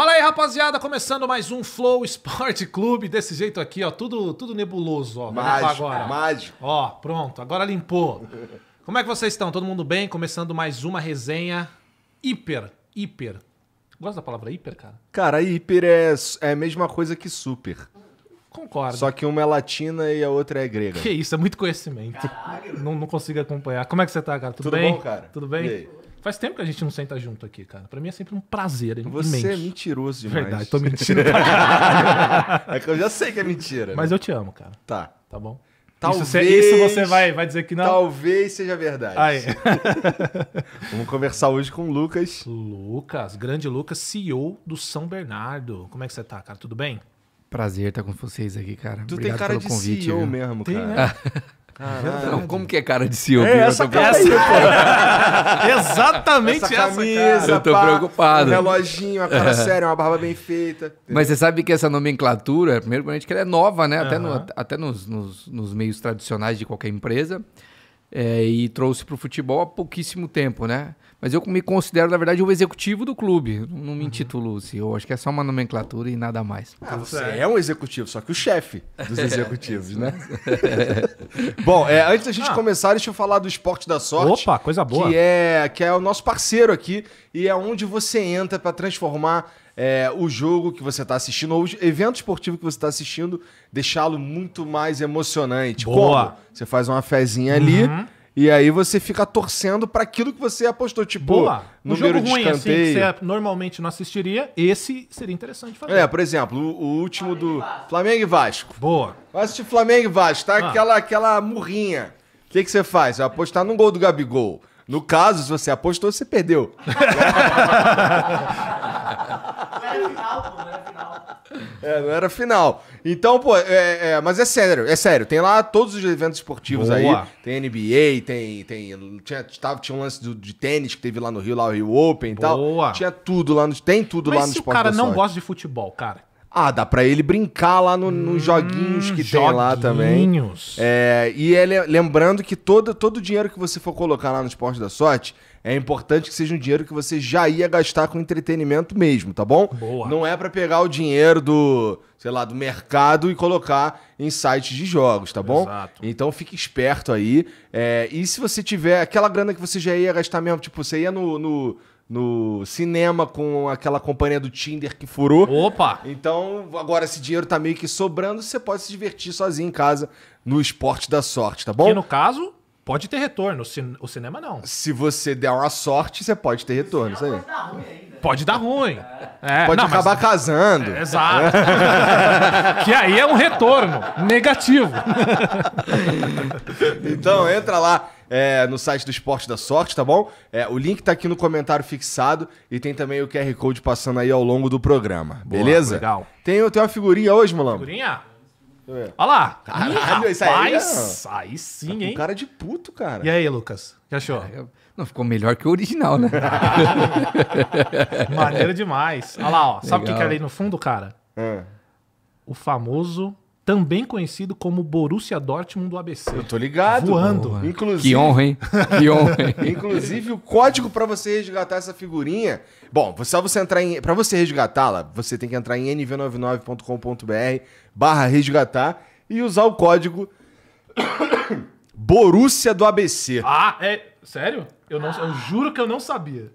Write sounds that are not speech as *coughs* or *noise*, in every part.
Fala aí, rapaziada, começando mais um Flow Sport Clube, desse jeito aqui, ó, tudo, tudo nebuloso, ó. Mágico, agora. mágico. Ó, pronto, agora limpou. Como é que vocês estão? Todo mundo bem? Começando mais uma resenha hiper, hiper. Gosta da palavra hiper, cara? Cara, hiper é, é a mesma coisa que super. Concordo. Só que uma é latina e a outra é grega. Que isso, é muito conhecimento. Não, não consigo acompanhar. Como é que você tá, cara? Tudo, Tudo bem? bom, cara? Tudo bem? E aí? Faz tempo que a gente não senta junto aqui, cara. Pra mim é sempre um prazer. É Você imenso. é mentiroso demais. Verdade, tô mentindo. *laughs* é que eu já sei que é mentira. Mas eu te amo, cara. Tá. Tá bom? Talvez. Isso, isso você vai, vai dizer que não? Talvez seja verdade. Aí. *laughs* Vamos conversar hoje com o Lucas. Lucas, grande Lucas, CEO do São Bernardo. Como é que você tá, cara? Tudo bem? Prazer estar com vocês aqui, cara. Tu Obrigado tem cara de convite, CEO viu? mesmo, tem, cara. Né? *laughs* Caralho. como que é cara de silvio É essa cara aí, pô. Exatamente essa. Camisa, essa cara. Eu tô pá, preocupado. Um reloginho, uma cara é. séria, uma barba bem feita. Mas você sabe que essa nomenclatura, primeiro, que ela é nova, né? Uhum. Até, no, até nos, nos, nos, meios tradicionais de qualquer empresa. É, e trouxe para o futebol há pouquíssimo tempo, né? Mas eu me considero, na verdade, o executivo do clube. Não me uhum. intitulo se, eu Acho que é só uma nomenclatura e nada mais. Ah, você é um executivo, só que o chefe dos *laughs* executivos, né? *laughs* Bom, é, antes da gente ah. começar, deixa eu falar do Esporte da Sorte. Opa, coisa boa. Que é, que é o nosso parceiro aqui e é onde você entra para transformar é, o jogo que você está assistindo, ou o evento esportivo que você está assistindo, deixá-lo muito mais emocionante. Boa! Como? Você faz uma fezinha ali. Uhum. E aí você fica torcendo para aquilo que você apostou. Tipo, Boa. número jogo de ruim, escanteio. Assim, que você normalmente não assistiria, esse seria interessante fazer. É, por exemplo, o, o último Flamengo do Flamengo e Vasco. Boa. Vai assistir Flamengo e Vasco, tá? Ah. Aquela, aquela murrinha. O que, que você faz? Vai apostar num gol do Gabigol. No caso, se você apostou, você perdeu. *laughs* *laughs* *laughs* É, não era final. Então, pô, é, é, mas é sério, é sério. Tem lá todos os eventos esportivos Boa. aí. Tem NBA, tem. tem tinha, tava, tinha um lance do, de tênis que teve lá no Rio, lá o Rio Open e Boa. Tinha tudo lá no. Tem tudo mas lá no esporte. Mas o cara não gosta de futebol, cara. Ah, dá pra ele brincar lá no, nos hum, joguinhos hum, que joguinhos. tem lá também. É, e é, lembrando que todo, todo o dinheiro que você for colocar lá no Esporte da Sorte, é importante que seja um dinheiro que você já ia gastar com entretenimento mesmo, tá bom? Boa. Não é para pegar o dinheiro do, sei lá, do mercado e colocar em sites de jogos, tá bom? Exato. Então fique esperto aí. É, e se você tiver aquela grana que você já ia gastar mesmo, tipo, você ia no, no no cinema com aquela companhia do Tinder que furou. Opa! Então, agora esse dinheiro tá meio que sobrando, você pode se divertir sozinho em casa no esporte da sorte, tá bom? Que no caso, pode ter retorno, o, cinema não. Se você der uma sorte, você pode ter retorno, isso aí. Pode dar ruim ainda. Pode dar ruim. É, é pode não, acabar mas... casando. É, exato. É. *laughs* que aí é um retorno negativo. *laughs* então entra lá é, no site do Esporte da Sorte, tá bom? É, o link tá aqui no comentário fixado e tem também o QR Code passando aí ao longo do programa, Boa, beleza? Legal. Tem, tem uma figurinha hoje, Mulão? Figurinha? É. Olha lá. Caralho, rapaz, isso aí, aí sim, tá hein? cara de puto, cara. E aí, Lucas? O que achou? Não ficou melhor que o original, né? *laughs* Maneiro demais. Olha lá, ó. Sabe o que, que é ali no fundo, cara? É. O famoso também conhecido como Borussia Dortmund do ABC. Eu tô ligado. Voando. Inclusive, que honra, hein? Que honra. Hein? *laughs* inclusive, o código para você resgatar essa figurinha. Bom, só você entrar em. Para você resgatá-la, você tem que entrar em nv99.com.br/barra resgatar e usar o código *coughs* Borussia do ABC. Ah, é. Sério? Eu, não, eu juro que eu não sabia.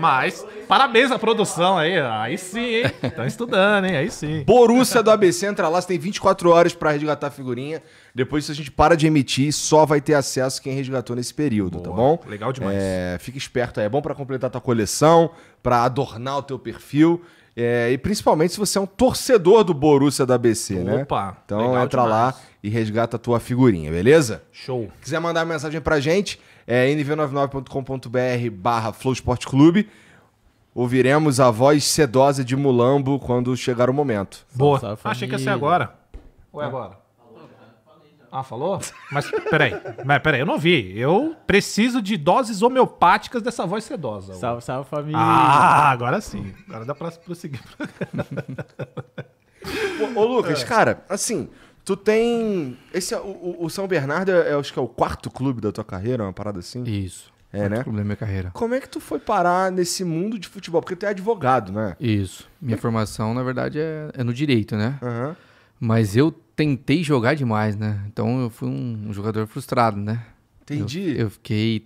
Mas, parabéns à produção aí. Aí sim, hein? Estão estudando, hein? Aí sim. Borussia do ABC, entra lá, você tem 24 horas para resgatar a figurinha. Depois disso a gente para de emitir, só vai ter acesso quem resgatou nesse período, tá Boa, tá bom? Legal demais. É, fica esperto aí. É bom para completar tua coleção, para adornar o teu perfil. É, e principalmente se você é um torcedor do Borussia da ABC, Opa, né? Opa! Então entra demais. lá e resgata a tua figurinha, beleza? Show. Quiser mandar mensagem pra gente, é nv99.com.br barra Flow Clube. Ouviremos a voz sedosa de Mulambo quando chegar o momento. Boa. Ah, achei que ia ser agora. Ou é agora? Ah, falou? Mas peraí, mas peraí, eu não vi. Eu preciso de doses homeopáticas dessa voz sedosa. Salve, salve família. Ah, agora sim. Agora dá pra prosseguir. ô, ô, Lucas, é. cara, assim, Tu tem. Esse, é o, o São Bernardo é, é, acho que é o quarto clube da tua carreira, uma parada assim? Isso. É, né? clube da minha carreira. Como é que tu foi parar nesse mundo de futebol? Porque tu é advogado, né? Isso. Minha é. formação, na verdade, é, é no direito, né? Uhum. Mas eu tentei jogar demais, né? Então eu fui um, um jogador frustrado, né? Entendi. Eu, eu fiquei.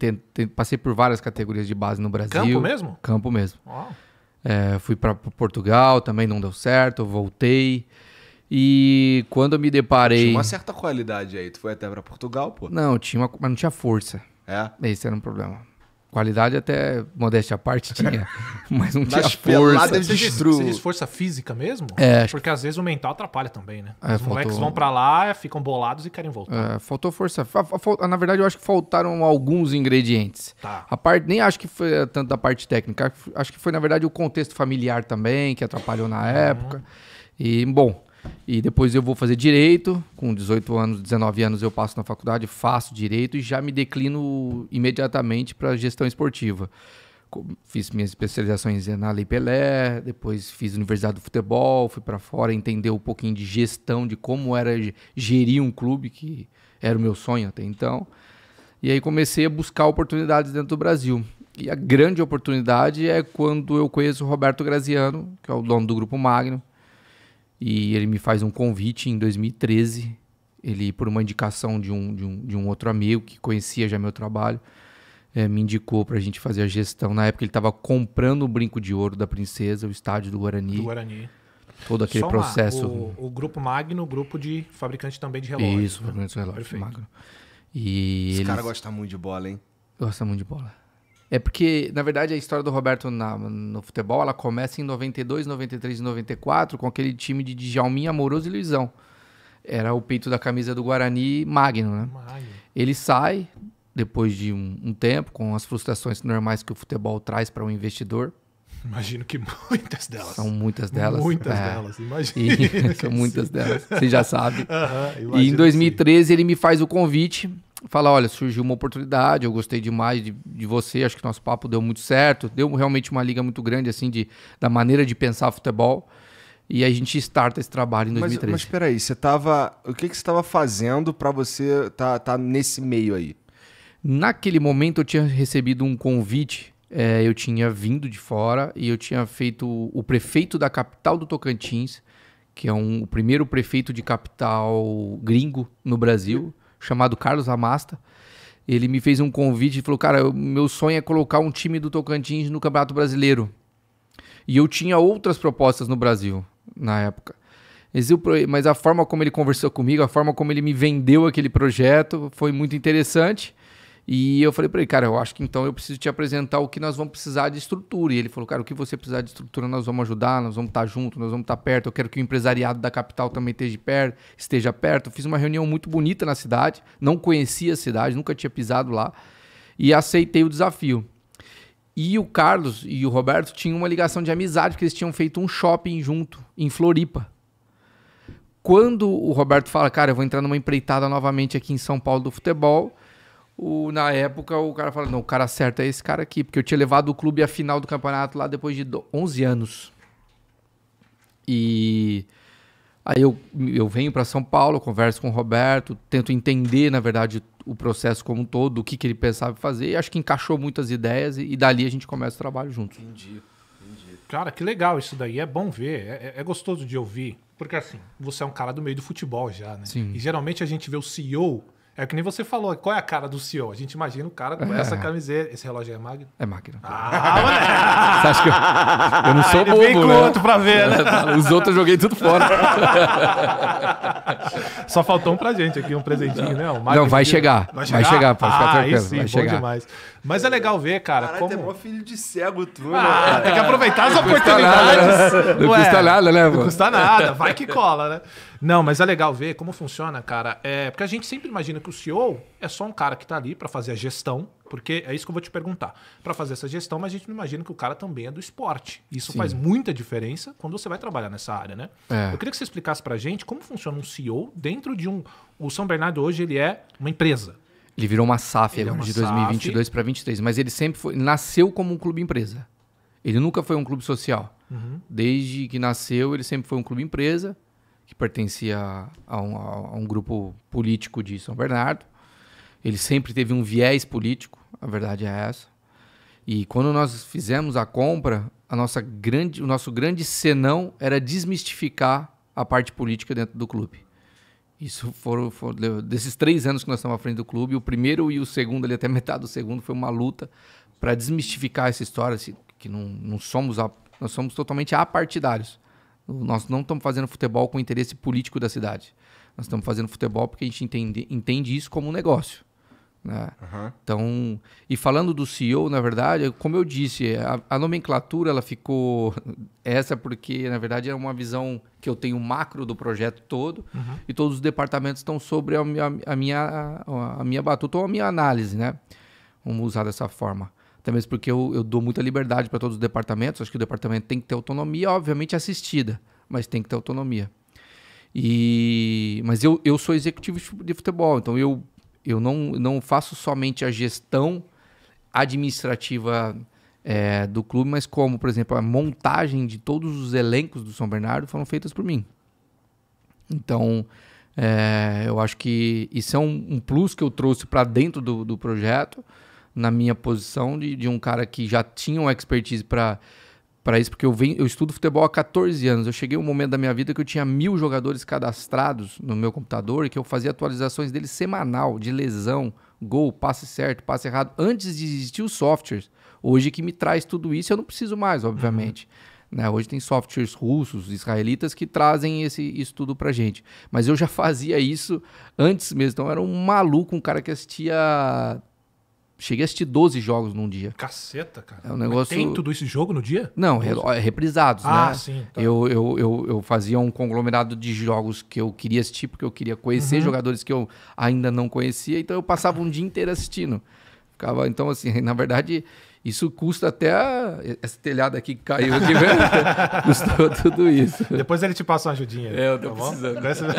passei por várias categorias de base no Brasil. Campo mesmo? Campo mesmo. É, fui para Portugal, também não deu certo, voltei. E quando eu me deparei. Tinha uma certa qualidade aí. Tu foi até pra Portugal, pô? Não, tinha uma... mas não tinha força. É? Esse era um problema. Qualidade até, modéstia à parte, *laughs* tinha. mas não tinha força. Você diz, você diz força física mesmo? É. Porque às vezes o mental atrapalha também, né? É, Os faltou... moleques vão para lá, ficam bolados e querem voltar. É, faltou força. Na verdade, eu acho que faltaram alguns ingredientes. Tá. A parte, nem acho que foi eh, tanto da parte técnica. Acho que foi, na verdade, o contexto familiar também, que atrapalhou na uhum. época. E, bom, e depois eu vou fazer direito, com 18 anos, 19 anos eu passo na faculdade, faço direito e já me declino imediatamente para gestão esportiva. Fiz minhas especializações na Lei Pelé, depois fiz Universidade do Futebol, fui para fora entender um pouquinho de gestão, de como era gerir um clube, que era o meu sonho até então. E aí comecei a buscar oportunidades dentro do Brasil. E a grande oportunidade é quando eu conheço o Roberto Graziano, que é o dono do Grupo Magno, e ele me faz um convite em 2013. Ele, por uma indicação de um, de um, de um outro amigo que conhecia já meu trabalho, é, me indicou para a gente fazer a gestão. Na época ele estava comprando o Brinco de Ouro da Princesa, o estádio do Guarani. Do Guarani. Todo aquele Só processo. Uma, o, o, grupo Magno, grupo de fabricante também de relógios. Isso, né? fabricante de relógio. Perfeito. Magno. E Esse eles... cara gosta muito de bola, hein? Gosta muito de bola. É porque, na verdade, a história do Roberto na, no futebol, ela começa em 92, 93 e 94 com aquele time de Djalminha, Amoroso e Luizão. Era o peito da camisa do Guarani Magno, né? Ele sai depois de um, um, tempo, com as frustrações normais que o futebol traz para um investidor. Imagino que *laughs* muitas delas. São muitas delas. Muitas é. delas, imagina. *laughs* são muitas sim. delas, você já sabe. Uh -huh, e em 2013 sim. ele me faz o convite falar, olha, surgiu uma oportunidade, eu gostei demais de, de você, acho que nosso papo deu muito certo, deu realmente uma liga muito grande, assim, de, da maneira de pensar futebol. E a gente starta esse trabalho em 2013. Mas, mas peraí, você tava. O que, que você estava fazendo para você tá, tá nesse meio aí? Naquele momento eu tinha recebido um convite é, eu tinha vindo de fora e eu tinha feito o prefeito da capital do Tocantins, que é um, o primeiro prefeito de capital gringo no Brasil chamado Carlos Amasta. Ele me fez um convite e falou: Cara, meu sonho é colocar um time do Tocantins no Campeonato Brasileiro. E eu tinha outras propostas no Brasil na época. Mas a forma como ele conversou comigo, a forma como ele me vendeu aquele projeto foi muito interessante. E eu falei para ele, cara, eu acho que então eu preciso te apresentar o que nós vamos precisar de estrutura. E ele falou, cara, o que você precisar de estrutura, nós vamos ajudar, nós vamos estar junto, nós vamos estar perto. Eu quero que o empresariado da capital também esteja perto. Esteja perto. Eu fiz uma reunião muito bonita na cidade, não conhecia a cidade, nunca tinha pisado lá. E aceitei o desafio. E o Carlos e o Roberto tinham uma ligação de amizade, porque eles tinham feito um shopping junto, em Floripa quando o Roberto fala, cara, eu vou entrar numa empreitada novamente aqui em São Paulo do futebol, o, na época o cara fala: não, o cara certo é esse cara aqui, porque eu tinha levado o clube à final do campeonato lá depois de 11 anos. E aí eu, eu venho para São Paulo, converso com o Roberto, tento entender, na verdade, o processo como um todo, o que, que ele pensava fazer, e acho que encaixou muitas ideias, e, e dali a gente começa o trabalho junto. Entendi, entendi. Cara, que legal isso daí, é bom ver, é, é, é gostoso de ouvir, porque assim, você é um cara do meio do futebol já, né? Sim. E geralmente a gente vê o CEO é que nem você falou, qual é a cara do CEO? A gente imagina o cara com é. essa camiseta. Esse relógio é Magno? É Magno. Ah, moleque! Você acha que eu, eu não sou Ele bobo, vem com né? outro pra ver, né? *laughs* Os outros eu joguei tudo fora. *laughs* Só faltou um pra gente aqui, um presentinho, não. né? não, vai chegar. Vai chegar, vai chegar pode ah, ficar tranquilo. Isso, sim, vai chegar. demais. Mas é, legal ver, cara. Caralho, é como... um filho de cego tu, né? ah, né? Tem que aproveitar as não oportunidades. Custa né? Não custa nada, né, mano? Não custa nada, vai que cola, né? Não, mas é legal ver como funciona, cara. É, porque a gente sempre imagina que o CEO é só um cara que tá ali para fazer a gestão, porque é isso que eu vou te perguntar. Para fazer essa gestão, mas a gente não imagina que o cara também é do esporte. Isso Sim. faz muita diferença quando você vai trabalhar nessa área, né? É. Eu queria que você explicasse a gente como funciona um CEO dentro de um. O São Bernardo hoje ele é uma empresa. Ele virou uma SAF é né, de 2022 para 23, mas ele sempre foi, nasceu como um clube empresa. Ele nunca foi um clube social. Uhum. Desde que nasceu, ele sempre foi um clube empresa, que pertencia a um, a um grupo político de São Bernardo. Ele sempre teve um viés político, a verdade é essa. E quando nós fizemos a compra, a nossa grande, o nosso grande senão era desmistificar a parte política dentro do clube. Isso foram, foram, desses três anos que nós estamos à frente do clube, o primeiro e o segundo, ali, até metade do segundo, foi uma luta para desmistificar essa história, assim, que não, não somos a, nós somos totalmente apartidários. Nós não estamos fazendo futebol com interesse político da cidade. Nós estamos fazendo futebol porque a gente entende, entende isso como um negócio. Né? Uhum. Então, e falando do CEO, na verdade, como eu disse, a, a, nomenclatura ela ficou *laughs* essa porque, na verdade, é uma visão que eu tenho macro do projeto todo uhum. e todos os departamentos estão sobre a, minha a minha, a, minha batuta ou a minha análise, né? Vamos usar dessa forma. Até mesmo porque eu, eu dou muita liberdade para todos os departamentos, acho que o departamento tem que ter autonomia, obviamente assistida, mas tem que ter autonomia. E, mas eu, eu sou executivo de futebol, então eu eu não, não faço somente a gestão administrativa é, do clube, mas como, por exemplo, a montagem de todos os elencos do São Bernardo foram feitas por mim. Então, é, eu acho que isso é um, um plus que eu trouxe para dentro do, do, projeto, na minha posição de, de um cara que já tinha uma expertise para para isso, porque eu, venho, eu estudo futebol há 14 anos. Eu cheguei um momento da minha vida que eu tinha mil jogadores cadastrados no meu computador e que eu fazia atualizações dele semanal, de lesão, gol, passe certo, passe errado, antes de existir os softwares. Hoje que me traz tudo isso, eu não preciso mais, uhum. obviamente. Uhum. Né? Hoje tem softwares russos, israelitas, que trazem esse, isso tudo pra gente. Mas eu já fazia isso antes mesmo. Então eu era um maluco, um cara que assistia Cheguei a assistir 12 jogos num dia. Caceta, cara. É um negócio... tem tudo esse jogo no dia? Não, re... É reprisados, ah, né? Ah, sim. Tá. Eu, eu, eu, eu, fazia um conglomerado de jogos que eu queria assistir, porque eu queria conhecer uhum. jogadores que eu ainda não conhecia, então eu passava um dia inteiro assistindo. Ficava, então, assim, *laughs* na verdade, isso custa até a... esse telhado aqui que caiu aqui, velho. Né? *laughs* Custou tudo isso. Depois ele te passa uma ajudinha. É, eu tô tá precisando.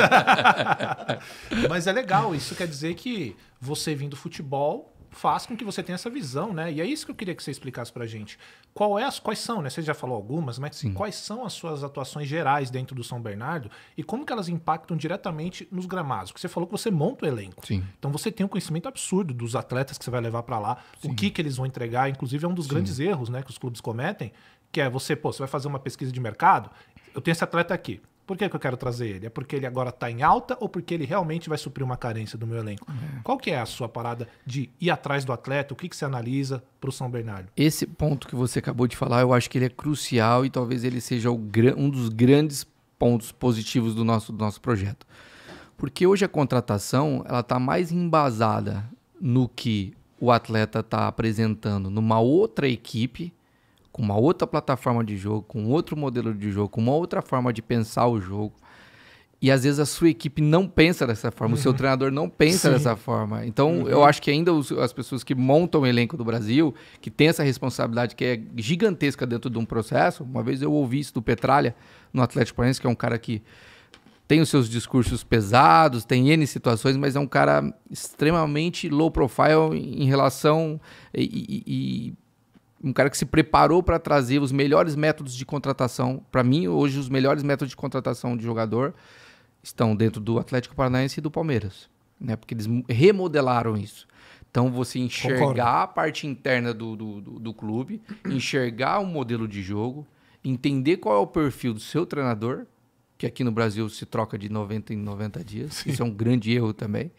Bom? *laughs* Mas é legal, isso quer dizer que você vindo do futebol faz com que você tenha essa visão, né? E é isso que eu queria que você explicasse para a gente. Qual é as, quais são, né? Você já falou algumas, mas Sim. quais são as suas atuações gerais dentro do São Bernardo e como que elas impactam diretamente nos gramados? Porque você falou que você monta o elenco. Sim. Então você tem um conhecimento absurdo dos atletas que você vai levar para lá, Sim. o que que eles vão entregar. Inclusive é um dos grandes erros, né? Que os clubes cometem, que é você, pô, você vai fazer uma pesquisa de mercado. Eu tenho esse atleta aqui. Por que, que eu quero trazer ele? É porque ele agora está em alta ou porque ele realmente vai suprir uma carência do meu elenco? É. Qual que é a sua parada de ir atrás do atleta? O que, que você analisa para o São Bernardo? Esse ponto que você acabou de falar, eu acho que ele é crucial e talvez ele seja um dos grandes pontos positivos do nosso, do nosso projeto. Porque hoje a contratação ela está mais embasada no que o atleta está apresentando numa outra equipe com uma outra plataforma de jogo, com outro modelo de jogo, com uma outra forma de pensar o jogo. E às vezes a sua equipe não pensa dessa forma, uhum. o seu uhum. treinador não pensa Sim. dessa forma. Então, uhum. eu acho que ainda os, as pessoas que montam o elenco do Brasil, que tem essa responsabilidade que é gigantesca dentro de um processo, uma vez eu ouvi isso do Petralha no Atlético Paranaense, que é um cara que tem os seus discursos pesados, tem N situações, mas é um cara extremamente low profile em relação e, e, e um cara que se preparou para trazer os melhores métodos de contratação. Para mim, hoje, os melhores métodos de contratação de jogador estão dentro do Atlético Paranaense e do Palmeiras, né? Porque eles remodelaram isso. Então, você enxergar Concordo. a parte interna do, do, do, do clube, enxergar o modelo de jogo, entender qual é o perfil do seu treinador, que aqui no Brasil se troca de 90 em 90 dias. Sim. Isso é um grande erro também.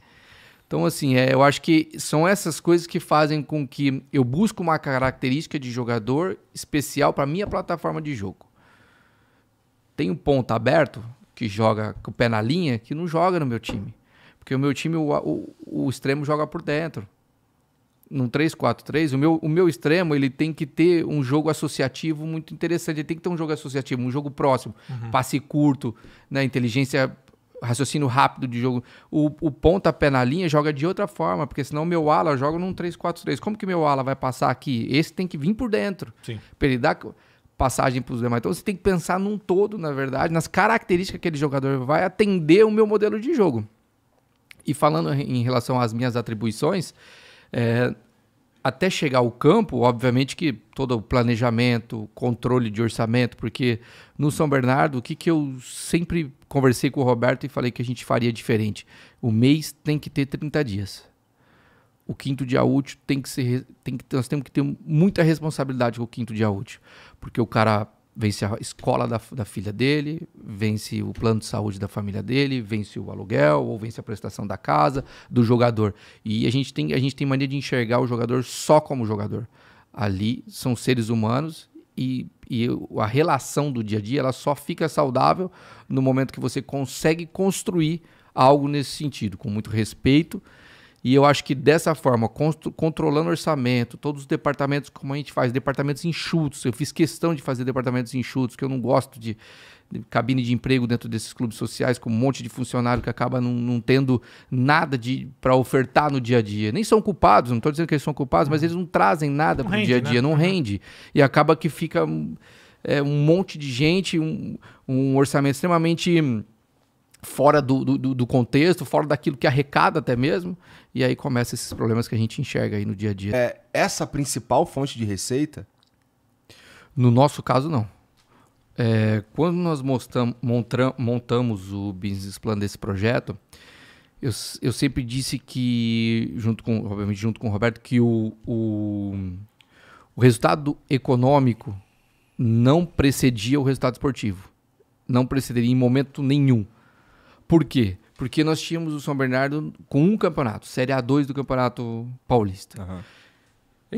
Então, assim, é, eu acho que são essas coisas que fazem com que eu busque uma característica de jogador especial para minha plataforma de jogo. Tem um ponto aberto que joga com o pé na linha que não joga no meu time. Porque o meu time, o, o, o extremo joga por dentro. Num 3-4-3, o meu, o meu extremo ele tem que ter um jogo associativo muito interessante. Ele tem que ter um jogo associativo, um jogo próximo, uhum. passe curto, né, inteligência raciocínio rápido de jogo. O, o pontapé na linha joga de outra forma, porque senão meu ala joga num 3-4-3. Como que meu ala vai passar aqui? Esse tem que vir por dentro. Sim. Pra ele dar passagem para os demais. Então você tem que pensar num todo, na verdade, nas características que aquele jogador vai atender o meu modelo de jogo. E falando em relação às minhas atribuições, é, até chegar ao campo, obviamente que todo o planejamento, controle de orçamento, porque no São Bernardo, o que, que eu sempre conversei com o Roberto e falei que a gente faria diferente. O mês tem que ter 30 dias. O quinto dia útil tem que ser. Tem que, nós temos que ter muita responsabilidade com o quinto dia útil. Porque o cara vence a escola da, da filha dele, vence o plano de saúde da família dele, vence o aluguel ou vence a prestação da casa, do jogador. E a gente tem, a gente tem mania de enxergar o jogador só como jogador. Ali são seres humanos e, e a relação do dia a dia ela só fica saudável no momento que você consegue construir algo nesse sentido, com muito respeito. E eu acho que dessa forma, controlando orçamento, todos os departamentos, como a gente faz, departamentos enxutos. Eu fiz questão de fazer departamentos enxutos, que eu não gosto de cabine de emprego dentro desses clubes sociais, com um monte de funcionário que acaba não, não tendo nada para ofertar no dia a dia. Nem são culpados, não estou dizendo que eles são culpados, mas uhum. eles não trazem nada para o dia a dia, né? não uhum. rende. E acaba que fica é, um monte de gente, um, um orçamento extremamente hum, fora do, do, do, contexto, fora daquilo que arrecada até mesmo, e aí começa esses problemas que a gente enxerga aí no dia a dia. É essa a principal fonte de receita? No nosso caso, não. É, quando nós mostram, montamos o business plan desse projeto, eu, eu, sempre disse que, junto com, obviamente, junto com o Roberto, que o, o, o resultado econômico não precedia o resultado esportivo. Não precederia em momento nenhum. Por quê? Porque nós tínhamos o São Bernardo com um campeonato, Série A2 do Campeonato Paulista. Uhum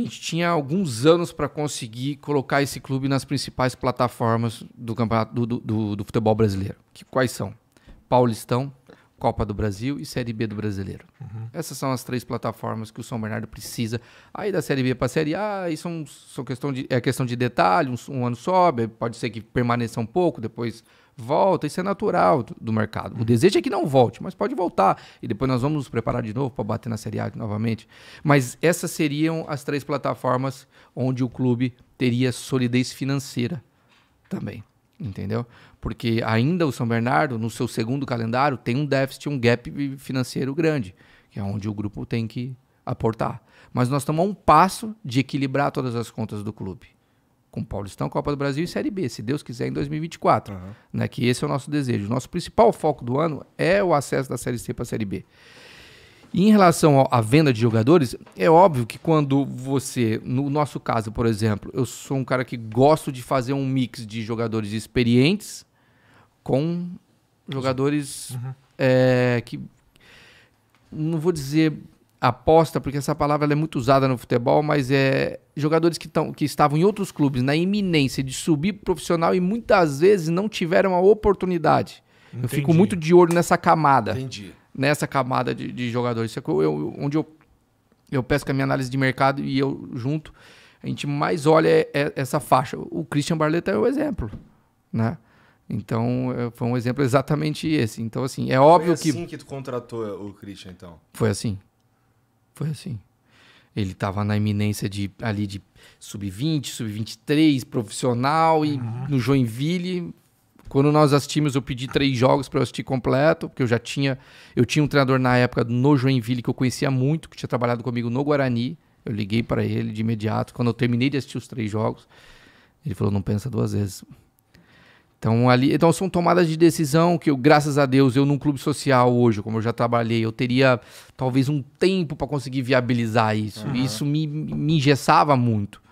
a gente tinha alguns anos para conseguir colocar esse clube nas principais plataformas do campeonato do, do, do, futebol brasileiro. Que, quais são? Paulistão, Copa do Brasil e Série B do Brasileiro. Uhum. Essas são as três plataformas que o São Bernardo precisa. Aí da Série B para a Série A, isso são, são questão de, é questão de detalhe, um, um, ano sobe, pode ser que permaneça um pouco, depois volta, isso é natural do, do mercado. O uhum. desejo é que não volte, mas pode voltar. E depois nós vamos nos preparar de novo para bater na Série A novamente. Mas essas seriam as três plataformas onde o clube teria solidez financeira também. Entendeu? Porque ainda o São Bernardo, no seu segundo calendário, tem um déficit, um gap financeiro grande, que é onde o grupo tem que aportar. Mas nós estamos a um passo de equilibrar todas as contas do clube com Paulistão, Copa do Brasil e Série B, se Deus quiser, em 2024. Uhum. Né, que esse é o nosso desejo. Nosso principal foco do ano é o acesso da Série C para a Série B. E em relação à venda de jogadores, é óbvio que quando você, no nosso caso, por exemplo, eu sou um cara que gosto de fazer um mix de jogadores experientes com jogadores uhum. é, que não vou dizer aposta, porque essa palavra é muito usada no futebol, mas é jogadores que, tão, que estavam em outros clubes na iminência de subir profissional e muitas vezes não tiveram a oportunidade. Entendi. Eu fico muito de olho nessa camada. Entendi. Nessa camada de, de jogadores. Isso é eu, onde eu, eu peço que a minha análise de mercado e eu junto, a gente mais olha é, é essa faixa. O Christian Barletta é o exemplo, né? Então, é, foi um exemplo exatamente esse. Então, assim, é óbvio que... Foi assim que, que tu contratou o Christian, então? Foi assim. Foi assim. Ele estava na iminência de ali de sub-20, sub-23, profissional e uhum. no Joinville. Quando nós assistimos, eu pedi três jogos para assistir completo, porque eu já tinha, eu tinha um treinador na época no Joinville que eu conhecia muito, que tinha trabalhado comigo no Guarani. Eu liguei para ele de imediato quando eu terminei de assistir os três jogos. Ele falou: "Não pensa duas vezes, então, ali, então são tomadas de decisão que, eu, graças a Deus, eu num clube social hoje, como eu já trabalhei, eu teria talvez um tempo para conseguir viabilizar isso. Uhum. Isso me, me engessava muito.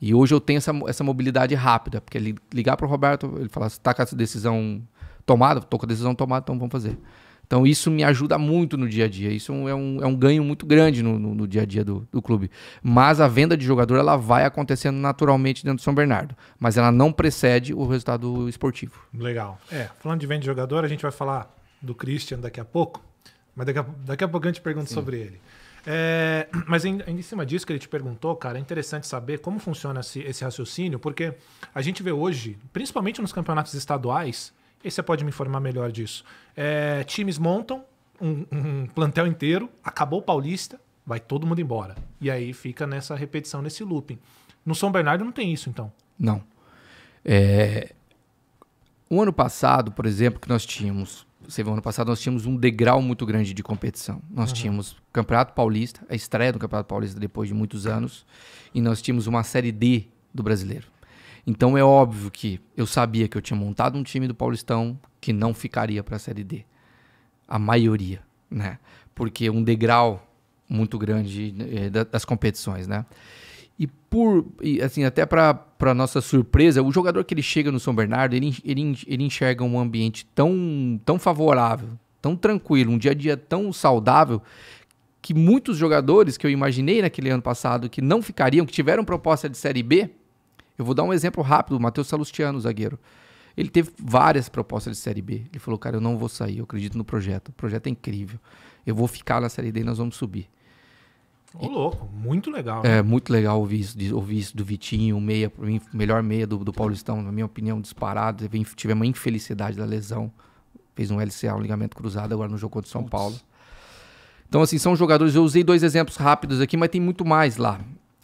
E hoje eu tenho essa, essa mobilidade rápida, porque ligar para o Roberto, ele fala, está com essa decisão tomada? Estou com a decisão tomada, então vamos fazer. Então isso me ajuda muito no dia a dia. Isso é, é um, é um ganho muito grande no, no, no dia a dia do, do, clube. Mas a venda de jogador ela vai acontecendo naturalmente dentro do São Bernardo. Mas ela não precede o resultado esportivo. Legal. É, falando de venda de jogador, a gente vai falar do Christian daqui a pouco. Mas daqui a, daqui a pouco a gente pergunta Sim. sobre ele. É, *clears throat* mas em, em, cima disso que ele te perguntou, cara, é interessante saber como funciona esse, esse raciocínio, porque a gente vê hoje, principalmente nos campeonatos estaduais, e você pode me informar melhor disso. É, times montam um, um plantel inteiro, acabou o Paulista, vai todo mundo embora. E aí fica nessa repetição, nesse looping. No São Bernardo não tem isso, então? Não. É... O ano passado, por exemplo, que nós tínhamos. Você viu, ano passado nós tínhamos um degrau muito grande de competição. Nós uhum. tínhamos Campeonato Paulista, a estreia do Campeonato Paulista depois de muitos anos, e nós tínhamos uma Série D do brasileiro. Então é óbvio que eu sabia que eu tinha montado um time do Paulistão que não ficaria para a Série D. A maioria, né? Porque um degrau muito grande é, das competições, né? E por, e assim, até para nossa surpresa, o jogador que ele chega no São Bernardo, ele, ele, ele enxerga um ambiente tão, tão favorável, tão tranquilo, um dia a dia tão saudável, que muitos jogadores que eu imaginei naquele ano passado que não ficariam, que tiveram proposta de Série B, eu vou dar um exemplo rápido, o Matheus Salustiano, zagueiro. Ele teve várias propostas de Série B. Ele falou, cara, eu não vou sair, eu acredito no projeto. O projeto é incrível. Eu vou ficar na Série D e nós vamos subir. Ô, oh, louco, muito legal. É, né? muito legal ouvir isso, de, ouvir isso do Vitinho, meia, melhor meia do, do Paulistão, na minha opinião, disparado. Tive uma infelicidade da lesão. Fez um LCA, um ligamento cruzado, agora no jogo contra o São Putz. Paulo. Então, assim, são jogadores. Eu usei dois exemplos rápidos aqui, mas tem muito mais lá.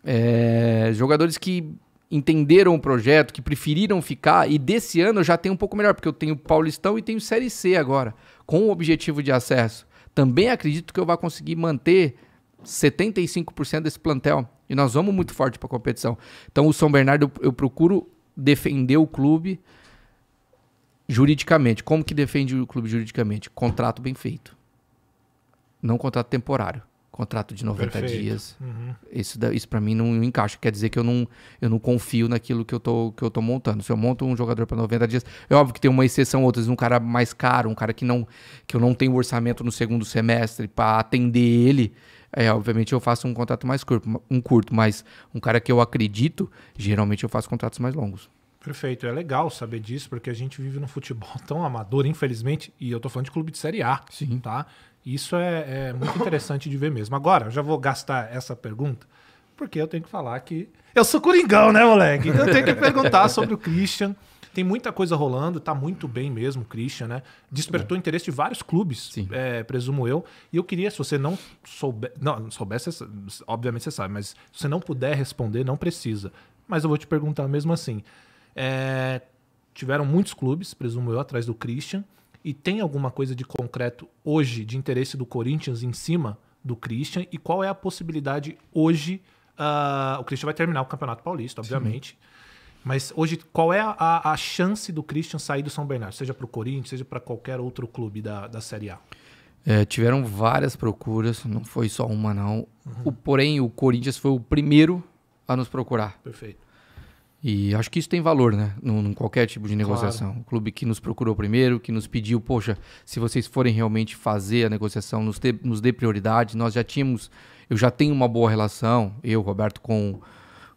É, jogadores que entenderam o projeto, que preferiram ficar, e desse ano eu já tenho um pouco melhor, porque eu tenho Paulistão e tenho Série C agora, com o objetivo de acesso. Também acredito que eu vou conseguir manter 75% desse plantel. E nós vamos muito forte para a competição. Então o São Bernardo, eu, eu procuro defender o clube juridicamente. Como que defende o clube juridicamente? Contrato bem feito. Não contrato temporário contrato de 90 Perfeito. dias. Uhum. Isso, isso para mim não encaixa. Quer dizer que eu não, eu não confio naquilo que eu, tô, que eu tô montando. Se eu monto um jogador para 90 dias, é óbvio que tem uma exceção, outras, um cara mais caro, um cara que não que eu não tenho orçamento no segundo semestre para atender ele. É, obviamente eu faço um contrato mais curto, um curto, mas um cara que eu acredito, geralmente eu faço contratos mais longos. Perfeito, é legal saber disso, porque a gente vive num futebol *laughs* tão amador, infelizmente, e eu tô falando de clube de Série A, Sim. tá? Isso é, é muito interessante de ver mesmo. Agora, eu já vou gastar essa pergunta, porque eu tenho que falar que. Eu sou coringão, né, moleque? Então eu tenho que perguntar sobre o Christian. Tem muita coisa rolando, tá muito bem mesmo o Christian, né? Despertou é. interesse de vários clubes, é, presumo eu. E eu queria, se você não souber. Não, soubesse, obviamente você sabe, mas se você não puder responder, não precisa. Mas eu vou te perguntar mesmo assim. É, tiveram muitos clubes, presumo eu, atrás do Christian. E tem alguma coisa de concreto hoje de interesse do Corinthians em cima do Christian? E qual é a possibilidade hoje? Uh, o Christian vai terminar o Campeonato Paulista, obviamente. Sim. Mas hoje, qual é a, a, chance do Christian sair do São Bernardo? Seja para o Corinthians, seja para qualquer outro clube da, da Série A? É, tiveram várias procuras, não foi só uma, não. Uhum. O, porém, o Corinthians foi o primeiro a nos procurar. Perfeito. E acho que isso tem valor, né? Num, num qualquer tipo de negociação. Claro. O clube que nos procurou primeiro, que nos pediu, poxa, se vocês forem realmente fazer a negociação, nos, ter nos dê prioridade. Nós já tínhamos, eu já tenho uma boa relação, eu, Roberto, com,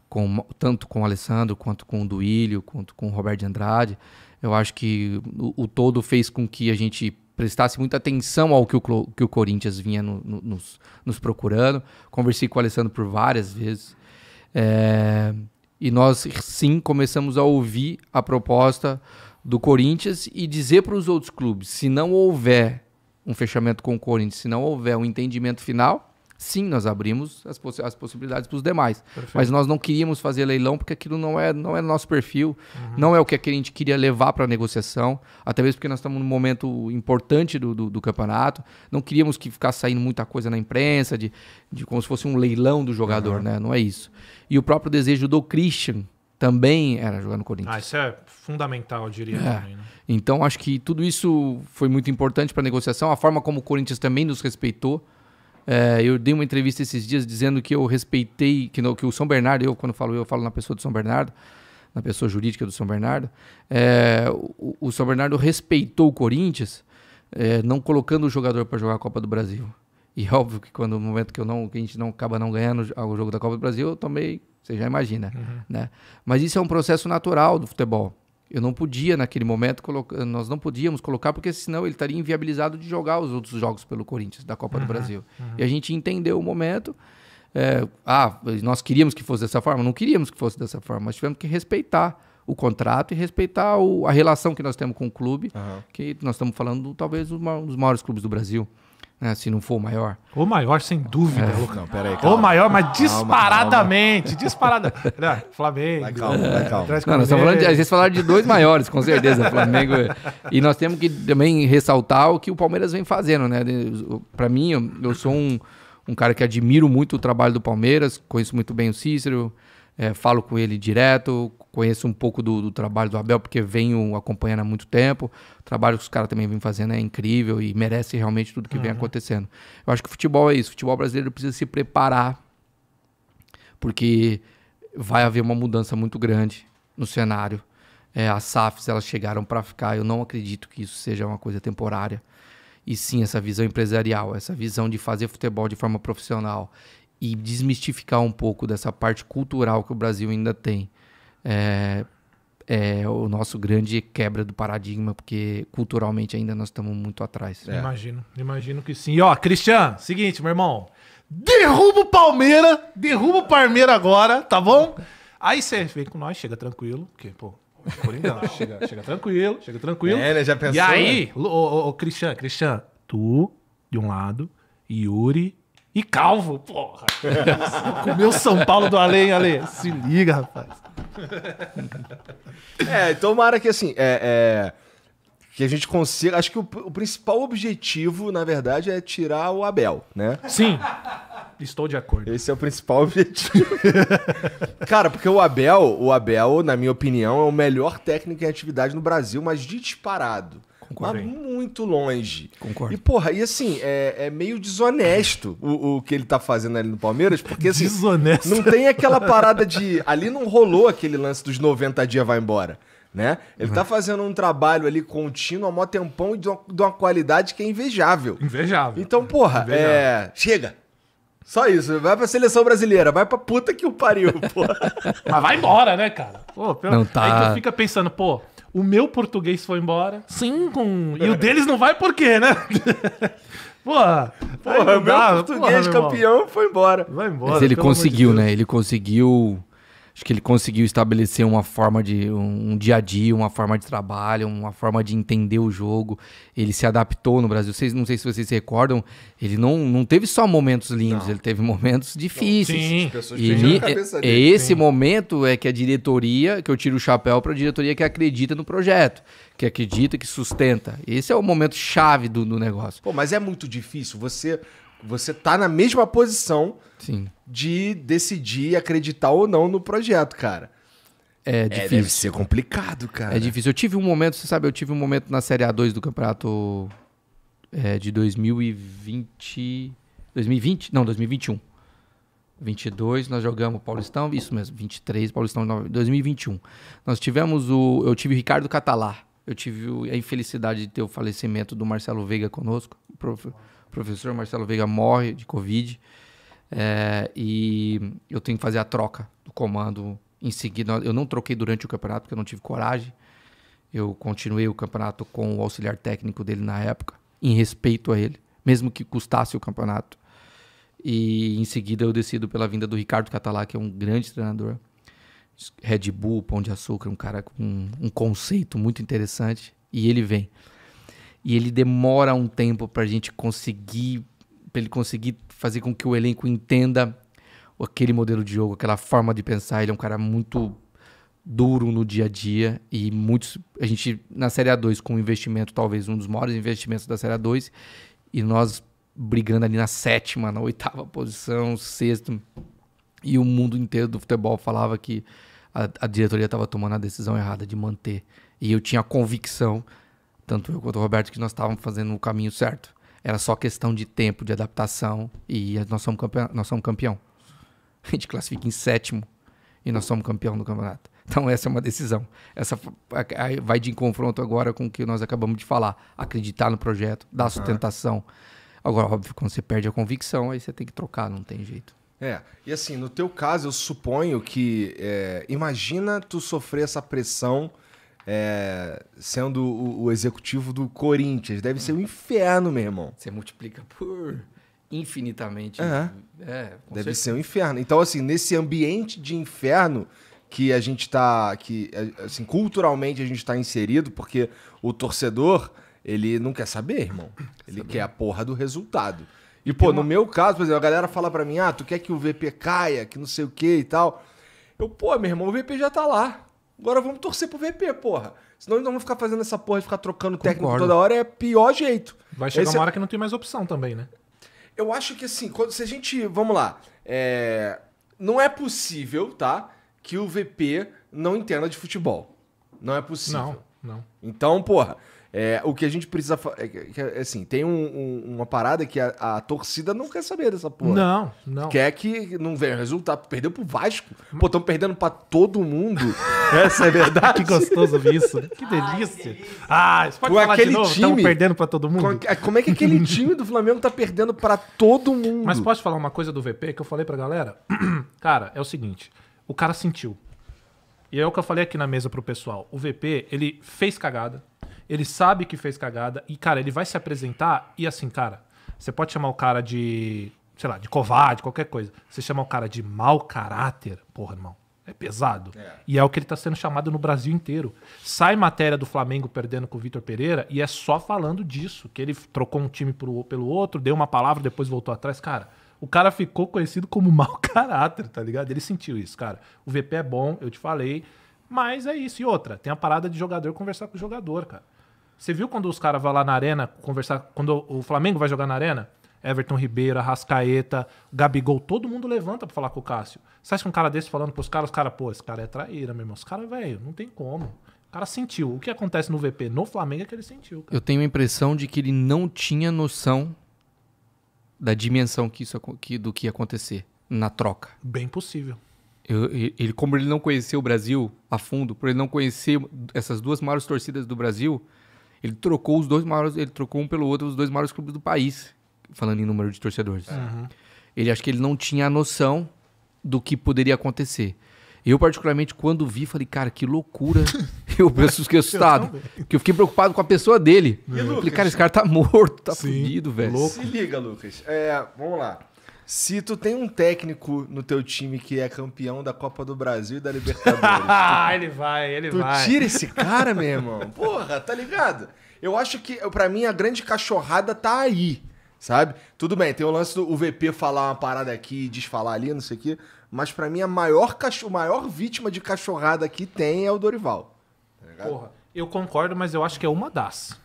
com tanto com o Alessandro, quanto com o Duílio, quanto com o Roberto de Andrade. Eu acho que o, o todo fez com que a gente prestasse muita atenção ao que o, que o Corinthians vinha no, no, nos, nos procurando. Conversei com o Alessandro por várias vezes. É, e nós sim começamos a ouvir a proposta do Corinthians e dizer para os outros clubes: se não houver um fechamento com o Corinthians, se não houver um entendimento final, sim, nós abrimos as, as possibilidades para os demais. Perfeito. Mas nós não queríamos fazer leilão porque aquilo não é, não é nosso perfil, uhum. não é o que a gente queria levar para a negociação, até mesmo porque nós estamos num momento importante do, do, do, campeonato. Não queríamos que ficasse saindo muita coisa na imprensa, de, de como se fosse um leilão do jogador, uhum. né? Não é isso. E o próprio desejo do Christian também era jogar no Corinthians. Ah, isso é fundamental, eu diria. É. Também, né? Então, acho que tudo isso foi muito importante para a negociação. A forma como o Corinthians também nos respeitou, é, eu dei uma entrevista esses dias dizendo que eu respeitei, que, no, que o São Bernardo, eu quando falo eu, falo na pessoa do São Bernardo, na pessoa jurídica do São Bernardo, é, o, o, São Bernardo respeitou o Corinthians, é, não colocando o jogador para jogar a Copa do Brasil. E *laughs* óbvio que quando no momento que eu não, que a gente não acaba não ganhando o jogo da Copa do Brasil, eu também, você já imagina, uhum. né? Mas isso é um processo natural do futebol. Eu não podia, naquele momento, colocar, nós não podíamos colocar, porque senão ele estaria inviabilizado de jogar os outros jogos pelo Corinthians, da Copa uhum, do Brasil. Uhum. E a gente entendeu o momento. É, ah, nós queríamos que fosse dessa forma? Não queríamos que fosse dessa forma, mas tivemos que respeitar o contrato e respeitar o, a relação que nós temos com o clube, uhum. que nós estamos falando talvez um dos maiores clubes do Brasil né, se não for o maior. O maior, sem dúvida, é. Lucão. Peraí, calma. O maior, mas disparadamente. Disparadamente. Né, Flamengo. Vai calma, vai calma. Não, nós estamos falando de, de dois maiores, com certeza. Flamengo. *laughs* E nós temos que também ressaltar o que o Palmeiras vem fazendo, né? Para mim, eu sou um, um cara que admiro muito o trabalho do Palmeiras, conheço muito bem o Cícero é, falo com ele direto, conheço um pouco do, do, trabalho do Abel, porque venho acompanhando há muito tempo. O trabalho que os caras também vêm fazendo é incrível e merece realmente tudo que uhum. vem acontecendo. Eu acho que o futebol é isso. O futebol brasileiro precisa se preparar, porque vai haver uma mudança muito grande no cenário. É, as SAFs elas chegaram para ficar. Eu não acredito que isso seja uma coisa temporária. E sim, essa visão empresarial, essa visão de fazer futebol de forma profissional, e desmistificar um pouco dessa parte cultural que o Brasil ainda tem. É, é o nosso grande quebra do paradigma, porque culturalmente ainda nós estamos muito atrás. É. Imagino, imagino que sim. E ó, Cristian, seguinte, meu irmão. Derruba o Palmeiras, derruba o Palmeiras agora, tá bom? Aí você vem com nós, chega tranquilo, porque, pô, Coringão, *laughs* chega, chega tranquilo, chega tranquilo. É, ele já pensou. E aí, né? o, o, o Cristian, Cristian, tu de um lado, Yuri e calvo, porra. Comeu São Paulo do além, Ale. Se liga, rapaz. *laughs* É, tomara que assim, é, é, que a gente consiga. Acho que o, o, principal objetivo, na verdade, é tirar o Abel, né? Sim. Estou de acordo. Esse é o principal *laughs* objetivo. Cara, porque o Abel, o Abel, na minha opinião, é o melhor técnico em atividade no Brasil, mas disparado. Concordo. Mas muito longe. Concordo. E, porra, e assim, é, é meio desonesto o, o, que ele tá fazendo ali no Palmeiras, porque assim. Desonesto. Não tem aquela parada de. Ali não rolou aquele lance dos 90 dias vai embora. Né? Ele tá uhum. tá fazendo um trabalho ali contínuo há mó tempão e de uma, de uma qualidade que é invejável. Invejável. Então, porra, é, invejável. é. Chega. Só isso. Vai pra seleção brasileira. Vai pra puta que o pariu, porra. *laughs* Mas vai embora, né, cara? Pô, pelo... Não tá... Aí tu tá. fica pensando, pô, o meu português foi embora. Sim, com. E o deles não vai por quê, né? *laughs* Porra, porra, meu português porra, meu campeão foi embora. Vai embora. Mas ele conseguiu, de né? Ele conseguiu Acho que ele conseguiu estabelecer uma forma de um, dia a dia, uma forma de trabalho, uma forma de entender o jogo. Ele se adaptou no Brasil. Vocês, não sei se vocês se recordam, ele não, não teve só momentos lindos, não. ele teve momentos difíceis. sim. E ele, é, é esse sim. momento é que a diretoria, que eu tiro o chapéu para a diretoria que acredita no projeto, que acredita, que sustenta. Esse é o momento chave do, do negócio. Pô, mas é muito difícil. Você você tá na mesma posição Sim. de decidir acreditar ou não no projeto, cara. É difícil. É, deve ser complicado, cara. É difícil. Eu tive um momento, você sabe, eu tive um momento na Série A2 do campeonato é, de 2020. 2020? Não, 2021. 22 nós jogamos Paulistão, isso mesmo, 23 Paulistão 2021. Nós tivemos o eu tive o Ricardo Catalá. Eu tive a infelicidade de ter o falecimento do Marcelo Veiga conosco. O professor Marcelo Veiga morre de Covid. É, e eu tenho que fazer a troca do comando em seguida. Eu não troquei durante o campeonato porque eu não tive coragem. Eu continuei o campeonato com o auxiliar técnico dele na época, em respeito a ele, mesmo que custasse o campeonato. E em seguida eu decido pela vinda do Ricardo Catalá, que é um grande treinador. Red Bull, Pão de Açúcar, um cara com um conceito muito interessante. E ele vem. E ele demora um tempo para a gente conseguir, para ele conseguir fazer com que o elenco entenda aquele modelo de jogo, aquela forma de pensar. Ele é um cara muito duro no dia a dia e muitos a gente na Série A2 com um investimento talvez um dos maiores investimentos da Série A2 e nós brigando ali na sétima, na oitava posição, sexto e o mundo inteiro do futebol falava que a, a diretoria estava tomando a decisão errada de manter e eu tinha convicção tanto eu quanto o Roberto que nós estávamos fazendo o caminho certo era só questão de tempo, de adaptação e nós somos campeão. Nós somos campeão. A gente classifica em sétimo e nós somos campeão do campeonato. Então essa é uma decisão. Essa vai de confronto agora com o que nós acabamos de falar. Acreditar no projeto, dar sustentação. Agora, óbvio, quando você perde a convicção, aí você tem que trocar, não tem jeito. É, e assim, no teu caso, eu suponho que... É, imagina tu sofrer essa pressão é, sendo o, o, executivo do Corinthians. Deve ser um inferno, meu irmão. Você multiplica por infinitamente. É. é deve certeza. ser um inferno. Então, assim, nesse ambiente de inferno que a gente está, que é, assim, culturalmente a gente está inserido, porque o torcedor ele não quer saber, irmão. Ele saber. quer a porra do resultado. E, pô, no meu caso, por exemplo, a galera fala para mim, ah, tu quer que o VP caia, que não sei o que e tal. Eu, pô, meu irmão, o VP já tá lá. Agora vamos torcer pro VP, porra. Senão eles não ficar fazendo essa porra de ficar trocando Concordo. técnico toda hora, é pior jeito. Vai chegar Esse uma é hora que não tem mais opção também, né? Eu acho que assim, quando, se a gente. Vamos lá. É... não é possível, tá? Que o VP não entenda de futebol. Não é possível. Não, não. Então, porra. É, o que a gente precisa. É, é, assim, tem um, um, uma parada que a, a, torcida não quer saber dessa porra. Não, não. Quer que não venha resultado. Perdeu pro Vasco. Hum. Pô, estão perdendo pra todo mundo. *laughs* Essa é verdade. que gostoso ouvir isso. Que delícia. Ah, isso pode com falar aquele de novo? Time, perdendo pra todo mundo. A, como é que aquele *laughs* time do Flamengo tá perdendo pra todo mundo? Mas posso falar uma coisa do VP que eu falei pra galera? *clears throat* cara, é o seguinte. O cara sentiu. E é o que eu falei aqui na mesa pro pessoal. O VP, ele fez cagada ele sabe que fez cagada e, cara, ele vai se apresentar e assim, cara, você pode chamar o cara de, sei lá, de covarde, qualquer coisa. Você chama o cara de mau caráter, porra, irmão. É pesado. É. E é o que ele está sendo chamado no Brasil inteiro. Sai matéria do Flamengo perdendo com o Vitor Pereira e é só falando disso. Que ele trocou um time pro, pelo outro, deu uma palavra, depois voltou atrás. Cara, o cara ficou conhecido como *laughs* mau caráter, tá ligado? Ele sentiu isso, cara. O VP é bom, eu te falei. Mas é isso. E outra, tem a parada de jogador conversar com o jogador, cara. Você viu quando os caras vão lá na arena conversar, quando o Flamengo vai jogar na arena? Everton Ribeiro, Rascaeta, Gabigol, todo mundo levanta pra falar com o Cássio. Você acha que um cara desse falando pros caras, os caras, pô, esse cara é traíra, meu irmão. Os caras, velho, não tem como. O cara sentiu. O que acontece no VP no Flamengo é que ele sentiu. Cara. Eu tenho a impressão de que ele não tinha noção da dimensão que isso, que, do que ia acontecer na troca. Bem possível. Eu, ele, como ele não conheceu o Brasil a fundo, por ele não conhecer essas duas maiores torcidas do Brasil, ele trocou os dois maiores, ele trocou um pelo outro os dois maiores clubes do país, falando em número de torcedores. Uhum. Ele acho que ele não tinha a noção do que poderia acontecer. Eu, particularmente, quando vi, falei, cara, que loucura. *laughs* eu penso que assustado. eu fiquei preocupado com a pessoa dele. E, eu Lucas? falei, cara, esse cara tá morto, tá Sim. fudido, velho. Se liga, Lucas. É, vamos lá. Se tu tem um técnico no teu time que é campeão da Copa do Brasil e da Libertadores. *laughs* Ah, ele vai, ele tu vai. Tu tira esse cara, meu irmão. Porra, tá ligado? Eu acho que, para mim, a grande cachorrada tá aí, sabe? Tudo bem, tem o lance do VP falar uma parada aqui e desfalar ali, não sei o quê. Mas para mim, a maior, cacho, a maior vítima de cachorrada que tem é o Dorival. Tá Porra, eu concordo, mas eu acho que é uma das.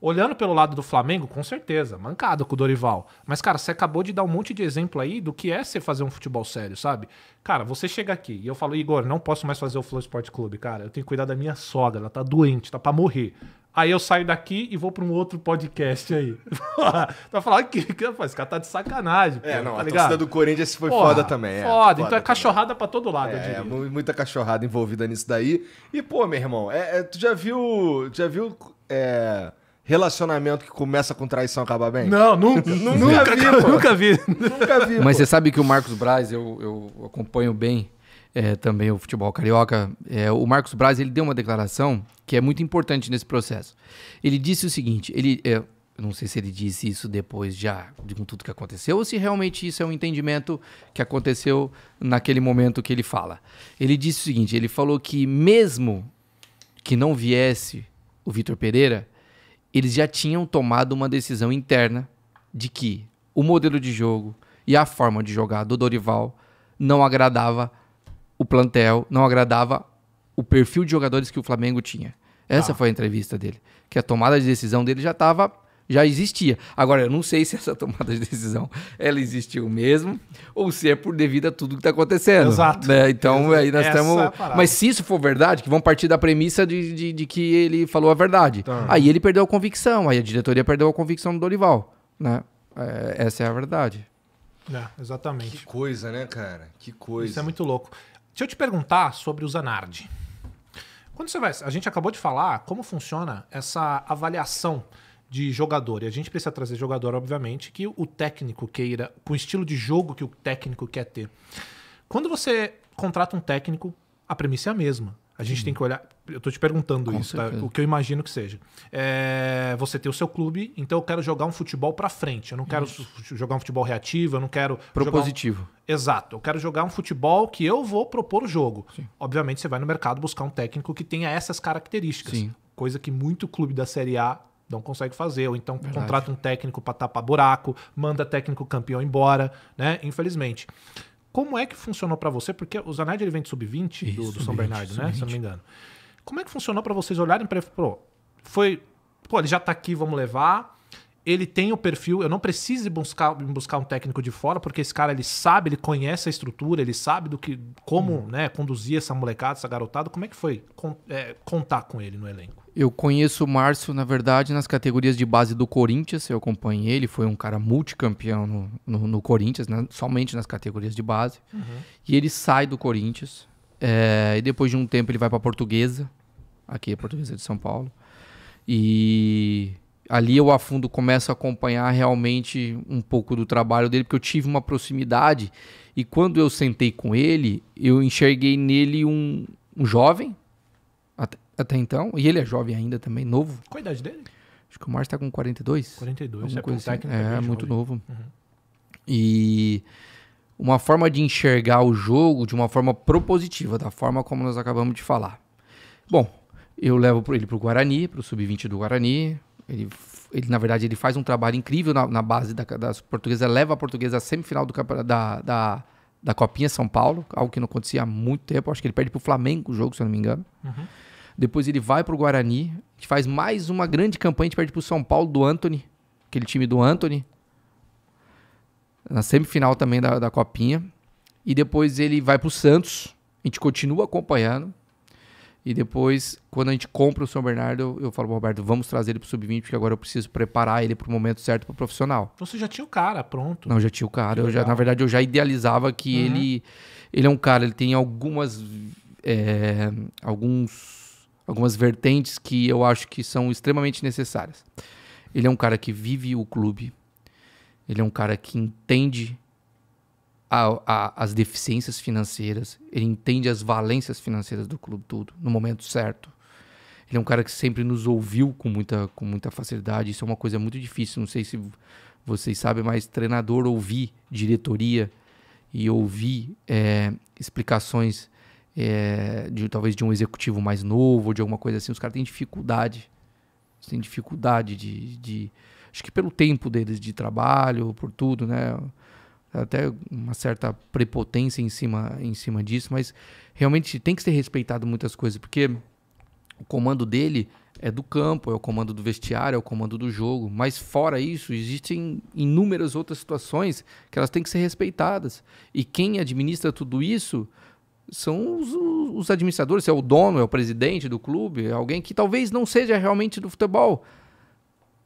Olhando pelo lado do Flamengo, com certeza, mancado com o Dorival. Mas, cara, você acabou de dar um monte de exemplo aí do que é você fazer um futebol sério, sabe? Cara, você chega aqui e eu falo, Igor, não posso mais fazer o Flow Sport Clube, cara. Eu tenho que cuidar da minha sogra, ela tá doente, tá pra morrer. Aí eu saio daqui e vou para um outro podcast aí. tá *laughs* falando que, que esse cara tá de sacanagem. É, pô, não, tá a ligado? torcida do Corinthians foi Porra, foda também. É, foda, foda, então é cachorrada para todo lado, é, é, muita cachorrada envolvida nisso daí. E, pô, meu irmão, é, é, tu já viu. Já viu. É relacionamento que começa com traição acaba bem? Não, nunca. *laughs* nunca, nunca, vi, nunca vi. Nunca vi. Mas pô. você sabe que o Marcos Braz, eu, eu acompanho bem é, também o futebol carioca. É, o Marcos Braz ele deu uma declaração que é muito importante nesse processo. Ele disse o seguinte: ele. É, não sei se ele disse isso depois já de com tudo que aconteceu ou se realmente isso é um entendimento que aconteceu naquele momento que ele fala. Ele disse o seguinte: ele falou que mesmo que não viesse o Vitor Pereira, eles já tinham tomado uma decisão interna de que o modelo de jogo e a forma de jogar do Dorival não agradava o plantel, não agradava o perfil de jogadores que o Flamengo tinha. Essa ah. foi a entrevista dele, que a tomada de decisão dele já estava já existia. Agora, eu não sei se essa *laughs* tomada de decisão ela existiu mesmo ou se é por devido a tudo que está acontecendo. Exato. Né? Então, Exato. aí nós estamos. É Mas se isso for verdade, que vão partir da premissa de, de, de que ele falou a verdade. Tá. Aí ele perdeu a convicção, aí a diretoria perdeu a convicção do Dorival. Né? É, essa é a verdade. É, exatamente. Que coisa, né, cara? Que coisa. Isso é muito louco. Deixa eu te perguntar sobre o Zanardi. Quando você vai. A gente acabou de falar como funciona essa avaliação de jogador. E a gente precisa trazer jogador, obviamente, que o técnico queira, com o estilo de jogo que o técnico quer ter. Quando você contrata um técnico, a premissa é a mesma. A gente tem que olhar. Eu tô te perguntando com isso, tá? o que eu imagino que seja. É, você tem o seu clube, então eu quero jogar um futebol para frente. Eu não quero isso. jogar um futebol reativo, eu não quero. Propositivo. Um... Exato. Eu quero jogar um futebol que eu vou propor o jogo. Sim. Obviamente, você vai no mercado buscar um técnico que tenha essas características. Sim. Coisa que muito clube da Série A não consegue fazer, ou então Verdade. contrata um técnico para tapar buraco, manda técnico campeão embora, né? Infelizmente. Como é que funcionou para você? Porque o Zanardi ele vem de sub-20 do, do, São Bernardo, né? Se eu não me engano. Como é que funcionou para vocês olharem para ele? Pô, foi, pô, ele já tá aqui, vamos levar ele tem o perfil, eu não preciso buscar, buscar um técnico de fora, porque esse cara ele sabe, ele conhece a estrutura, ele sabe do que como hum. né, conduzir essa molecada, essa garotada. Como é que foi Con, é, contar com ele no elenco? Eu conheço o Márcio, na verdade, nas categorias de base do Corinthians, eu acompanhei ele, foi um cara multicampeão no, no, no Corinthians, né, somente nas categorias de base. Uhum. E ele sai do Corinthians, é, e depois de um tempo ele vai para Portuguesa, aqui é Portuguesa de São Paulo. E ali eu afundo começa começo a acompanhar realmente um pouco do trabalho dele, porque eu tive uma proximidade e quando eu sentei com ele, eu enxerguei nele um, um jovem, até, até, então, e ele é jovem ainda também, novo. Qual a idade dele? Acho que o Márcio está com 42. 42, é, coisa tá assim. é, é muito novo. Uhum. E uma forma de enxergar o jogo de uma forma propositiva, da forma como nós acabamos de falar. Bom, eu levo ele para o Guarani, para o sub-20 do Guarani, ele, ele, na verdade, ele faz um trabalho incrível na, na base da, da, portuguesa, leva a portuguesa à semifinal do, da, da, da Copinha São Paulo, algo que não acontecia há muito tempo. Acho que ele perde para o Flamengo o jogo, se eu não me engano. Uhum. Depois ele vai para o Guarani, a gente faz mais uma grande campanha, a gente perde para o São Paulo do Anthony, aquele time do Anthony, na semifinal também da, da Copinha. E depois ele vai para o Santos, a gente continua acompanhando. E depois, quando a gente compra o São Bernardo, eu falo, Roberto, vamos trazer ele pro sub-20, porque agora eu preciso preparar ele pro momento certo pro profissional. Então você já tinha o cara pronto. Não, já tinha o cara. Eu já, na verdade, eu já idealizava que uhum. ele, ele é um cara, ele tem algumas. É, alguns, algumas vertentes que eu acho que são extremamente necessárias. Ele é um cara que vive o clube, ele é um cara que entende a, a, as deficiências financeiras, ele entende as valências financeiras do clube tudo no momento certo. Ele é um cara que sempre nos ouviu com muita, com muita facilidade. Isso é uma coisa muito difícil. Não sei se vocês sabem, mas treinador ouvir diretoria e ouvir é, explicações é, de talvez de um executivo mais novo ou de alguma coisa assim, os caras têm dificuldade. têm dificuldade de, de, Acho que pelo tempo deles de trabalho, por tudo, né? até uma certa prepotência em cima, em cima disso, mas realmente tem que ser respeitado muitas coisas, porque o comando dele é do campo, é o comando do vestiário, é o comando do jogo. Mas fora isso, existem inúmeras outras situações que elas têm que ser respeitadas. E quem administra tudo isso são os, os administradores, é o dono, é o presidente do clube, é alguém que talvez não seja realmente do futebol.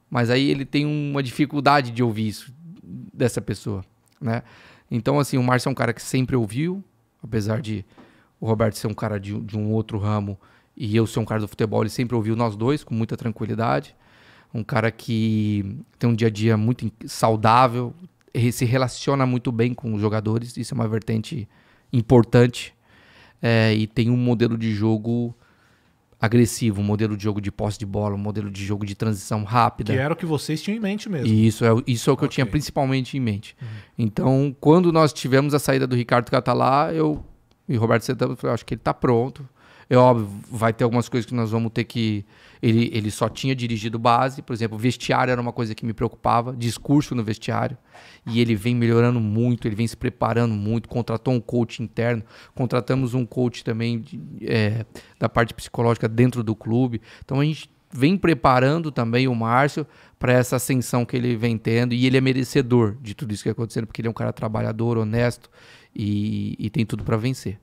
Mas aí ele tem uma dificuldade de ouvir isso dessa pessoa né? Então, assim, o Márcio é um cara que sempre ouviu, apesar de o Roberto ser um cara de, de um outro ramo e eu ser um cara do futebol, ele sempre ouviu nós dois com muita tranquilidade. Um cara que tem um dia a dia muito saudável, se relaciona muito bem com os jogadores, isso é uma vertente importante. É, e tem um modelo de jogo agressivo, um modelo de jogo de posse de bola, um modelo de jogo de transição rápida. Que era o que vocês tinham em mente mesmo. E isso é, isso é o que okay. eu tinha principalmente em mente. Uhum. Então, quando nós tivemos a saída do Ricardo Catalá, eu e Roberto Santana, eu acho que ele está pronto. É óbvio, vai ter algumas coisas que nós vamos ter que ele, ele só tinha dirigido base, por exemplo, vestiário era uma coisa que me preocupava, discurso no vestiário. E ele vem melhorando muito, ele vem se preparando muito, contratou um coach interno, contratamos um coach também de, é, da parte psicológica dentro do clube. Então a gente vem preparando também o Márcio para essa ascensão que ele vem tendo e ele é merecedor de tudo isso que está é acontecendo, porque ele é um cara trabalhador, honesto e, e tem tudo para vencer.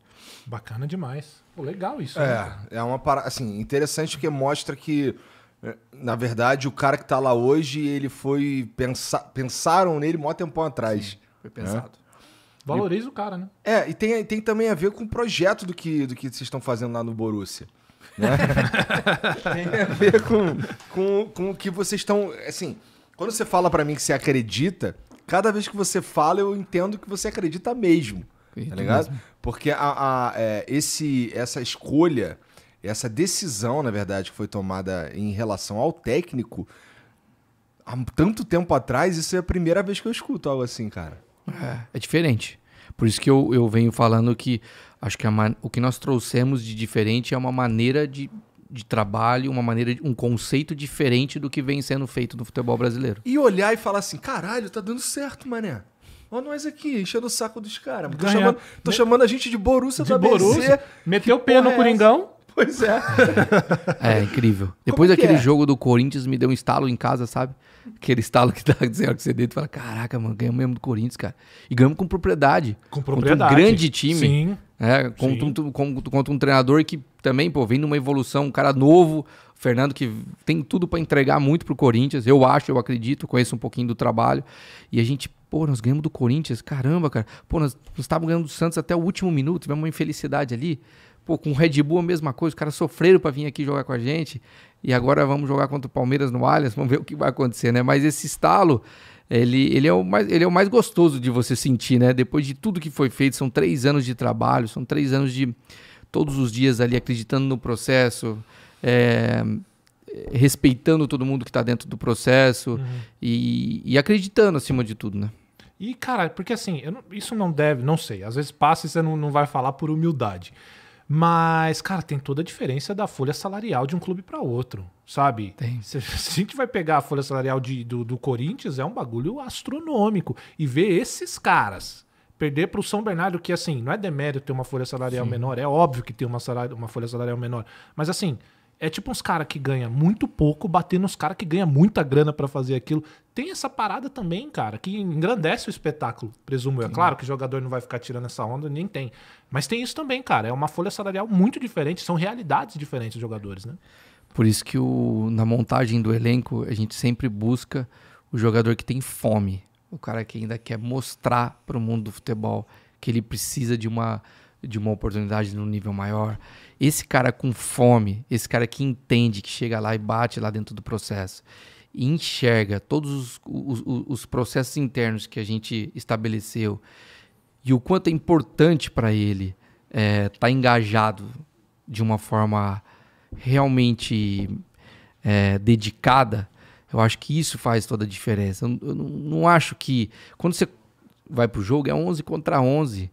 Bacana demais. Pô, legal isso. É, né? é uma parada, assim, interessante porque mostra que, na verdade, o cara que está lá hoje, ele foi. pensar pensaram nele mó tempão atrás. Sim, né? foi pensado. Valoriza e, o cara, né? É, e tem, tem também a ver com o projeto do que, do que vocês estão fazendo lá no Borussia. Né? *laughs* tem a ver com, com, com o que vocês estão. Assim, quando você fala para mim que você acredita, cada vez que você fala, eu entendo que você acredita mesmo. Tá ligado? Porque a, a é, esse, essa escolha, essa decisão, na verdade, que foi tomada em relação ao técnico, há tanto tempo atrás, isso é a primeira vez que eu escuto algo assim, cara. É, é diferente. Por isso que eu, eu venho falando que acho que man... o que nós trouxemos de diferente é uma maneira de, de trabalho, uma maneira, de... um conceito diferente do que vem sendo feito no futebol brasileiro. E olhar e falar assim, caralho, tá dando certo, mané. Olha nós aqui, enchendo o saco dos caras. Tô, chamando, tô Me... chamando a gente de Borussia de da Borussia. Meteu o pé no é Coringão. Pois é. é, incrível. Depois daquele é? jogo do Corinthians, me deu um estalo em casa, sabe? Aquele estalo que dá dizendo *laughs* que você dentro fala: Caraca, mano, ganhamos mesmo do Corinthians, cara. E ganhamos com propriedade. Com propriedade. Contra um grande time. Sim. É, contra, Sim. Um, contra, contra um treinador que também, pô, vem numa evolução, um cara novo. Fernando que tem tudo para entregar muito pro Corinthians, eu acho, eu acredito, conheço um pouquinho do trabalho. E a gente Pô, nós ganhamos do Corinthians, caramba, cara. Pô, nós estávamos ganhando do Santos até o último minuto, tivemos uma infelicidade ali. Pô, com o Red Bull a mesma coisa, os caras sofreram para vir aqui jogar com a gente. E agora vamos jogar contra o Palmeiras no Allianz, vamos ver o que vai acontecer, né? Mas esse estalo, ele, ele, é o mais, ele é o mais gostoso de você sentir, né? Depois de tudo que foi feito, são três anos de trabalho, são três anos de todos os dias ali acreditando no processo, é, respeitando todo mundo que está dentro do processo uhum. e, e, acreditando acima de tudo, né? E, cara, porque assim, não, isso não deve, não sei, às vezes passa e você não, não vai falar por humildade. Mas, cara, tem toda a diferença da folha salarial de um clube para outro, sabe? Tem. Se, *laughs* se, a gente vai pegar a folha salarial de, do, do Corinthians, é um bagulho astronômico. E ver esses caras perder para o São Bernardo, que assim, não é demérito ter uma folha salarial Sim. menor, é óbvio que tem uma, salário, uma folha salarial menor. Mas assim, é tipo uns caras que ganha muito pouco batendo uns caras que ganha muita grana para fazer aquilo. Tem essa parada também, cara, que engrandece o espetáculo, presumo eu. É claro que o jogador não vai ficar tirando essa onda, nem tem. Mas tem isso também, cara. É uma folha salarial muito diferente, são realidades diferentes os jogadores, né? Por isso que o, na montagem do elenco a gente sempre busca o jogador que tem fome, o cara que ainda quer mostrar para o mundo do futebol que ele precisa de uma, de uma oportunidade no nível maior esse cara com fome, esse cara que entende, que chega lá e bate lá dentro do processo e enxerga todos os, os, os processos internos que a gente estabeleceu e o quanto é importante para ele estar é, tá engajado de uma forma realmente é, dedicada, eu acho que isso faz toda a diferença. Eu, eu não acho que. Quando você vai para o jogo, é 11 contra 11.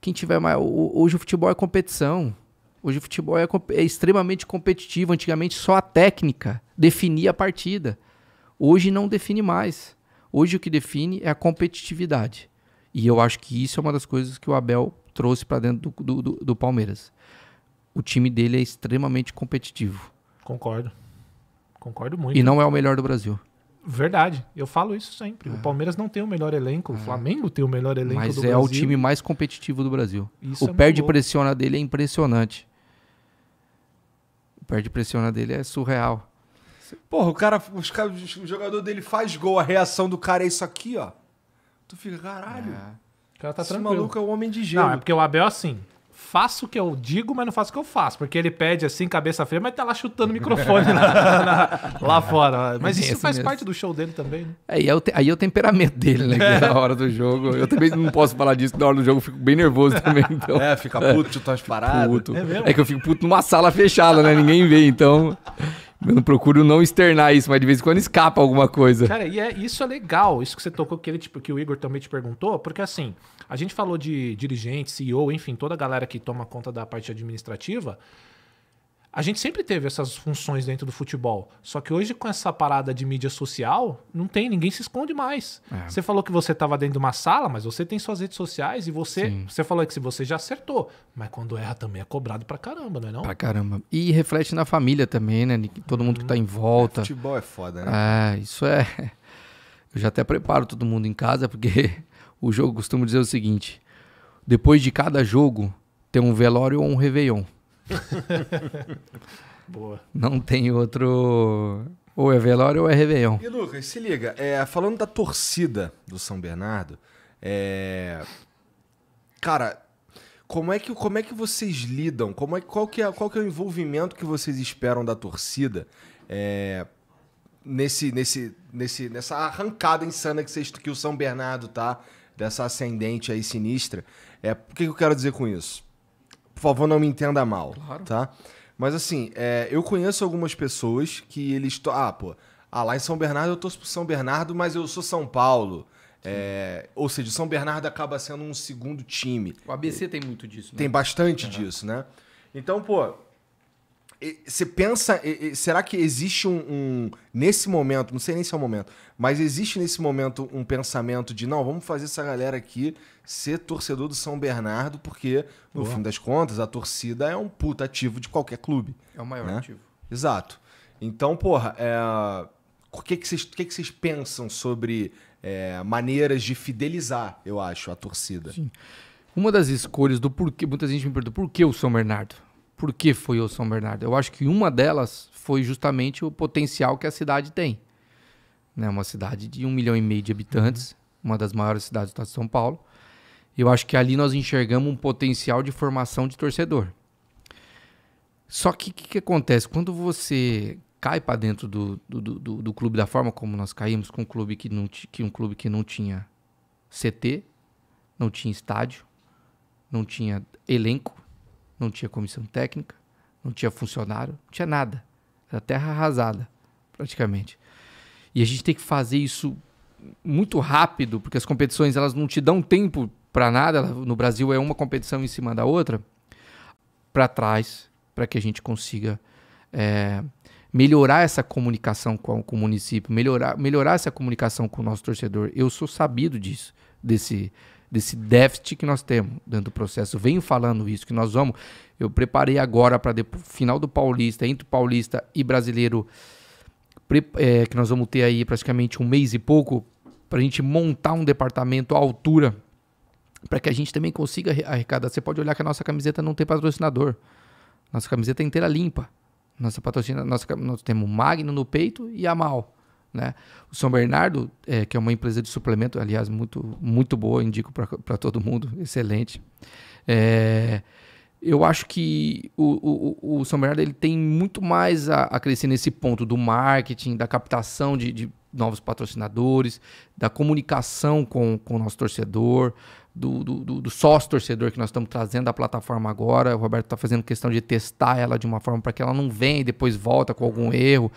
Quem tiver mais. Hoje o futebol é competição. Hoje o futebol é, é, extremamente competitivo. Antigamente só a técnica definia a partida. Hoje não define mais. Hoje o que define é a competitividade. E eu acho que isso é uma das coisas que o Abel trouxe para dentro do do, do, do Palmeiras. O time dele é extremamente competitivo. Concordo. Concordo muito. E não é o melhor do Brasil. Verdade, eu falo isso sempre. É. O Palmeiras não tem o melhor elenco, é. o Flamengo tem o melhor elenco Mas do é Brasil. Mas é o time mais competitivo do Brasil. Isso o é pé de pressiona dele é impressionante perto pressiona dele é surreal. Porra, o cara, os o jogador dele faz gol, a reação do cara é isso aqui, ó. Tu fica, caralho. É. O cara tá Esse tranquilo. maluco é um homem de gelo. Não, é porque o Abel é assim faço o que eu digo, mas não faço o que eu faço. Porque ele pede assim, cabeça feia, mas tá lá chutando o microfone *laughs* lá, na, lá fora. É mas é isso assim faz mesmo. parte do show dele também, né? É, aí, é o, aí é o temperamento dele, né? É. na hora do jogo. Eu também não posso falar disso, na hora do jogo eu fico bem nervoso também. Então. É, fica puto, tu tá parado. É, é que eu fico puto numa sala fechada, né? Ninguém vê, então. Eu não procuro não externar isso, mas de vez em quando escapa alguma coisa. Cara, e é, isso é legal, isso que você tocou, que, ele, tipo, que o Igor também te perguntou, porque assim, a gente falou de dirigente, CEO, enfim, toda a galera que toma conta da parte administrativa a gente sempre teve essas funções dentro do futebol. Só que hoje, com essa parada de mídia social, não tem, ninguém se esconde mais. É. Você falou que você estava dentro de uma sala, mas você tem suas redes sociais e você. Sim. Você falou que você já acertou. Mas quando erra também é cobrado pra caramba, não é não? Pra caramba. E reflete na família também, né? Todo mundo que tá em uhum. volta. É, futebol é foda, né? É, isso é. *laughs* Eu já até preparo todo mundo em casa, porque *laughs* o jogo costuma dizer o seguinte: depois de cada jogo, tem um velório ou um réveillon. *laughs* Boa. Não tem outro. Ou é velório ou é Réveillon. E Lucas, se liga, é, falando da torcida do São Bernardo, é... cara, como é que como é que vocês lidam? Como é qual que é qual que é o envolvimento que vocês esperam da torcida é, nesse nesse nesse nessa arrancada insana que vocês que o São Bernardo tá dessa ascendente aí sinistra? É o que, que eu quero dizer com isso? Por favor, não me entenda mal, claro. tá? Mas assim, é, eu conheço algumas pessoas que eles... Ah, pô, ah, lá em São Bernardo eu torço pro São Bernardo, mas eu sou São Paulo. É, ou seja, São Bernardo acaba sendo um segundo time. O ABC tem muito disso, né? Tem bastante uhum. disso, né? Então, pô, você pensa, será que existe um, um, Nesse momento, não sei nem se é o momento, mas existe nesse momento um pensamento de não, vamos fazer essa galera aqui ser torcedor do São Bernardo, porque, no Boa. fim das contas, a torcida é um puta ativo de qualquer clube. É o maior né? ativo. Exato. Então, porra, é... o que, que, vocês, que, que pensam sobre é, maneiras de fidelizar, eu acho, a torcida? Sim. Uma das escolhas do porquê, muita gente me pergunta, por que o São Bernardo? Por que foi o São Bernardo? Eu acho que uma delas foi justamente o potencial que a cidade tem. Né? Uma cidade de um milhão e meio de habitantes, uhum. uma das maiores cidades do estado de São Paulo eu acho que ali nós enxergamos um potencial de formação de torcedor. Só que o que, que, acontece? Quando você cai para dentro do, do, do, do, clube da forma como nós caímos, com um clube que não, que um clube que não tinha CT, não tinha estádio, não tinha elenco, não tinha comissão técnica, não tinha funcionário, não tinha nada. Era terra arrasada, praticamente. E a gente tem que fazer isso muito rápido, porque as competições elas não te dão tempo para nada, no Brasil é uma competição em cima da outra, para trás, para que a gente consiga é, melhorar essa comunicação com, com, o município, melhorar, melhorar essa comunicação com o nosso torcedor. Eu sou sabido disso, desse, desse déficit que nós temos dentro do processo. venho falando isso, que nós vamos. Eu preparei agora para final do Paulista, entre Paulista e Brasileiro, é, que nós vamos ter aí praticamente um mês e pouco, para a gente montar um departamento à altura para que a gente também consiga arrecadar. Você pode olhar que a nossa camiseta não tem patrocinador. Nossa camiseta é inteira limpa. Nossa patrocina, nossa, nós temos Magno no peito e a Mal. Né? O São Bernardo, é, que é uma empresa de suplemento, aliás, muito, muito boa, indico para todo mundo, *laughs* excelente. É, eu acho que o, o, o, São Bernardo ele tem muito mais a, a crescer nesse ponto do marketing, da captação de, de novos patrocinadores, da comunicação com, com o nosso torcedor, do, do, do, sócio-torcedor que nós estamos trazendo da plataforma agora. O Roberto está fazendo questão de testar ela de uma forma para que ela não venha e depois volta com algum erro.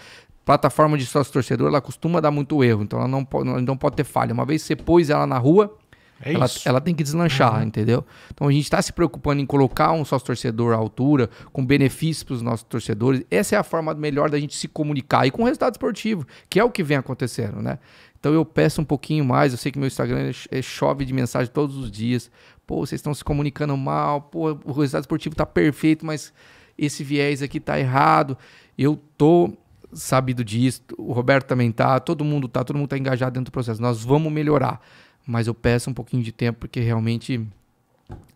Plataforma de sócio-torcedor, ela costuma dar muito erro, então ela não, pode, não pode ter falha. Uma vez você pôs ela na rua, é ela, isso. ela tem que deslanchar, uhum. entendeu? Então a gente está se preocupando em colocar um sócio torcedor à altura, com benefícios para os nossos torcedores. Essa é a forma melhor da gente se comunicar e com resultado esportivo, que é o que vem acontecendo, né? Então eu peço um pouquinho mais. Eu sei que meu Instagram é, é chove de mensagem todos os dias. Pô, vocês estão se comunicando mal. Pô, o resultado esportivo está perfeito, mas esse viés aqui está errado. Eu tô sabido disso. O Roberto também tá. Todo mundo tá. Todo mundo está engajado dentro do processo. Nós vamos melhorar mas eu peço um pouquinho de tempo porque realmente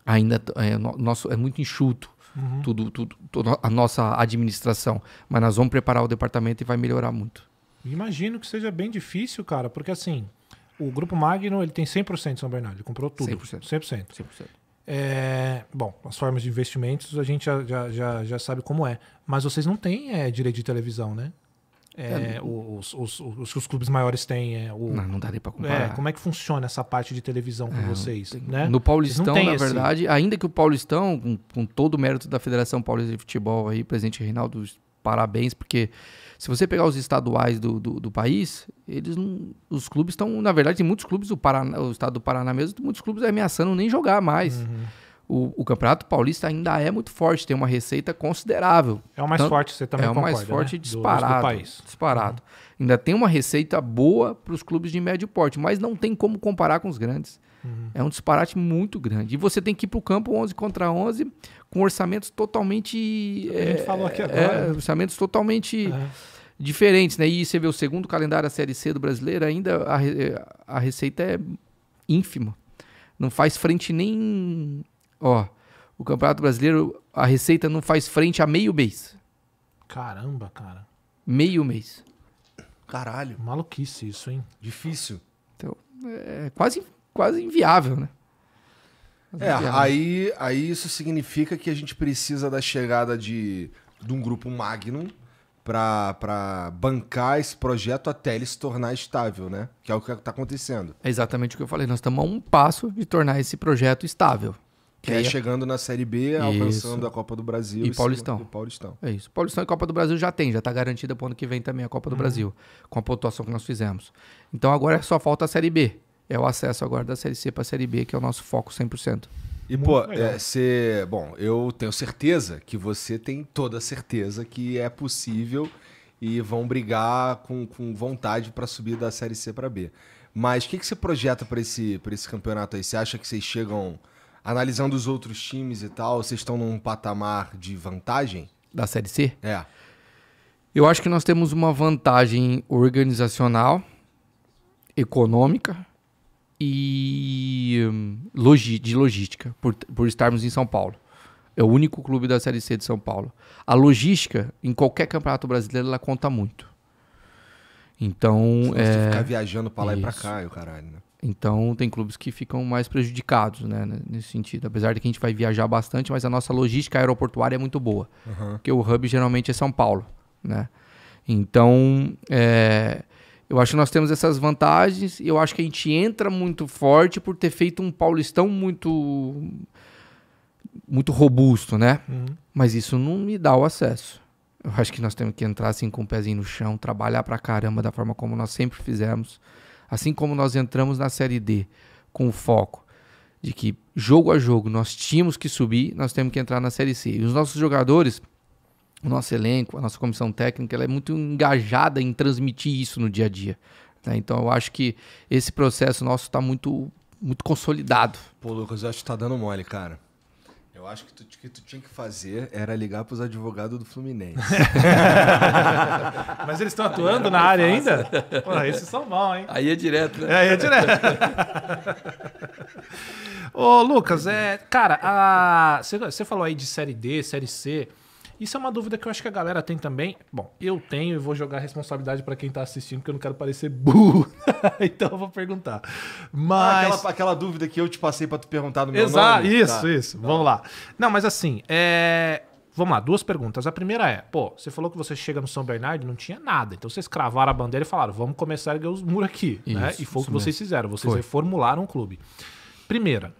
ainda é, nosso, é muito enxuto uhum. tudo, tudo, a nossa administração. Mas nós vamos preparar o departamento e vai melhorar muito. Imagino que seja bem difícil, cara, porque assim, o Grupo Magno ele tem 100% de São Bernardo, ele comprou tudo. 100%. 100%. 100%. É, bom, as formas de investimentos a gente já, já, já, já sabe como é. Mas vocês não têm é, direito de televisão, né? É, é os, os, os, que os clubes maiores têm. É o, não, não dá nem pra comparar. É, como é que funciona essa parte de televisão com vocês? Tem, né? No Paulistão, na esse... verdade, ainda que o Paulistão, com, com todo o mérito da Federação Paulista de Futebol aí, presidente Reinaldo, parabéns, porque se você pegar os estaduais do, do, do país, eles não, os clubes estão, na verdade, tem muitos clubes, o, Paraná, o estado do Paraná mesmo, muitos clubes ameaçando nem jogar mais. Uhum o, o, Campeonato Paulista ainda é muito forte, tem uma receita considerável. É o mais Tanto, forte, você também É o concorda, mais forte né? disparado. Do país. Disparado. Uhum. Ainda tem uma receita boa para os clubes de médio porte, mas não tem como comparar com os grandes. Uhum. É um disparate muito grande. E você tem que ir para o campo 11 contra 11 com orçamentos totalmente. a gente eh, falou aqui é, agora. É, orçamentos totalmente. É. Diferentes, né? E você vê o segundo calendário da Série C do brasileiro, ainda a, eh, a receita é ínfima. Não faz frente nem Ó, o Campeonato Brasileiro, a receita não faz frente a meio mês. Caramba, cara. Meio mês. Caralho. Maluquice isso, hein? Difícil. Então, é quase, quase inviável, né? é, Aí, aí isso significa que a gente precisa da chegada de, de um grupo Magnum para bancar esse projeto até ele se tornar estável, né? Que é o que está acontecendo. É exatamente o que eu falei. Nós estamos a um passo de tornar esse projeto estável. Que é, é chegando na Série B, isso. alcançando a Copa do Brasil e, e Paulistão. Paulistão. É isso. Paulistão e Copa do Brasil já tem, já está garantida para o ano que vem também a Copa do uhum. Brasil, com a pontuação que nós fizemos. Então agora só falta a Série B. É o acesso agora da Série C para a Série B, que é o nosso foco 100%. E, Muito pô, você. É, bom, eu tenho certeza que você tem toda a certeza que é possível e vão brigar com, com vontade para subir da Série C para B. Mas o que, que você projeta para esse, esse campeonato aí? Você acha que vocês chegam analisando os outros times e tal, vocês estão num patamar de vantagem? Da Série C? É. Eu acho que nós temos uma vantagem organizacional, econômica e hum, de logística, por, por estarmos em São Paulo. É o único clube da Série C de São Paulo. A logística, em qualquer campeonato brasileiro, ela conta muito. Então. Você é... ficar viajando para lá Isso. e para cá, o caralho, né? Então, tem clubes que ficam mais prejudicados, né, nesse sentido. Apesar de que a gente vai viajar bastante, mas a nossa logística aeroportuária é muito boa. Uhum. Porque o hub geralmente é São Paulo, né? Então, é, eu acho que nós temos essas vantagens. Eu acho que a gente entra muito forte por ter feito um paulistão muito muito robusto, né? Uhum. Mas isso não me dá o acesso. Eu acho que nós temos que entrar assim com o pezinho no chão, trabalhar pra caramba da forma como nós sempre fizemos. Assim como nós entramos na Série D com o foco de que jogo a jogo nós tínhamos que subir, nós temos que entrar na Série C. E os nossos jogadores, o nosso elenco, a nossa comissão técnica, ela é muito engajada em transmitir isso no dia a dia. Né? Então eu acho que esse processo nosso está muito, muito consolidado. Pô, Lucas, eu acho que está dando mole, cara. Eu acho que o que tu tinha que fazer era ligar para os advogados do Fluminense. *laughs* Mas eles estão atuando na área ainda? Pô, esses são bons, hein? Aí é direto, né? É, aí é direto. *laughs* Ô, Lucas, é, cara, você falou aí de Série D, Série C. Isso é uma dúvida que eu acho que a galera tem também. Bom, eu tenho e vou jogar a responsabilidade para quem tá assistindo, porque eu não quero parecer burro. *laughs* então eu vou perguntar. Mas. Ah, aquela, aquela, dúvida que eu te passei para tu perguntar no meu Exato, nome. Tá. Isso, tá. isso. Vamos lá. Não, mas assim, é... Vamos lá, duas perguntas. A primeira é, pô, você falou que você chega no São Bernardo e não tinha nada. Então vocês cravaram a bandeira e falaram, vamos começar a erguer os muros aqui. Né? Isso, né? E foi o que vocês mesmo. fizeram, vocês foi. reformularam o clube. Primeira,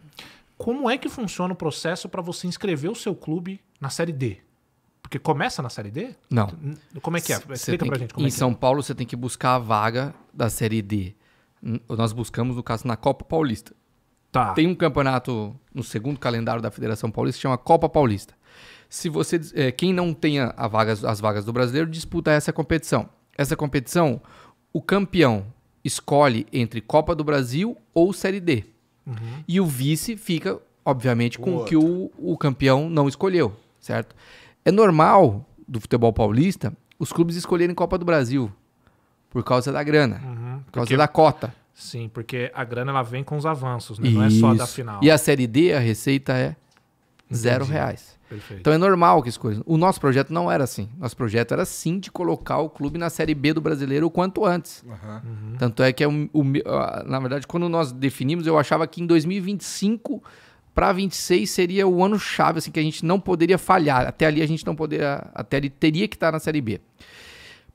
como é que funciona o processo para você inscrever o seu clube na Série D? Porque começa na Série D? Não. Como é que é? Explica pra gente gente. É em é São é. Paulo, você tem que buscar a vaga da Série D. Nós buscamos, no caso, na Copa Paulista. Tá. Tem um campeonato no segundo calendário da Federação Paulista que chama Copa Paulista. Se você, é, quem não tenha as vagas do brasileiro disputa essa competição. Essa competição, o campeão escolhe entre Copa do Brasil ou Série D. Uhum. E o vice fica, obviamente, com o que o, o campeão não escolheu, certo? É normal do futebol paulista os clubes escolherem Copa do Brasil por causa da grana, uhum, por causa porque... da cota. Sim, porque a grana ela vem com os avanços, né? não é só da final. E a série D, a receita é Entendi. zero reais. Perfeito. Então é normal que coisas. O nosso projeto não era assim. Nosso projeto era sim de colocar o clube na série B do brasileiro o quanto antes. Uhum. Tanto é que é um, um, na verdade, quando nós definimos, eu achava que em 2025 para 26 seria o ano chave, assim, que a gente não poderia falhar. Até ali a gente não poderia, até ali teria que estar na Série B.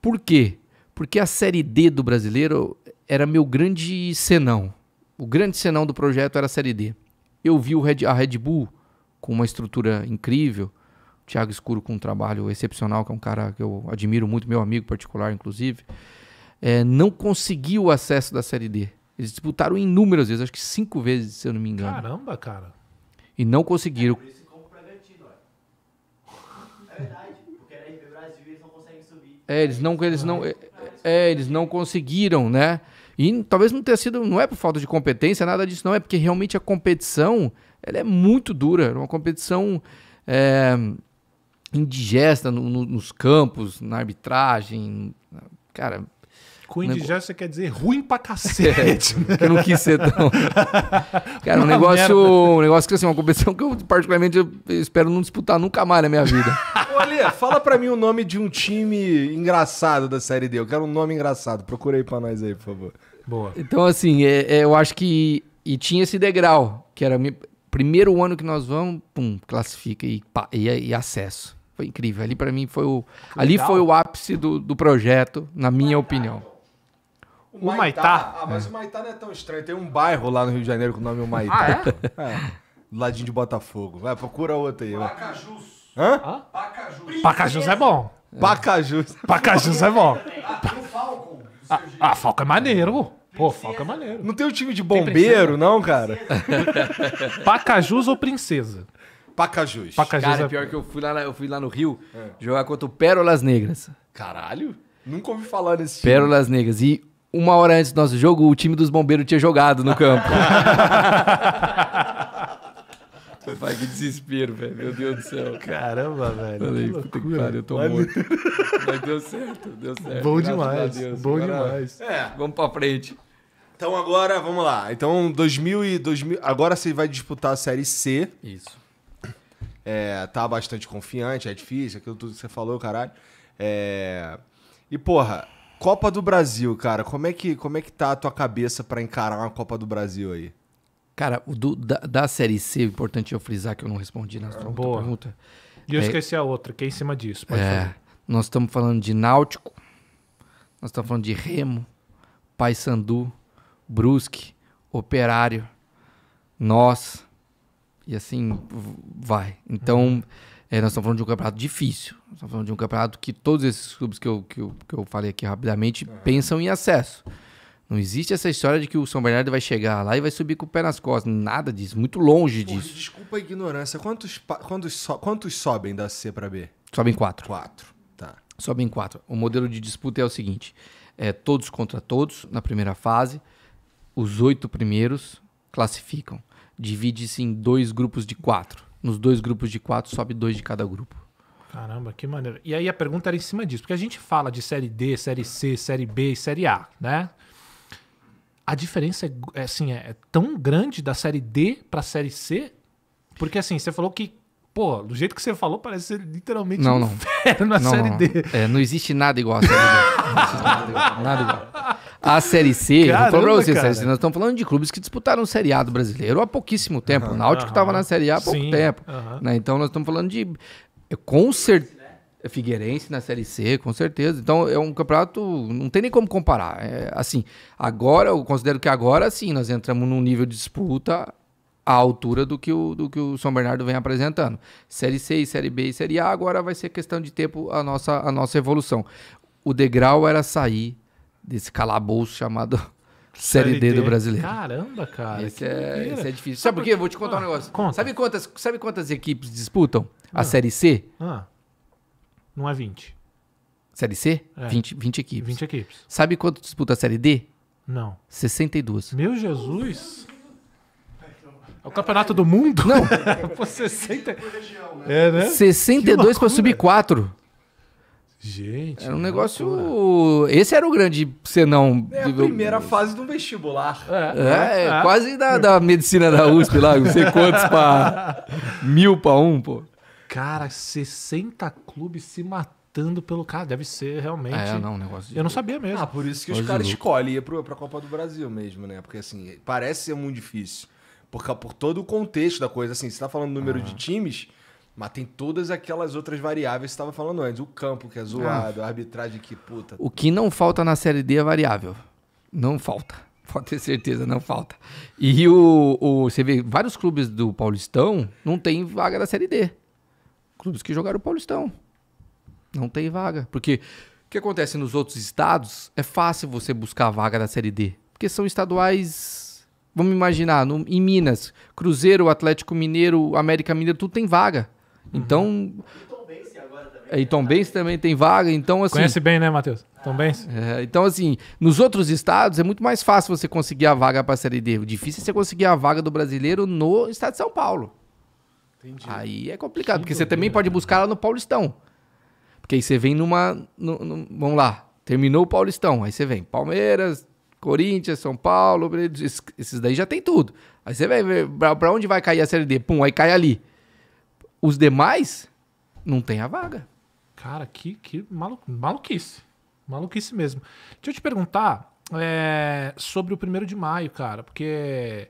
Por quê? Porque a Série D do brasileiro era meu grande senão. O grande senão do projeto era a Série D. Eu vi Red, a Red Bull com uma estrutura incrível, o Thiago Escuro com um trabalho excepcional, que é um cara que eu admiro muito, meu amigo particular, inclusive, é, não conseguiu o acesso da Série D. Eles disputaram inúmeras vezes, acho que cinco vezes, se eu não me engano. Caramba, cara e não conseguiram. É É, eles não, eles não, é, é, eles não conseguiram, né? E talvez não tenha sido, não é por falta de competência, nada disso, não. É porque realmente a competição, ela é muito dura, uma competição é, indigesta no, no, nos campos, na arbitragem, cara, ruim gesto, você quer dizer ruim pra cacete. *laughs* É, que não quis ser tão. *laughs* Cara, um negócio, um negócio que assim, uma competição que eu particularmente espero não disputar nunca mais na minha vida. Olha, *laughs* fala pra mim o nome de um time engraçado da Série D. Eu quero um nome engraçado. Procura aí pra nós aí, por favor. Boa. Então, assim, é, é, eu acho que. E tinha esse degrau, que era primeiro ano que nós vamos, pum, classifica e, e, e acesso. Foi incrível. Ali para mim foi o. ali foi o ápice do, do projeto, na minha opinião. O Maitá. Ah, mas é. o Maitá não é tão estranho. Tem um bairro lá no Rio de Janeiro com o nome é Maitá. Ah, é? é. Do ladinho de Botafogo. Vai, procura outro aí. Pacajus. Hã? Hã? Pacajus. Pacajus é bom. Pacajus. Pacajus é bom. Ah, o Falco. Ah, ah é maneiro. Pô, Falco é maneiro. Não tem o um time de bombeiro, não, cara? *laughs* Pacajus ou Princesa? Pacajus. Pacajus cara, é pior que eu fui lá, eu fui lá no Rio é. jogar contra o Pérolas Negras. Caralho. Nunca ouvi falar nesse time. Pérolas Negras. E uma hora antes do nosso jogo, o time dos bombeiros tinha jogado no campo. Pai, *laughs* que desespero, velho. Meu Deus do céu. Caramba, velho. Falei, puta que pariu, eu tô Valeu. morto. *laughs* Mas deu certo, deu certo. Bom demais. Bom Agora, demais. É. Vamos pra frente. Então agora, vamos lá. Então, 2000 e 2000, agora você vai disputar a série C. Isso. É, tá bastante confiante, é difícil, aquilo tudo que você falou, caralho. É... E porra, Copa do Brasil, cara, como é que, como é que tá a tua cabeça para encarar uma Copa do Brasil aí? Cara, do, da, da, Série C, é importante eu frisar que eu não respondi na sua Boa. pergunta. E eu é, esqueci a outra, que é em cima disso. Pode é, Nós estamos falando de Náutico, nós estamos falando de Remo, Paysandu, Brusque, Operário, nós, e assim vai. Então, uhum. é, nós estamos falando de um campeonato difícil estamos falando de um campeonato que todos esses clubes que eu, que eu, que eu falei aqui rapidamente uhum. pensam em acesso. Não existe essa história de que o São Bernardo vai chegar lá e vai subir com o pé nas costas. Nada disso, muito longe Porra, disso. Desculpa a ignorância. Quantos, quantos, so, quantos sobem da C para B? Sobem quatro. Quatro, tá. Sobem quatro. O modelo de disputa é o seguinte: é todos contra todos na primeira fase. Os oito primeiros classificam. Divide-se em dois grupos de quatro. Nos dois grupos de quatro sobe dois de cada grupo. Caramba, que maneiro. E aí a pergunta era em cima disso, porque a gente fala de série D, série C, série B e série A, né? A diferença é, é assim, é, é tão grande da série D para a série C? Porque assim, você falou que Pô, do jeito que você falou, parece ser literalmente não, não. inferno a não, Série não. D. É, não existe nada igual a Série D. Não existe nada igual. Nada igual. A Série C, Caramba, vou falar pra vocês, série C, nós estamos falando de clubes que disputaram o Série A do brasileiro há pouquíssimo tempo. Uhum, o Náutico estava uhum. na Série A há pouco Sim, tempo. Uhum. Né? Então nós estamos falando de é, com certeza. É Figueirense na Série C, com certeza. Então é um campeonato, não tem nem como comparar. É, assim, agora, eu considero que agora sim nós entramos num nível de disputa à altura do que o, do que o São Bernardo vem apresentando. Série C, Série B e Série A, agora vai ser questão de tempo a nossa, a nossa evolução. O degrau era sair desse calabouço chamado Série D do brasileiro. Caramba, cara. Esse, é, esse é, difícil. Sabe por quê? Vou te contar ah, um negócio. Conta. Sabe, quantas, sabe quantas equipes disputam ah. a Série C? Ah. Não é 20. Série C? É. 20, 20 equipes. 20 equipes. Sabe quanto disputa a Série D? Não. 62. Meu Jesus! É o campeonato do mundo? Não. *laughs* Pô, 60... É, né? 62 para subir 4. Gente. Era um negócio. Loucura. Esse era o grande senão. É a primeira fase do vestibular. É, é, é, é. quase da, da medicina da USP lá, não sei quantos para *laughs* mil para um, pô. Cara, 60 clubes se matando pelo cara. Deve ser realmente. É, não, um negócio. De... Eu não sabia mesmo. Ah, por isso que os caras escolhem ir pra, Copa do Brasil mesmo, né? Porque assim, parece ser muito difícil. Por, por todo o contexto da coisa, assim, você tá falando número ah. de times mas tem todas aquelas outras variáveis que você estava falando antes. O campo que é zoado, ah. a arbitragem que puta. O que não falta na Série D é variável. Não falta. *laughs* Pode ter certeza, não falta. E o, o você vê, vários clubes do Paulistão não tem vaga da Série D. Clubes que jogaram o Paulistão. Não tem vaga. Porque o que acontece nos outros estados é fácil você buscar a vaga da Série D. Porque são estaduais Vamos imaginar, no, em Minas, Cruzeiro, Atlético Mineiro, América Mineiro, tudo tem vaga. Então. E Tom Benz também tem vaga, então assim... Conhece bem, né, Matheus? Tom Benz. É, então assim, nos outros estados é muito mais fácil você conseguir a vaga para a Série D. O difícil é você conseguir a vaga do brasileiro no estado de São Paulo. Entendi. Aí é complicado, que porque você também né? pode buscar lá no Paulistão. Porque aí você vem numa... No, no, vamos lá, terminou o Paulistão, aí você vem Palmeiras, Corinthians, São Paulo, esses daí já tem tudo. Aí você vai ver para onde vai cair a Série D. Pum, aí cai ali. Os demais não tem a vaga. Cara, que, que malu, maluquice. Maluquice mesmo. Deixa eu te perguntar é, sobre o primeiro de maio, cara, porque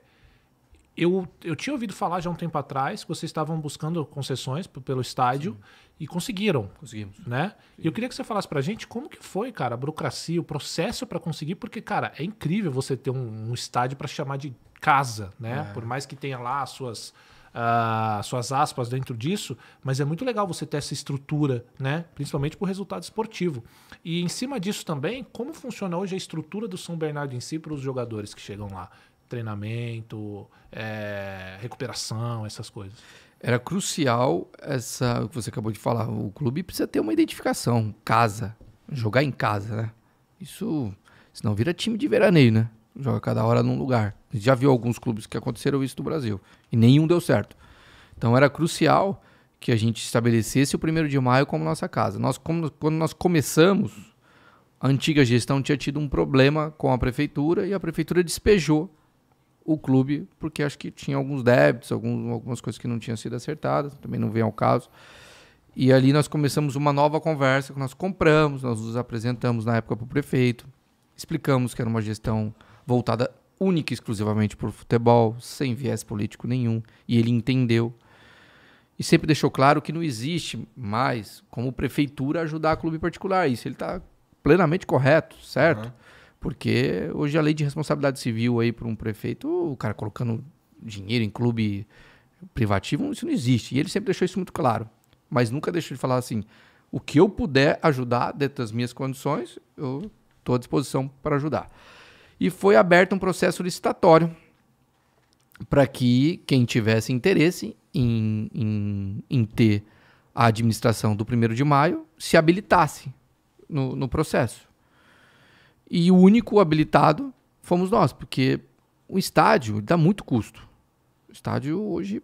eu, eu tinha ouvido falar já um tempo atrás que vocês estavam buscando concessões pelo estádio Sim. e conseguiram. Conseguimos. Né? E eu queria que você falasse pra gente como que foi, cara, a burocracia, o processo para conseguir, porque, cara, é incrível você ter um, um estádio para chamar de casa, né? É. Por mais que tenha lá as suas as ah, suas aspas dentro disso, mas é muito legal você ter essa estrutura, né? principalmente para o resultado esportivo. E em cima disso também, como funciona hoje a estrutura do São Bernardo em si para os jogadores que chegam lá? Treinamento, é, recuperação, essas coisas era crucial essa o que você acabou de falar. O clube precisa ter uma identificação, casa, jogar em casa, né? Isso, senão vira time de veraneio, né? Joga cada hora num lugar. Já viu alguns clubes que aconteceram isso no Brasil. E nenhum deu certo. Então era crucial que a gente estabelecesse o 1 de maio como nossa casa. Nós, como, quando nós começamos, a antiga gestão tinha tido um problema com a prefeitura e a prefeitura despejou o clube, porque acho que tinha alguns débitos, alguns, algumas coisas que não tinham sido acertadas, também não vem ao caso. E ali nós começamos uma nova conversa, que nós compramos, nós nos apresentamos na época para o prefeito, explicamos que era uma gestão voltada única e exclusivamente para o futebol, sem viés político nenhum, e ele entendeu. E sempre deixou claro que não existe mais como prefeitura ajudar a clube particular. Isso ele está plenamente correto, certo? Uhum. Porque hoje a lei de responsabilidade civil aí para um prefeito, o cara colocando dinheiro em clube privativo, isso não existe. E ele sempre deixou isso muito claro. Mas nunca deixou de falar assim: o que eu puder ajudar dentro das minhas condições, eu estou à disposição para ajudar e foi aberto um processo licitatório para que quem tivesse interesse em, em, em, ter a administração do 1 de maio se habilitasse no, no processo. E o único habilitado fomos nós, porque o estádio dá muito custo. O estádio hoje,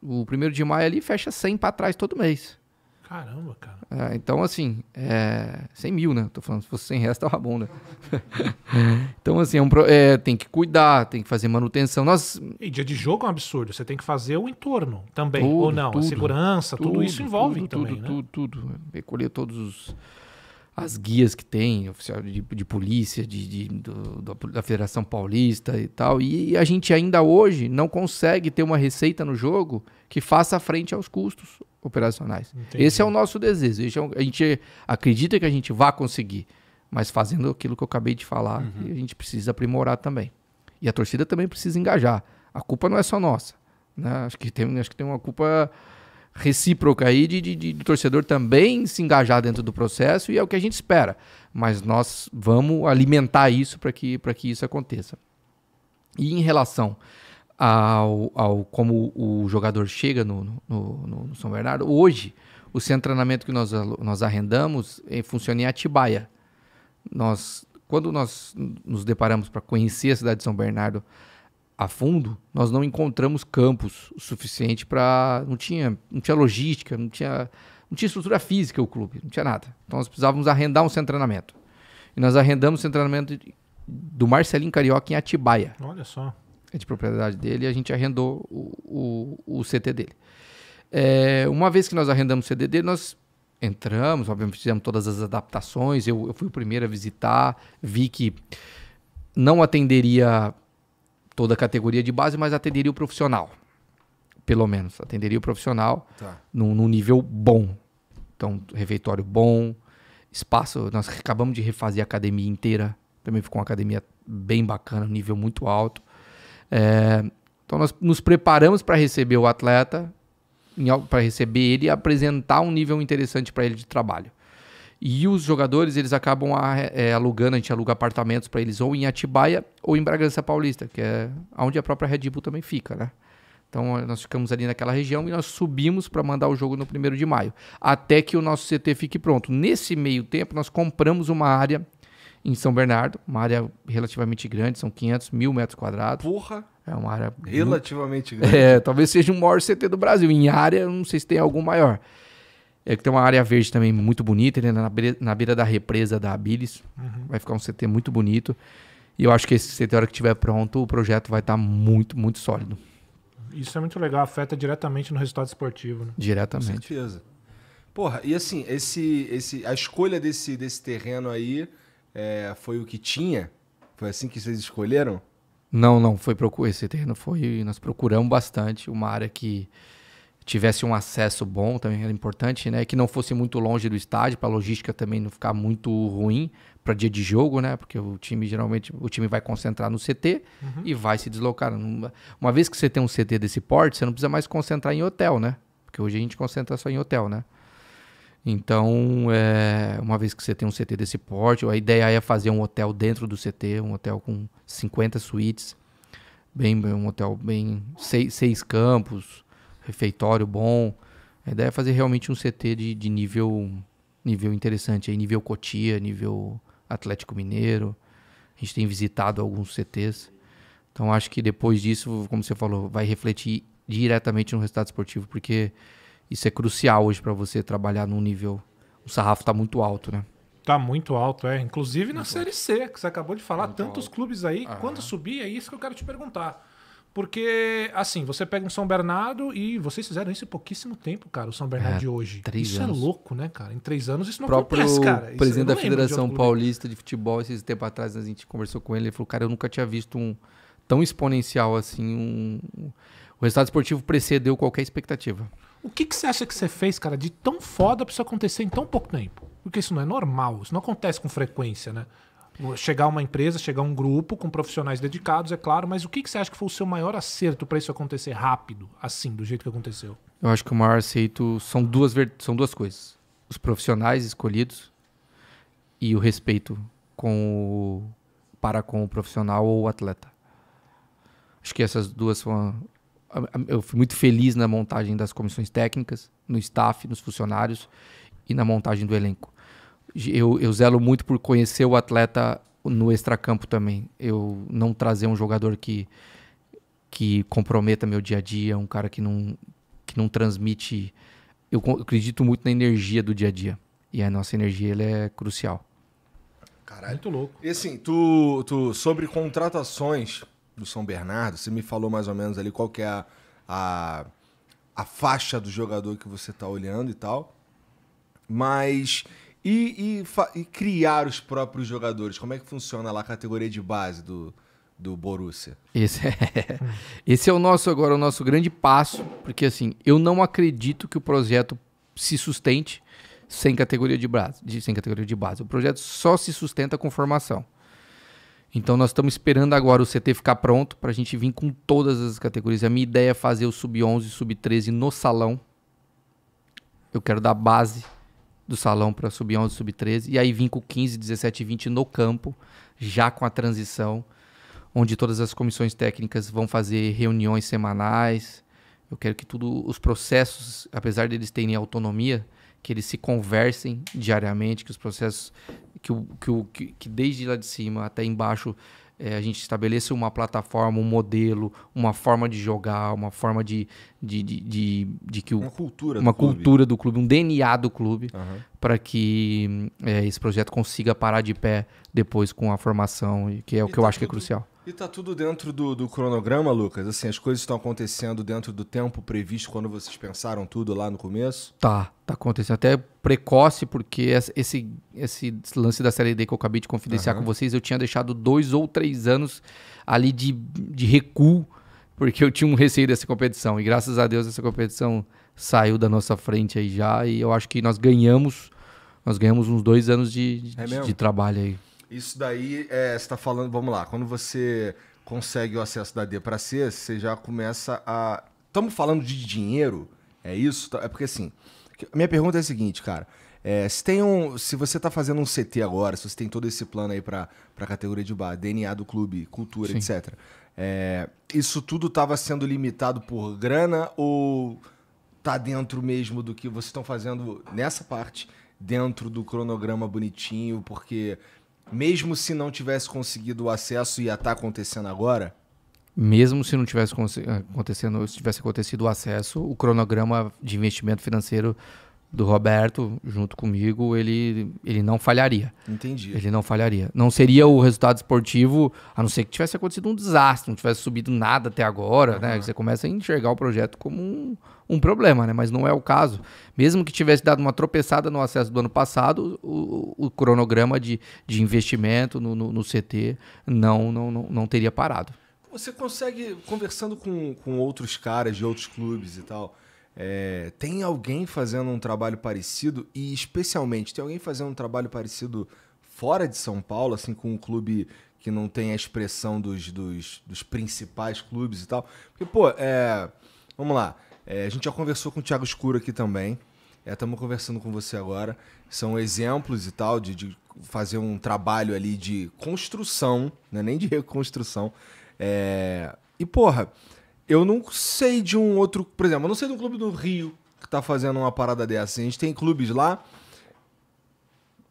o 1 de maio ali fecha 100 para trás todo mês. Caramba, cara. É, então, assim, é, 100 mil, né? Tô falando, se fosse 100 reais, *laughs* tava bom, né? Uhum. então, assim, é um, é, tem que cuidar, tem que fazer manutenção. Nós... E dia de jogo é um absurdo. Você tem que fazer o entorno também, tudo, ou não? Tudo, a segurança, tudo, tudo isso envolve tudo, também, tudo, né? Tudo, tudo. Recolher todos os as guias que tem, oficial de, de polícia, de, de do, da Federação Paulista e tal. E a gente ainda hoje não consegue ter uma receita no jogo que faça frente aos custos operacionais. Entendi. Esse é o nosso desejo. É um, a gente acredita que a gente vai conseguir, mas fazendo aquilo que eu acabei de falar, uhum. a gente precisa aprimorar também. E a torcida também precisa engajar. A culpa não é só nossa. Né? Acho, que tem, acho que tem uma culpa recíproca aí de, de, de, de torcedor também se engajar dentro do processo e é o que a gente espera. Mas nós vamos alimentar isso para que, que isso aconteça. E em relação ao, ao como o jogador chega no, no, no, no São Bernardo. Hoje, o centro de treinamento que nós, nós arrendamos eh, funciona em Atibaia. Nós, quando nós nos deparamos para conhecer a cidade de São Bernardo a fundo, nós não encontramos campos o suficiente para. Não tinha, não tinha logística, não tinha, não tinha estrutura física o clube, não tinha nada. Então nós precisávamos arrendar um centro de treinamento. E nós arrendamos o centro de treinamento do Marcelinho Carioca em Atibaia. Olha só é de propriedade dele e a gente arrendou o, o, o CT dele. É, uma vez que nós arrendamos o CT dele, nós entramos, obviamente fizemos todas as adaptações, eu, eu fui o primeiro a visitar, vi que não atenderia toda a categoria de base, mas atenderia o profissional, pelo menos, atenderia o profissional tá. num, num nível bom. Então, refeitório bom, espaço, nós acabamos de refazer a academia inteira, também ficou uma academia bem bacana, nível muito alto. É, então nós nos preparamos para receber o atleta, para receber ele e apresentar um nível interessante para ele de trabalho. E os jogadores, eles acabam a, é, alugando, a gente aluga apartamentos para eles ou em Atibaia ou em Bragança Paulista, que é onde a própria Red Bull também fica, né? Então eh, nós ficamos ali naquela região e nós subimos para mandar o jogo no primeiro de maio, até que o nosso CT fique pronto. Nesse meio tempo nós compramos uma área em São Bernardo, uma área relativamente grande, são 500 mil metros quadrados. Porra! É uma área. Relativamente muito... *laughs* grande. É, talvez seja o maior CT do Brasil. Em área, não sei se tem algum maior. É que tem uma área verde também muito bonita, né? na, beira, na beira da represa da Abilis. Uhum. Vai ficar um CT muito bonito. E eu acho que esse CT, a hora que estiver pronto, o projeto vai estar tá muito, muito sólido. Isso é muito legal, afeta diretamente no resultado esportivo. Né? Diretamente. Com certeza. Porra, e assim, esse, esse, a escolha desse, desse terreno aí é, foi o que tinha? Foi assim que vocês escolheram? Não, não. Foi procurar esse terreno foi nós procuramos bastante uma área que tivesse um acesso bom também era importante, né? Que não fosse muito longe do estádio para logística também não ficar muito ruim para dia de jogo, né? Porque o time geralmente o time vai concentrar no CT uhum. e vai se deslocar. Uma vez que você tem um CT desse porte, você não precisa mais concentrar em hotel, né? Porque hoje a gente concentra só em hotel, né? Então, é, uma vez que você tem um CT desse porte, a ideia é fazer um hotel dentro do CT, um hotel com 50 suítes, bem, um hotel bem seis, seis campos, refeitório bom. A ideia é fazer realmente um CT de, de nível nível interessante, aí nível Cotia, nível Atlético Mineiro. A gente tem visitado alguns CTs. Então acho que depois disso, como você falou, vai refletir diretamente no resultado esportivo, porque isso é crucial hoje para você trabalhar num nível. O sarrafo está muito alto, né? Tá muito alto, é. Inclusive na Série C, que você acabou de falar, tantos alto. clubes aí, quando subir, é isso que eu quero te perguntar. Porque, assim, você pega um São Bernardo e vocês fizeram isso em pouquíssimo tempo, cara, o São Bernardo é, de hoje. isso é anos. é louco, né, cara? Em três anos isso não Próprio acontece, cara. O presidente da Federação de Paulista de Futebol, esses tempo atrás, a gente conversou com ele, ele falou, cara, eu nunca tinha visto um tão exponencial assim. Um... O resultado esportivo precedeu qualquer expectativa. O que, que você acha que você fez, cara, de tão foda pra isso acontecer em tão pouco tempo? Porque isso não é normal, isso não acontece com frequência, né? Chegar uma empresa, chegar um grupo com profissionais dedicados, é claro, mas o que, que você acha que foi o seu maior acerto para isso acontecer rápido, assim, do jeito que aconteceu? Eu acho que o maior acerto são duas, são duas coisas: os profissionais escolhidos e o respeito com o, para com o profissional ou o atleta. Acho que essas duas são eu fui muito feliz na montagem das comissões técnicas, no staff, nos funcionários e na montagem do elenco. Eu, eu zelo muito por conhecer o atleta no extracampo também. Eu não trazer um jogador que, que comprometa meu dia a dia, um cara que não, que não transmite. Eu, acredito muito na energia do dia a dia. E a nossa energia ela é crucial. Caralho. Muito louco. E assim, tu, tu sobre contratações, do São Bernardo, você me falou mais ou menos ali qual que é a, a, a faixa do jogador que você está olhando e tal. Mas e, e, e, criar os próprios jogadores? Como é que funciona lá a categoria de base do, do Borussia? Esse é, *laughs* esse é o nosso agora, o nosso grande passo, porque assim, eu não acredito que o projeto se sustente sem categoria de, base, sem categoria de base. O projeto só se sustenta com formação. Então nós estamos esperando agora o CT ficar pronto para a gente vir com todas as categorias. A minha ideia é fazer o sub-11 e sub-13 no salão. Eu quero dar base do salão para sub-11 e sub-13 e aí vim com 15, 17 e 20 no campo, já com a transição, onde todas as comissões técnicas vão fazer reuniões semanais. Eu quero que tudo os processos, apesar deles terem autonomia, que eles se conversem diariamente, que os processos que, o, que, o, que, que desde lá de cima até embaixo é, a gente estabeleça uma plataforma, um modelo, uma forma de jogar, uma forma de. de, de, de, de que o, uma cultura, uma do, cultura clube. do clube, um DNA do clube, uhum. para que é, esse projeto consiga parar de pé depois com a formação, que é o e que tá eu acho tudo, que é crucial. E tá tudo dentro do, do, cronograma, Lucas? Assim, as coisas estão acontecendo dentro do tempo previsto quando vocês pensaram tudo lá no começo? Tá, tá acontecendo. Até precoce, porque esse, esse lance da série D que eu acabei de confidenciar uhum. com vocês, eu tinha deixado dois ou três anos ali de, de recuo, porque eu tinha um receio dessa competição. E graças a Deus essa competição saiu da nossa frente aí já, e eu acho que nós ganhamos, nós ganhamos uns dois anos de, de, é de trabalho aí. Isso daí, é, você tá falando, vamos lá, quando você consegue o acesso da D para C, você já começa a. Estamos falando de dinheiro, é isso? É porque assim, minha pergunta é a seguinte, cara. É, se, tem um, se você está fazendo um CT agora, se você tem todo esse plano aí para a categoria de bar, DNA do clube, cultura, Sim. etc. É, isso tudo estava sendo limitado por grana ou tá dentro mesmo do que vocês estão fazendo nessa parte, dentro do cronograma bonitinho, porque mesmo se não tivesse conseguido o acesso, ia estar tá acontecendo agora? Mesmo se não tivesse acontecendo, se tivesse acontecido o acesso, o cronograma de investimento financeiro do Roberto junto comigo, ele, ele não falharia. Entendi. Ele não falharia. Não seria o resultado esportivo, a não ser que tivesse acontecido um desastre, não tivesse subido nada até agora, uhum. né? Você começa a enxergar o projeto como um, um problema, né? Mas não é o caso. Mesmo que tivesse dado uma tropeçada no acesso do ano passado, o, o cronograma de, de investimento no, no, no CT não, não, não, não teria parado. Você consegue, conversando com, com outros caras de outros clubes e tal é, tem alguém fazendo um trabalho parecido e especialmente tem alguém fazendo um trabalho parecido fora de São Paulo, assim com um clube que não tem a expressão dos, dos, dos principais clubes e tal. Porque, pô, é, vamos lá. É, a gente já conversou com o Thiago Escuro aqui também. Estamos é, conversando com você agora. São exemplos e tal de, de fazer um trabalho ali de construção, né? nem de reconstrução. É, e, porra, eu não sei de um outro. Por exemplo, eu não sei de um clube do Rio que tá fazendo uma parada dessa. A gente tem clubes lá.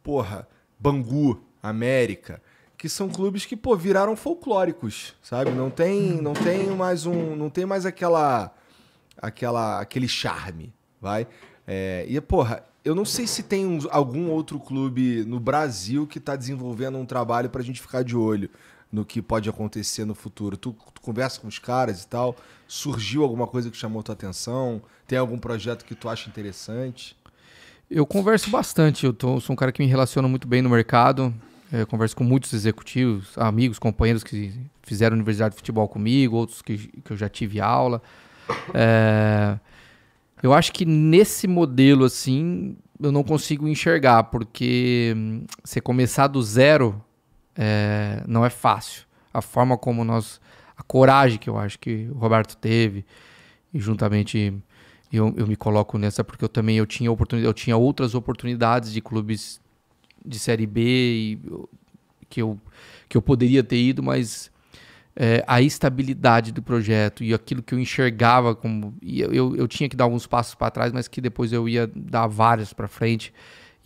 Porra, Bangu, América. Que são clubes que, pô, viraram folclóricos, sabe? Não tem, não tem mais um. Não tem mais aquela. aquela aquele charme, vai? É, e, porra, eu não sei se tem um, algum outro clube no Brasil que tá desenvolvendo um trabalho pra gente ficar de olho no que pode acontecer no futuro? Tu, tu, conversa com os caras e tal? Surgiu alguma coisa que chamou tua atenção? Tem algum projeto que tu acha interessante? Eu converso bastante. Eu tô, sou um cara que me relaciona muito bem no mercado. Eu é, converso com muitos executivos, amigos, companheiros que fizeram universidade de futebol comigo, outros que, que eu já tive aula. É, eu acho que nesse modelo assim eu não consigo enxergar, porque hum, você começar do zero é, não é fácil. A forma como nós. A coragem que eu acho que o Roberto teve, e juntamente eu, eu me coloco nessa, porque eu também eu tinha, oportunidade, eu tinha outras oportunidades de clubes de Série B e, que, eu, que eu poderia ter ido, mas é, a estabilidade do projeto e aquilo que eu enxergava como. eu, eu, eu tinha que dar alguns passos para trás, mas que depois eu ia dar vários para frente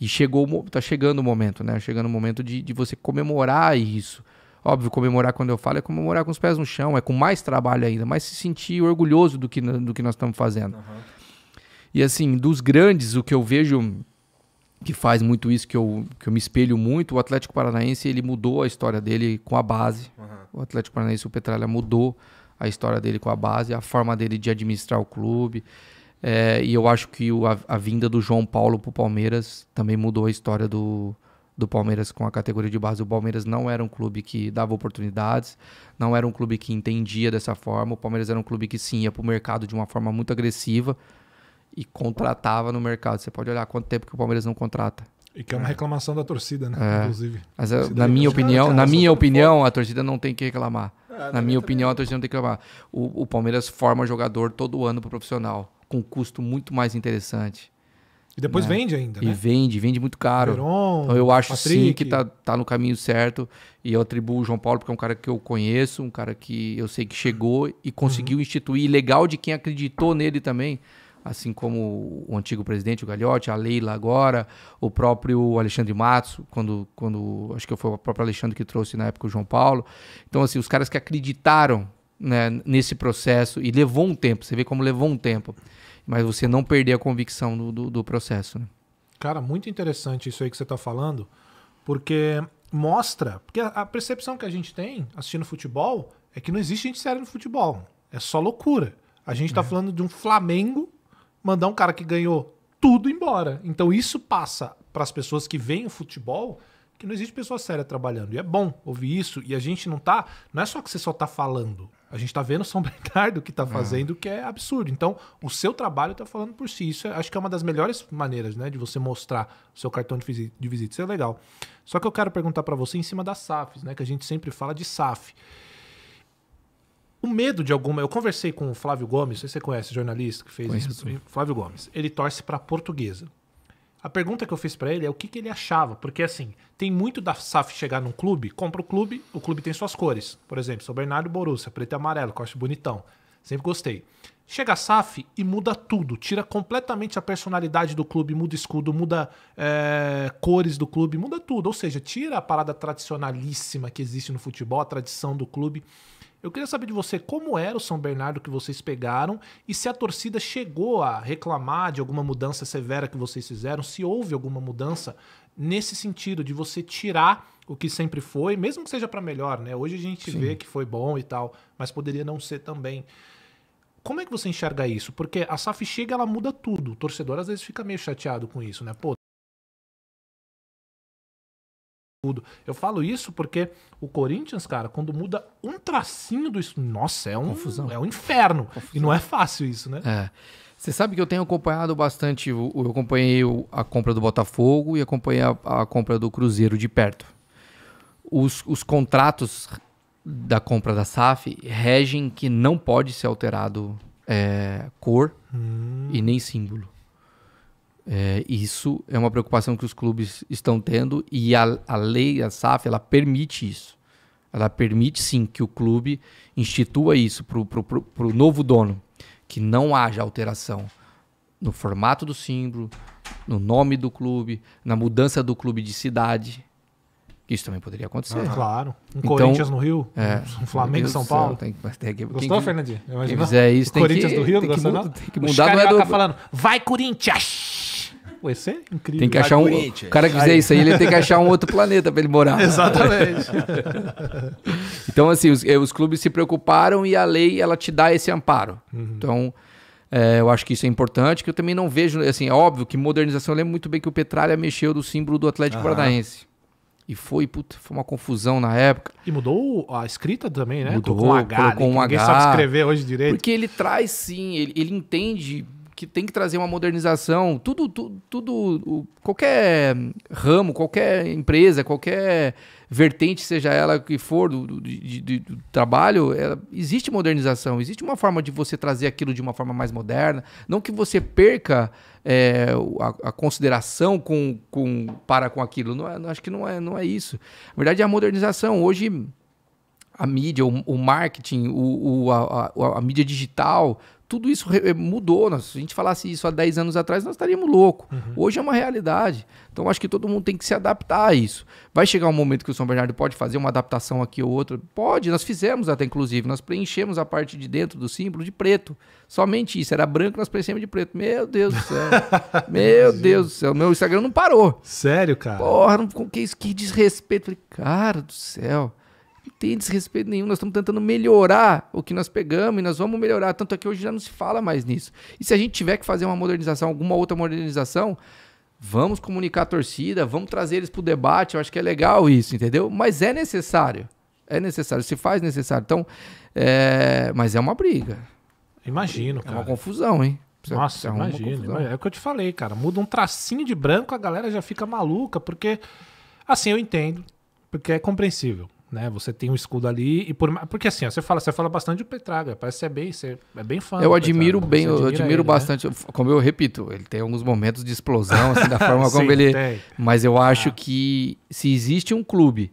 e chegou, tá chegando o momento, né? Chegando o momento de, de você comemorar isso. Óbvio, comemorar quando eu falo é comemorar com os pés no chão, é com mais trabalho ainda, mas se sentir orgulhoso do que, do que nós estamos fazendo. Uhum. E assim, dos grandes, o que eu vejo que faz muito isso, que eu, que eu me espelho muito, o Atlético Paranaense, ele mudou a história dele com a base. Uhum. O Atlético Paranaense, o Petralha mudou a história dele com a base, a forma dele de administrar o clube. É, e eu acho que o, a, a, vinda do João Paulo para o Palmeiras também mudou a história do, do Palmeiras com a categoria de base. O Palmeiras não era um clube que dava oportunidades, não era um clube que entendia dessa forma. O Palmeiras era um clube que sim ia para o mercado de uma forma muito agressiva e contratava no mercado. Você pode olhar quanto tempo que o Palmeiras não contrata. E que é uma é. reclamação da torcida, né? É. Inclusive. Mas, eh, na minha opinião, na minha opinião, a torcida não tem que reclamar. É, na minha opinião, a torcida não tem que reclamar. O, o Palmeiras forma jogador todo ano para profissional com um custo muito mais interessante. E depois né? vende ainda, né? E vende, vende muito caro. Veron, então eu acho Patrick. sim que tá, tá no caminho certo. E eu atribuo o João Paulo, porque é um cara que eu conheço, um cara que eu sei que chegou e conseguiu uhum. instituir. legal de quem acreditou nele também, assim como o antigo presidente, o Gagliotti, a Leila agora, o próprio Alexandre Matos, quando, quando acho que foi o próprio Alexandre que trouxe na época o João Paulo. Então, assim, os caras que acreditaram né, nesse processo e levou um tempo, você vê como levou um tempo mas você não perder a convicção do, do, do processo. Né? Cara, muito interessante isso aí que você está falando, porque mostra. Porque a percepção que a gente tem assistindo futebol é que não existe gente séria no futebol. É só loucura. A gente está é. falando de um Flamengo mandar um cara que ganhou tudo embora. Então isso passa para as pessoas que veem o futebol que não existe pessoa séria trabalhando. E é bom ouvir isso. E a gente não tá. Não é só que você só tá falando. A gente está vendo São *laughs* Bernardo que está é. fazendo, é. que é absurdo. Então, o seu trabalho está falando por si. Isso é, acho que é uma das melhores maneiras, né, de você mostrar o seu cartão de visita. De visita. Isso é legal. Só que eu quero perguntar para você em cima das SAFs, né, que a gente sempre fala de SAF. O medo de alguma. Eu conversei com o Flávio Gomes, não sei se você conhece, jornalista que fez Conheço. isso. Flávio Gomes. Ele torce para portuguesa. A pergunta que eu fiz para ele é o que, que ele achava, porque assim, tem muito da SAF chegar num clube, compra o clube, o clube tem suas cores. Por exemplo, sou Bernardo Borussia, preto e amarelo, corte bonitão. Sempre gostei. Chega a SAF e muda tudo, tira completamente a personalidade do clube, muda escudo, muda é, cores do clube, muda tudo. Ou seja, tira a parada tradicionalíssima que existe no futebol, a tradição do clube eu queria saber de você como era o São Bernardo que vocês pegaram e se a torcida chegou a reclamar de alguma mudança severa que vocês fizeram, se houve alguma mudança nesse sentido de você tirar o que sempre foi, mesmo que seja para melhor, né? Hoje a gente Sim. vê que foi bom e tal, mas poderia não ser também. Como é que você enxerga isso? Porque a SAF chega, ela muda tudo. O torcedor às vezes fica meio chateado com isso, né? Pô, tudo. Eu falo isso porque o Corinthians, cara, quando muda um tracinho do isso, nossa, é um Confusão. é um inferno. Confusão. E não é fácil isso, né? É. Você sabe que eu tenho acompanhado bastante, eu acompanhei a compra do Botafogo e acompanhei a, a compra do Cruzeiro de perto. Os, os contratos da compra da SAF regem que não pode ser alterado é, cor hum. e nem símbolo. É, isso é uma preocupação que os clubes estão tendo e a, a lei, a SAF, ela permite isso. Ela permite sim que o clube institua isso para o novo dono, que não haja alteração no formato do símbolo, no nome do clube, na mudança do clube de cidade. Isso também poderia acontecer. Ah, claro. Um então, Corinthians no Rio, é, um Flamengo São Paulo. tem, tem que, Gostou, Fernandinho? Quem fizer isso, tem Corinthians que, do Rio, tem que, não? tem que mudar. O não é do... tá falando, vai Corinthians! Vai ser é incrível. Tem que achar um. O cara que fizer isso aí, ele tem que achar um outro planeta para ele morar. *laughs* Exatamente. *laughs* então, assim, os, eh, os, clubes se preocuparam e a lei ela te dá esse amparo. Uhum. Então. É, eu acho que isso é importante, que eu também não vejo, assim, é óbvio que modernização, eu lembro muito bem que o Petralha mexeu do símbolo do Atlético Paranaense. E foi, puta, foi uma confusão na época. E mudou a escrita também, né? Mudou, com né? um H, um H. Ninguém sabe escrever hoje direito. Porque ele traz, sim, ele, ele entende que tem que trazer uma modernização. Tudo, tudo, tudo qualquer ramo, qualquer empresa, qualquer vertente, seja ela que for do, do, do, do trabalho, ela, existe modernização, existe uma forma de você trazer aquilo de uma forma mais moderna. Não que você perca é, a, a, consideração com, com, para com aquilo. Não é, acho que não é, não é isso. Na verdade, é a modernização. Hoje a mídia, o, o marketing, o, o a, a, a, mídia digital, tudo isso eh, mudou. se a gente falasse isso há 10 anos atrás, nós estaríamos loucos. Uhum. Hoje é uma realidade. Então acho que todo mundo tem que se adaptar a isso. Vai chegar um momento que o São Bernardo pode fazer uma adaptação aqui ou outra? Pode, nós fizemos até inclusive. Nós preenchemos a parte de dentro do símbolo de preto. Somente isso. Era branco, nós preenchemos de preto. Meu Deus do céu. *laughs* Meu Deus do céu. Meu Instagram não parou. Sério, cara? Porra, não, que, que desrespeito. Falei, cara do céu tem desrespeito nenhum, nós estamos tentando melhorar o que nós pegamos e nós vamos melhorar, tanto é que hoje já não se fala mais nisso. E se a gente tiver que fazer uma modernização, alguma outra modernização, vamos comunicar a torcida, vamos trazer eles para o debate, eu acho que é legal isso, entendeu? Mas é necessário, é necessário, se faz necessário. Então, é... mas é uma briga. Imagino, cara. É uma confusão, hein? Você Nossa, imagino. É o que eu te falei, cara. Muda um tracinho de branco, a galera já fica maluca, porque, assim, eu entendo, porque é compreensível né? Você tem um escudo ali e por porque assim, ó, você fala, você fala bastante do Petraga, parece que é bem, você é bem fã. Eu admiro Petraga, bem, eu admiro ele, né? bastante, né? como eu repito, ele tem alguns momentos de explosão assim, da *laughs* forma Sim, como ele, tem. mas eu acho ah. que se existe um clube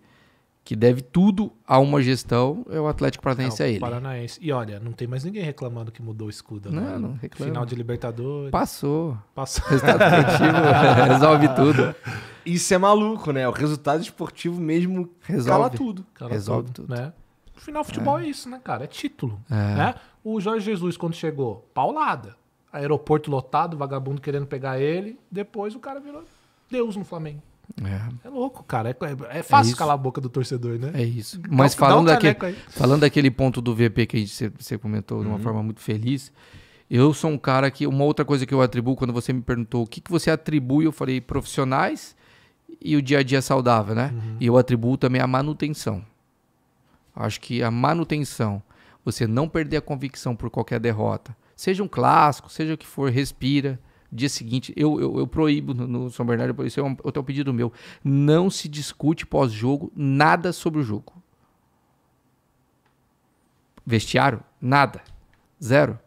que deve tudo a uma gestão, é o Atlético é, Paranaense é, a ele. Paranaense. E olha, não tem mais ninguém reclamando que mudou o escudo. Né? Não, né? não reclama. Final de Libertadores. Passou. Passou. Resultado esportivo *laughs* resolve tudo. Isso é maluco, né? O resultado esportivo mesmo resolve. cala tudo. Cala resolve tudo. tudo. Né? No final, futebol é. é. isso, né, cara? É título. É. Né? O Jorge Jesus, quando chegou, paulada. Aeroporto lotado, vagabundo querendo pegar ele. Depois o cara virou Deus no Flamengo. É. é louco, cara. É, é, é, é fácil é calar a boca do torcedor, né? É isso. Mas falando, um daquele, falando daquele ponto do VP que você comentou uhum. de uma uhum. forma muito feliz, eu sou um cara que. Uma outra coisa que eu atribuo, quando você me perguntou o que, que você atribui, eu falei profissionais e o dia a dia saudável, né? Uhum. E eu atribuo também a manutenção. Acho que a manutenção, você não perder a convicção por qualquer derrota, seja um clássico, seja o que for, respira dia seguinte. Eu, eu, eu proíbo no, no, São Bernardo, por isso é um, até um pedido meu. Não se discute pós-jogo nada sobre o jogo. Vestiário? Nada. Zero.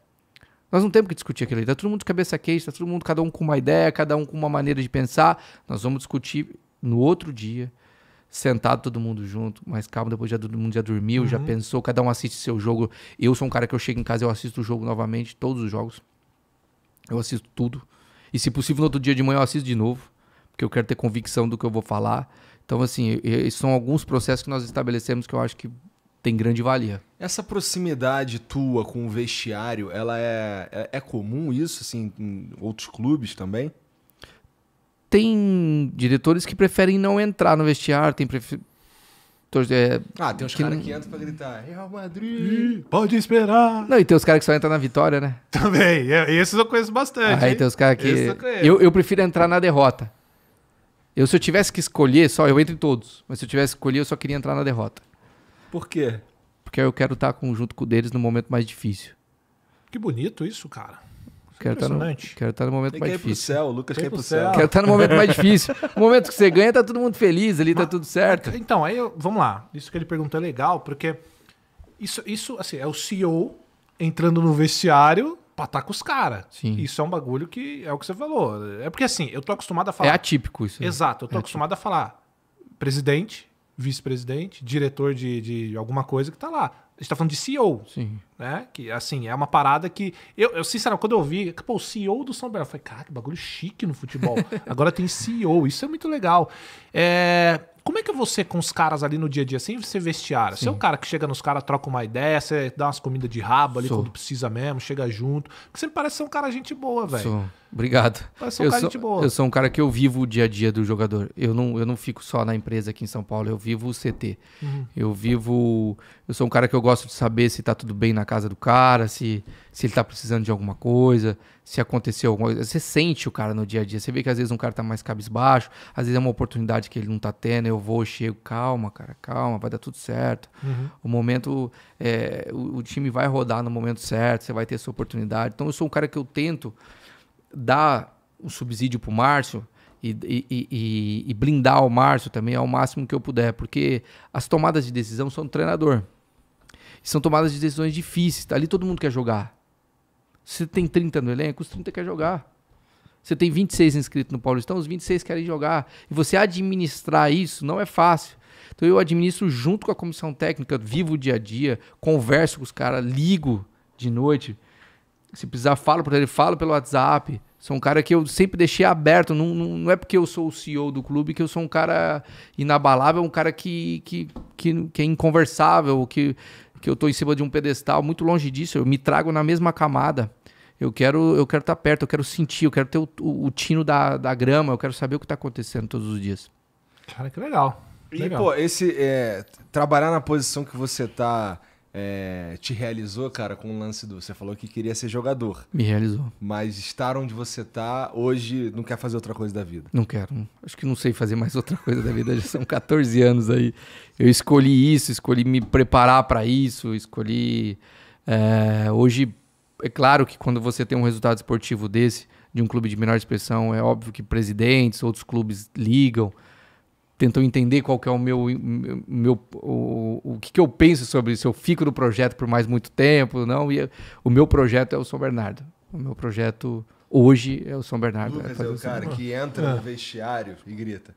Nós não temos que discutir aquilo ali. Tá todo mundo de cabeça quente, tá todo mundo, cada um com uma ideia, cada um com uma maneira de pensar. Nós vamos discutir no outro dia, sentado todo mundo junto, mais calmo, depois já todo mundo já dormiu, uhum. já pensou, cada um assiste seu jogo. Eu sou um cara que eu chego em casa, eu assisto o jogo novamente, todos os jogos. Eu assisto tudo. E se possível, no outro dia de manhã eu assisto de novo, porque eu quero ter convicção do que eu vou falar. Então, assim, esses são alguns processos que nós estabelecemos que eu acho que tem grande valia. Essa proximidade tua com o vestiário, ela é, é, é comum isso, assim, em outros clubes também? Tem diretores que preferem não entrar no vestiário, tem é, ah, tem uns caras que entram pra gritar Real Madrid, pode esperar. Não, e tem os caras que só entram na vitória, né? *laughs* Também, é, esses eu conheço bastante. Aí hein? tem os caras que... Eu, eu, eu, prefiro entrar na derrota. Eu, se eu tivesse que escolher, só eu entro em todos. Mas se eu tivesse que escolher, eu só queria entrar na derrota. Por quê? Porque eu quero estar junto com deles no momento mais difícil. Que bonito isso, cara. Quero estar, tá no, quero estar tá no momento Tem mais que difícil. Céu, Lucas quer ir pro céu. Quero estar tá no momento mais difícil. No momento que você ganha, tá todo mundo feliz ali, Mas, tá tudo certo. Então, aí eu, vamos lá. Isso que ele perguntou é legal, porque isso, isso assim, é o CEO entrando no vestiário pra estar com os caras. Isso é um bagulho que é o que você falou. É porque assim, eu tô acostumado a falar. É atípico isso. Né? Exato, eu tô é acostumado atípico. a falar presidente, vice-presidente, diretor de, de alguma coisa que tá lá gente tá falando de CEO. Sim. Né? Que, assim, é uma parada que. Eu, eu sinceramente, quando eu vi, pô, o CEO do São Bernardo, eu falei, cara, que bagulho chique no futebol. *laughs* Agora tem CEO, isso é muito legal. É, como é que é você com os caras ali no dia a dia, sem ser vestiário? Sim. Você é o cara que chega nos caras, troca uma ideia, você dá umas comidas de rabo ali Sou. quando precisa mesmo, chega junto. Porque você me parece ser um cara gente boa, velho. Obrigado. Mas sou eu, cara sou, de boa. eu sou um cara que eu vivo o dia a dia do jogador. Eu não, eu não fico só na empresa aqui em São Paulo, eu vivo o CT. Uhum. Eu vivo. Eu sou um cara que eu gosto de saber se tá tudo bem na casa do cara, se, se ele tá precisando de alguma coisa, se aconteceu alguma coisa. Você sente o cara no dia a dia. Você vê que às vezes um cara tá mais cabisbaixo, às vezes é uma oportunidade que ele não tá tendo. Eu vou, chego, calma, cara, calma, vai dar tudo certo. Uhum. O momento. É, o, o time vai rodar no momento certo, você vai ter sua oportunidade. Então eu sou um cara que eu tento dar um subsídio para o Márcio e, e, e, e, blindar o Márcio também ao máximo que eu puder, porque as tomadas de decisão são do treinador. São tomadas de decisões difíceis. Tá? Ali todo mundo quer jogar. Você tem 30 no elenco, os 30 quer jogar. Você tem 26 inscritos no Paulistão, os 26 querem jogar. E você administrar isso não é fácil. Então eu administro junto com a comissão técnica, vivo o dia a dia, converso com os caras, ligo de noite se precisar, falo por ele, falo pelo WhatsApp. Sou um cara que eu sempre deixei aberto. Não, não, não, é porque eu sou o CEO do clube que eu sou um cara inabalável, um cara que, que, que, que é inconversável, que, que eu estou em cima de um pedestal. Muito longe disso, eu me trago na mesma camada. Eu quero eu quero estar tá perto, eu quero sentir, eu quero ter o, o, o tino da, da grama, eu quero saber o que está acontecendo todos os dias. Cara, que legal. legal. E, pô, esse, é, trabalhar na posição que você está é, te realizou, cara, com o lance do. Você falou que queria ser jogador. Me realizou. Mas estar onde você tá hoje não quer fazer outra coisa da vida. Não quero. Acho que não sei fazer mais outra coisa da vida. Já são 14 anos aí. Eu escolhi isso, escolhi me preparar para isso, escolhi. É, hoje, é claro que quando você tem um resultado esportivo desse, de um clube de menor expressão, é óbvio que presidentes, outros clubes ligam tentam entender qual que é o meu, meu, meu o, o que, que, eu penso sobre isso. Eu fico no projeto por mais muito tempo, não? E o meu projeto é o São Bernardo. O meu projeto hoje é o São Bernardo. Lucas é, é o cara que entra no vestiário e grita: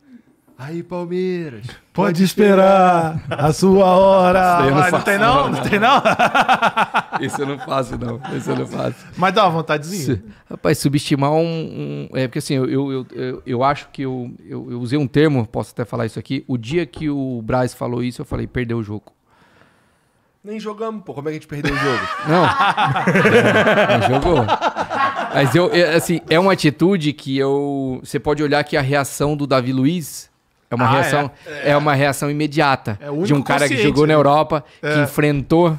Aí, Palmeiras. Pode, pode esperar, esperar a sua hora. Isso eu não, ah, faço, não tem não? Não, não tem não? *laughs* Isso eu não faço, não. Isso eu não faço. Mas dá uma vontadezinha. Se, rapaz, subestimar um, um, É porque assim, eu, eu, eu, eu acho que eu, eu, eu, usei um termo, posso até falar isso aqui. O dia que o Braz falou isso, eu falei, perdeu o jogo. Nem jogamos, pô. Como é que a gente perdeu o jogo? *laughs* Não. É, não jogou. Mas eu, é, assim, é uma atitude que eu. Você pode olhar que a reação do Davi Luiz é uma, ah, é? reação, é? é. uma reação imediata é de um cara que jogou na né? Europa, é. que enfrentou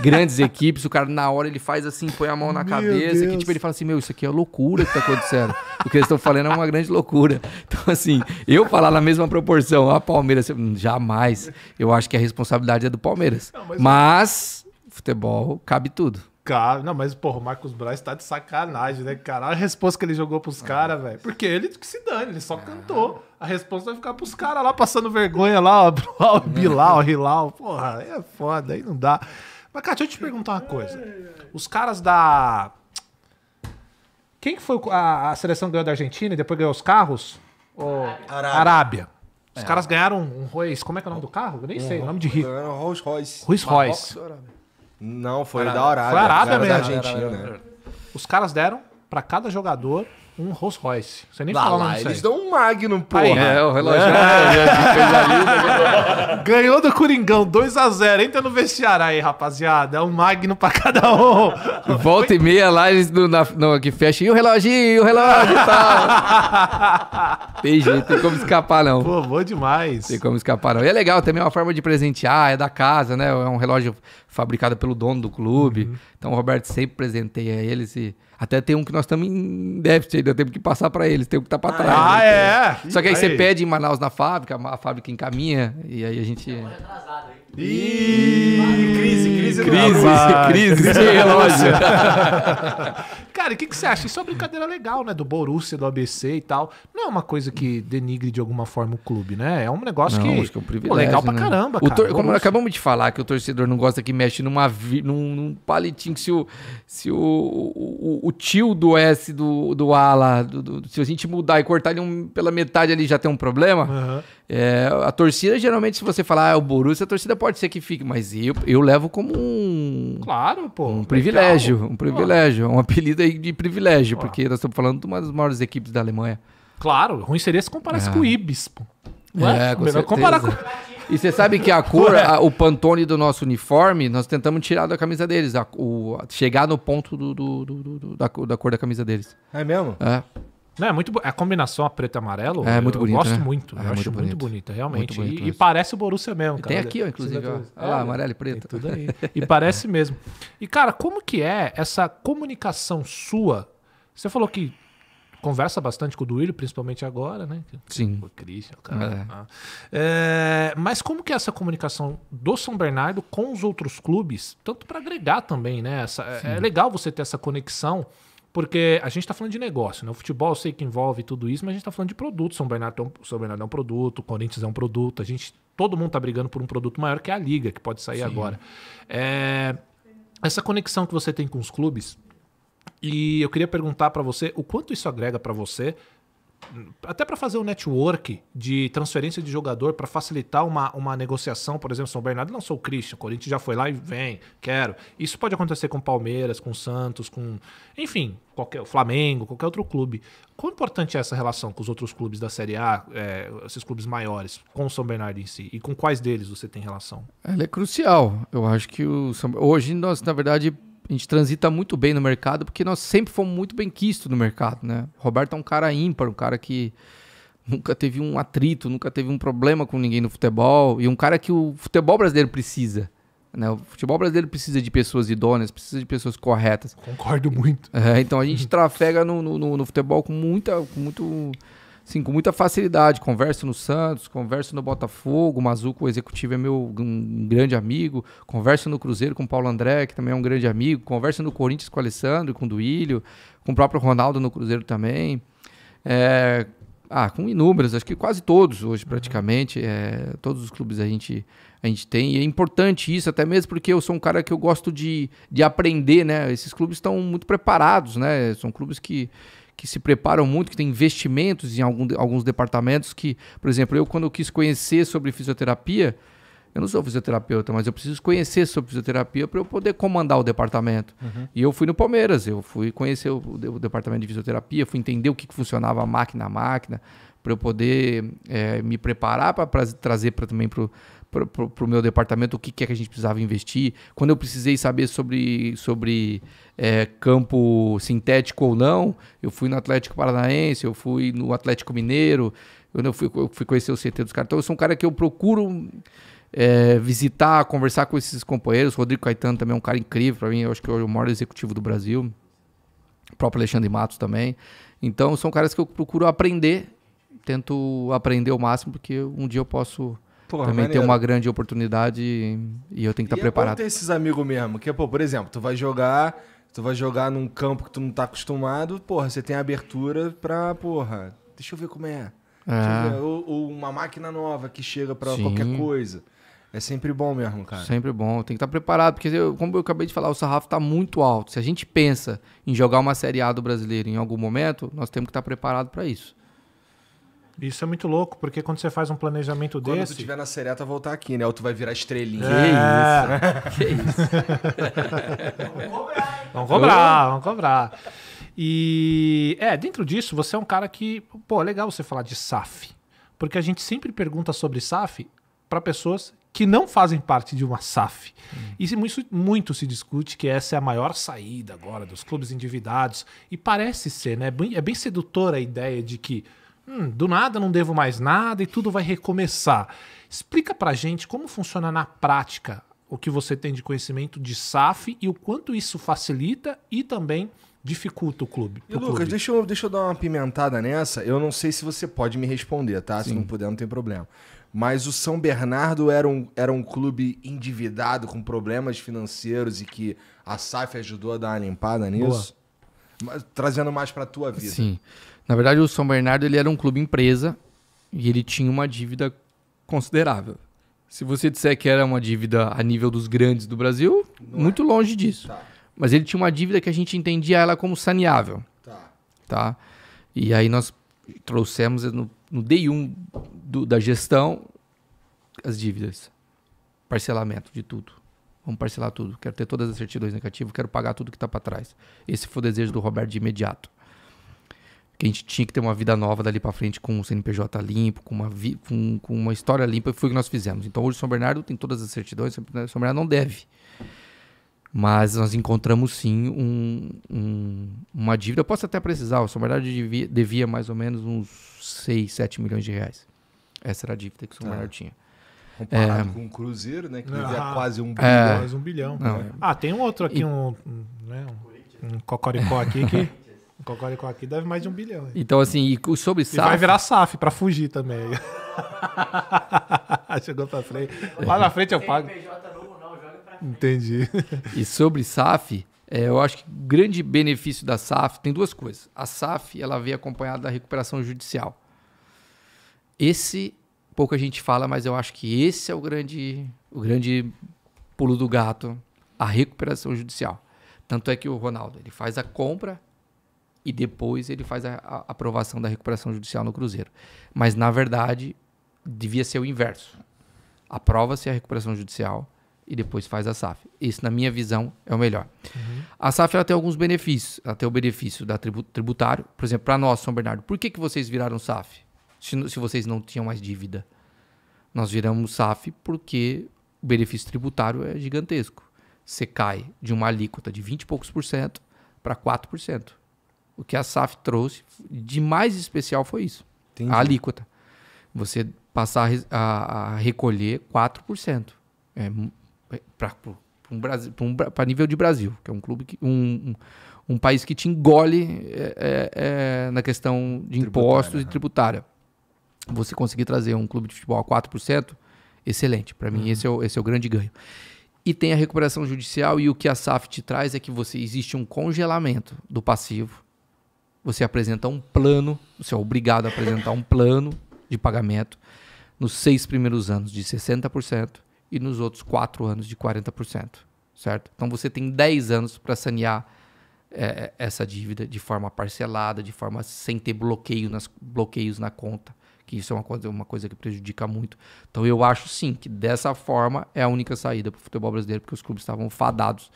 grandes equipes, o cara na hora ele faz assim, põe a mão na meu cabeça, Deus. que tipo ele fala assim, meu, isso aqui é loucura que tá acontecendo. o que eles estão falando é uma grande loucura. Então assim, eu falar na mesma proporção, a ah, Palmeiras, hum, jamais. Eu acho que a responsabilidade é do Palmeiras. Não, mas, mas futebol cabe tudo. Cara, não, mas, porra, o Marcos Braz tá de sacanagem, né? Cara, a resposta que ele jogou pros ah. caras, velho. Porque ele que se dane, ele só ah. cantou. A resposta vai ficar pros caras lá passando vergonha lá, ó, *laughs* o Bilal, Hilal. Porra, aí é foda, aí não dá. Mas, cara, deixa eu te perguntar uma coisa. Os caras da. Quem que foi a, a seleção que ganhou da Argentina e depois ganhou os carros? ou Arábia. Arábia. Os É. caras ganharam um Royce. Como é que é o nome do carro? Eu nem sei, o nome de rico. Rolls Royce. Rolls Royce. Não, foi Arábia. da Arábia. Foi a Arábia mesmo. Argentina. Né? Os caras deram para cada jogador um Rolls Royce. Você nem fala lá, Eles dão um Magnum, pô. é, o relógio. É. *laughs* É. *laughs* Ganhou do Coringão, 2x0. Entra no vestiário aí, rapaziada. É um Magnum pra cada um. *laughs* Volta Foi... e meia lá, eles no, na, no, que fecha. E o e o relógio e tal. tem jeito, tem como escapar, não. Pô, bom demais. Tem como escapar, não. E é legal também, é uma forma de presentear, é da casa, né? É um relógio fabricado pelo dono do clube. Uhum. Então o Roberto sempre presenteia eles e... Até tem um que nós estamos em déficit ainda, temos que passar para eles, tem um que tá para ah, trás. Ah, né? é. Só que aí, aí, você pede em Manaus na fábrica, a fábrica encaminha, e aí a gente. É um atrasado, hein? Ih, crise, crise, crise, crise, crise, crise *laughs* *laughs* Cara, o que, que você acha? Isso é uma brincadeira legal, né? Do Borussia, do ABC e tal. Não é uma coisa que denigre de alguma forma o clube, né? É um negócio não, que. que é um privilégio. Pô, legal pra né? caramba, cara. Tor... Como nós acabamos de falar que o torcedor não gosta que mexe numa vi... num, num palitinho que se o, se o, o, o tio do S do, do A lá, do, do... se a gente mudar e cortar ele um... pela metade ali já tem um problema. Uhum. É, a torcida, geralmente, se você falar ah, é o Borussia, a torcida pode ser que fique, mas eu, eu levo como um. Claro, pô. Um privilégio. Legal. Um privilégio. Um apelido de, de privilégio, porque nós estamos falando de uma das maiores equipes da Alemanha. Claro, ruim seria se comparasse é. com o Ibis, pô. é, com melhor comparar com... E você sabe que a cor, *laughs* a, o pantone do nosso uniforme, nós tentamos tirar da camisa deles, a, o, chegar no ponto do, do, do, da, da cor da camisa deles. É mesmo? É. Não, é muito é a combinação a preto e amarelo. É muito bonito. Eu gosto né? muito. É, eu é acho muito, bonita, realmente. Muito bonito, e, e, parece o Borussia mesmo, cara. Tem aqui, ó, inclusive. É Olha lá, é, amarelo e preto. Tudo aí. *laughs* e parece mesmo. E, cara, como que é essa comunicação sua? Você falou que conversa bastante com o Duílio, principalmente agora, né? Sim. O Christian, o cara. É. Tá. É, mas como que é essa comunicação do São Bernardo com os outros clubes, tanto para agregar também, né? Essa, é legal você ter essa conexão porque a gente está falando de negócio, né? O futebol eu sei que envolve tudo isso, mas a gente está falando de produto. São Bernardo, é um, São Bernardo é um produto, o Corinthians é um produto. A gente, todo mundo está brigando por um produto maior que é a Liga, que pode sair Sim. agora. É, essa conexão que você tem com os clubes, e eu queria perguntar para você o quanto isso agrega para você até para fazer o um network de transferência de jogador para facilitar uma, uma negociação, por exemplo, São Bernardo não sou o Christian, Corinthians já foi lá e vem, quero. Isso pode acontecer com Palmeiras, com Santos, com enfim, qualquer Flamengo, qualquer outro clube. Quão importante é essa relação com os outros clubes da Série A, é, esses clubes maiores, com o São Bernardo em si e com quais deles você tem relação? Ela é crucial. Eu acho que o São... hoje nós na verdade a gente transita muito bem no mercado, porque nós sempre fomos muito bem quisto no mercado, né? Roberto é um cara ímpar, um cara que nunca teve um atrito, nunca teve um problema com ninguém no futebol, e um cara que o futebol brasileiro precisa. Né? O futebol brasileiro precisa de pessoas idôneas, precisa de pessoas corretas. Concordo muito. É, então a gente trafega no, no, no futebol com muita, com muito, assim, com muita facilidade. Converso no Santos, converso no Botafogo, o Mazuco, o executivo, é meu um grande amigo. Converso no Cruzeiro com o Paulo André, que também é um grande amigo. Converso no Corinthians com o Alessandro, com o Duílio, com o próprio Ronaldo no Cruzeiro também. É, ah, com inúmeros, acho que quase todos hoje, praticamente. É, todos os clubes a gente, a gente tem. E é importante isso, até mesmo porque eu sou um cara que eu gosto de, de aprender, né? Esses clubes estão muito preparados, né? São clubes que, que se preparam muito, que têm investimentos em algum, alguns departamentos que, por exemplo, eu quando eu quis conhecer sobre fisioterapia, eu não sou fisioterapeuta, mas eu preciso conhecer sobre fisioterapia para eu poder comandar o departamento. Uhum. E eu fui no Palmeiras, eu fui conhecer o, o, departamento de fisioterapia, fui entender o que, que funcionava máquina a máquina, para eu poder é, me preparar para trazer pra, também para para o meu departamento o que, que é que a gente precisava investir. Quando eu precisei saber sobre, sobre é, campo sintético ou não, eu fui no Atlético Paranaense, eu fui no Atlético Mineiro, eu, eu, fui, eu fui conhecer o CT dos caras. Então eu sou um cara que eu procuro é, visitar, conversar com esses companheiros. Rodrigo Caetano também é um cara incrível para mim, eu acho que é o maior executivo do Brasil. O próprio Alexandre Matos também. Então são caras que eu procuro aprender, tento aprender o máximo, porque um dia eu posso Porra, também maneiro. ter uma grande oportunidade e eu tenho que estar tá é preparado. É ter esses amigos mesmo, que pô, por exemplo, tu vai jogar, tu vai jogar num campo que tu não tá acostumado, porra, você tem abertura pra, porra, deixa eu ver como é. é. Ver, ou, ou, uma máquina nova que chega pra Sim. qualquer coisa. É sempre bom mesmo, cara. Sempre bom. Tem que estar tá preparado, porque eu, como eu acabei de falar, o sarrafo está muito alto. Se a gente pensa em jogar uma Série A do brasileiro em algum momento, nós temos que estar tá preparado para isso. Isso é muito louco, porque quando você faz um planejamento quando desse. Quando tu tiver na sereta, voltar aqui, né? Ou tu vai virar estrelinha. É. Que isso. *laughs* que isso. vamos cobrar. Vamos cobrar, vamos cobrar. E é, dentro disso, você é um cara que, pô, é legal você falar de SAF, porque a gente sempre pergunta sobre SAF para pessoas que não fazem parte de uma SAF. Hum. E muito, muito se discute que essa é a maior saída agora dos clubes endividados. E parece ser, né? É bem é sedutora a ideia de que hum, do nada não devo mais nada e tudo vai recomeçar. Explica pra gente como funciona na prática o que você tem de conhecimento de SAF e o quanto isso facilita e também dificulta o clube. E, Lucas, clube. Deixa, eu, deixa eu dar uma pimentada nessa. Eu não sei se você pode me responder, tá? Sim. Se não puder, não tem problema. Mas o São Bernardo era um, era um clube endividado com problemas financeiros e que a SAF ajudou a dar uma limpada nisso. Boa. Trazendo mais para tua vida. Sim. Na verdade, o São Bernardo ele era um clube empresa e ele tinha uma dívida considerável. Se você disser que era uma dívida a nível dos grandes do Brasil, Não é. muito é. longe disso. Tá. Mas ele tinha uma dívida que a gente entendia ela como saneável. Tá. tá? E aí nós trouxemos no, no day 1 do, da gestão as dívidas. Parcelamento de tudo. Vamos parcelar tudo. Quero ter todas as certidões negativas, quero pagar tudo que está para trás. Esse foi o desejo do Roberto de imediato que a gente tinha que ter uma vida nova dali para frente com o CNPJ limpo, com uma, com, com, uma história limpa, e foi o que nós fizemos. Então hoje São Bernardo tem todas as certidões, São Bernardo não deve. Mas nós encontramos sim um, um, uma dívida. Eu posso até precisar, o São Bernardo devia, devia, mais ou menos uns 6, 7 milhões de reais. Essa era a dívida que o São tá. Bernardo tinha. Comparado é, com o um Cruzeiro, né? Que ah, devia ah, quase um é. bilhão. É, quase um bilhão. Não, é. Ah, tem um outro aqui, e, um, né, um, um cocoricó aqui que. *laughs* concordo com aqui deve mais de um bilhão. Hein? Então, assim, e sobre SAF. E vai virar SAF para fugir também. *laughs* Chegou para frente. Lá na frente eu pago. Entendi. E sobre SAF, é, eu acho que o grande benefício da SAF tem duas coisas. A SAF ela veio acompanhada da recuperação judicial. Esse, pouco a gente fala, mas eu acho que esse é o grande, o grande pulo do gato, a recuperação judicial. Tanto é que o Ronaldo ele faz a compra e depois ele faz a, a aprovação da recuperação judicial no Cruzeiro. Mas, na verdade, devia ser o inverso. Aprova-se a recuperação judicial e depois faz a SAF. Esse, na minha visão, é o melhor. Uhum. A SAF ela tem alguns benefícios. Ela tem o benefício da tribu tributário. Por exemplo, para nós, São Bernardo, por que, que vocês viraram SAF? Se, se vocês não tinham mais dívida. Nós viramos SAF porque o benefício tributário é gigantesco. Você cai de uma alíquota de 20 e poucos por cento para 4% o que a SAF trouxe de mais especial foi isso. Entendi. A alíquota. Você passar a, a recolher 4%. É, hum, é para um, Brasil, um, nível de Brasil, que é um clube que, um, um, um país que te engole é, é, é na questão de tributária, impostos e né? tributária. Você conseguir trazer um clube de futebol a 4%, excelente. Para mim, uhum. esse, é o, esse é o grande ganho. E tem a recuperação judicial, e o que a SAF te traz é que você existe um congelamento do passivo você apresenta um plano, você é obrigado a apresentar um plano de pagamento nos seis primeiros anos de 60% e nos outros quatro anos de 40%, certo? Então você tem 10 anos para sanear é, é, essa dívida de forma parcelada, de forma sem ter bloqueio nas, bloqueios na conta, que isso é uma coisa, uma coisa que prejudica muito. Então eu acho sim que dessa forma é a única saída para o futebol brasileiro, porque os clubes estavam fadados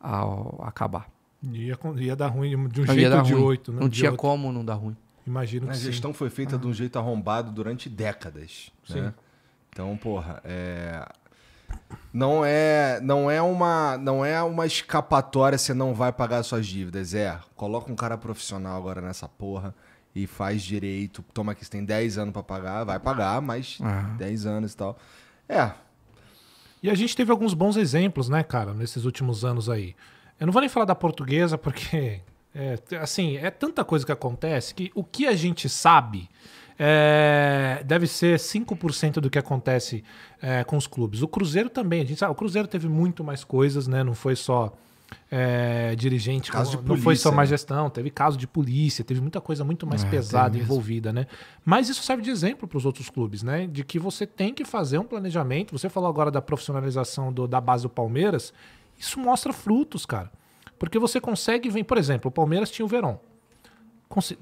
a, a acabar. Ia, ia dar ruim de um não, jeito ou de ruim. oito. Né? Não de tinha outro. como não dar ruim. Imagino que A gestão sim. foi feita ah. de um ah. jeito arrombado durante décadas. Sim. Né? Então, porra, é... Não é, não é uma, não é uma escapatória você não vai pagar suas dívidas, é. Coloca um cara profissional agora nessa porra e faz direito. Toma que você tem 10 anos para pagar, vai pagar, mas ah. 10 anos e tal. É. E a gente teve alguns bons exemplos, né, cara, nesses últimos anos aí. Eu não vou nem falar da portuguesa, porque. *laughs* É, assim, é tanta coisa que acontece que o que a gente sabe é, deve ser 5% do que acontece é, com os clubes. O Cruzeiro também, a gente sabe, o Cruzeiro teve muito mais coisas, né? Não foi só é, dirigente, caso polícia, não foi só má né? gestão, né? teve caso de polícia, teve muita coisa muito mais é, pesada envolvida, né? Mas isso serve de exemplo para os outros clubes, né? De que você tem que fazer um planejamento. Você falou agora da profissionalização do, da base do Palmeiras. Isso mostra frutos, cara. Porque você consegue vir, por exemplo, o Palmeiras tinha o Verón.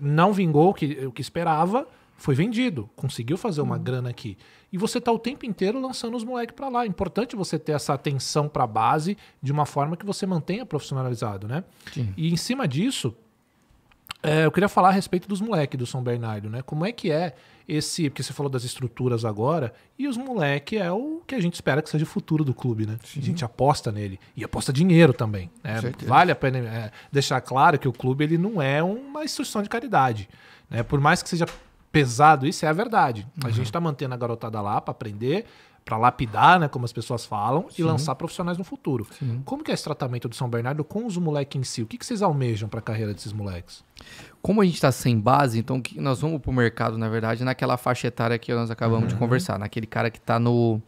Não vingou o que, o que esperava, foi vendido, conseguiu fazer uma hum. grana aqui. E você tá o tempo inteiro lançando os moleques para lá. É importante você ter essa atenção para a base de uma forma que você mantenha profissionalizado, né? Sim. E em cima disso, é, eu queria falar a respeito dos moleques do São Bernardo, né? Como é que é esse. Porque você falou das estruturas agora, e os moleques é o que a gente espera que seja o futuro do clube, né? Sim. A gente aposta nele. E aposta dinheiro também. Né? Vale a pena é, deixar claro que o clube ele não é uma instituição de caridade. Né? Por mais que seja pesado isso, é a verdade. Uhum. A gente está mantendo a garotada lá para aprender, para lapidar, né, como as pessoas falam, Sim. e lançar profissionais no futuro. Sim. Como que é esse tratamento do São Bernardo com os moleques em si? O que, que vocês almejam para a carreira desses moleques? Como a gente está sem base, então nós vamos para o mercado, na verdade, naquela faixa etária que nós acabamos uhum. de conversar, naquele cara que está no,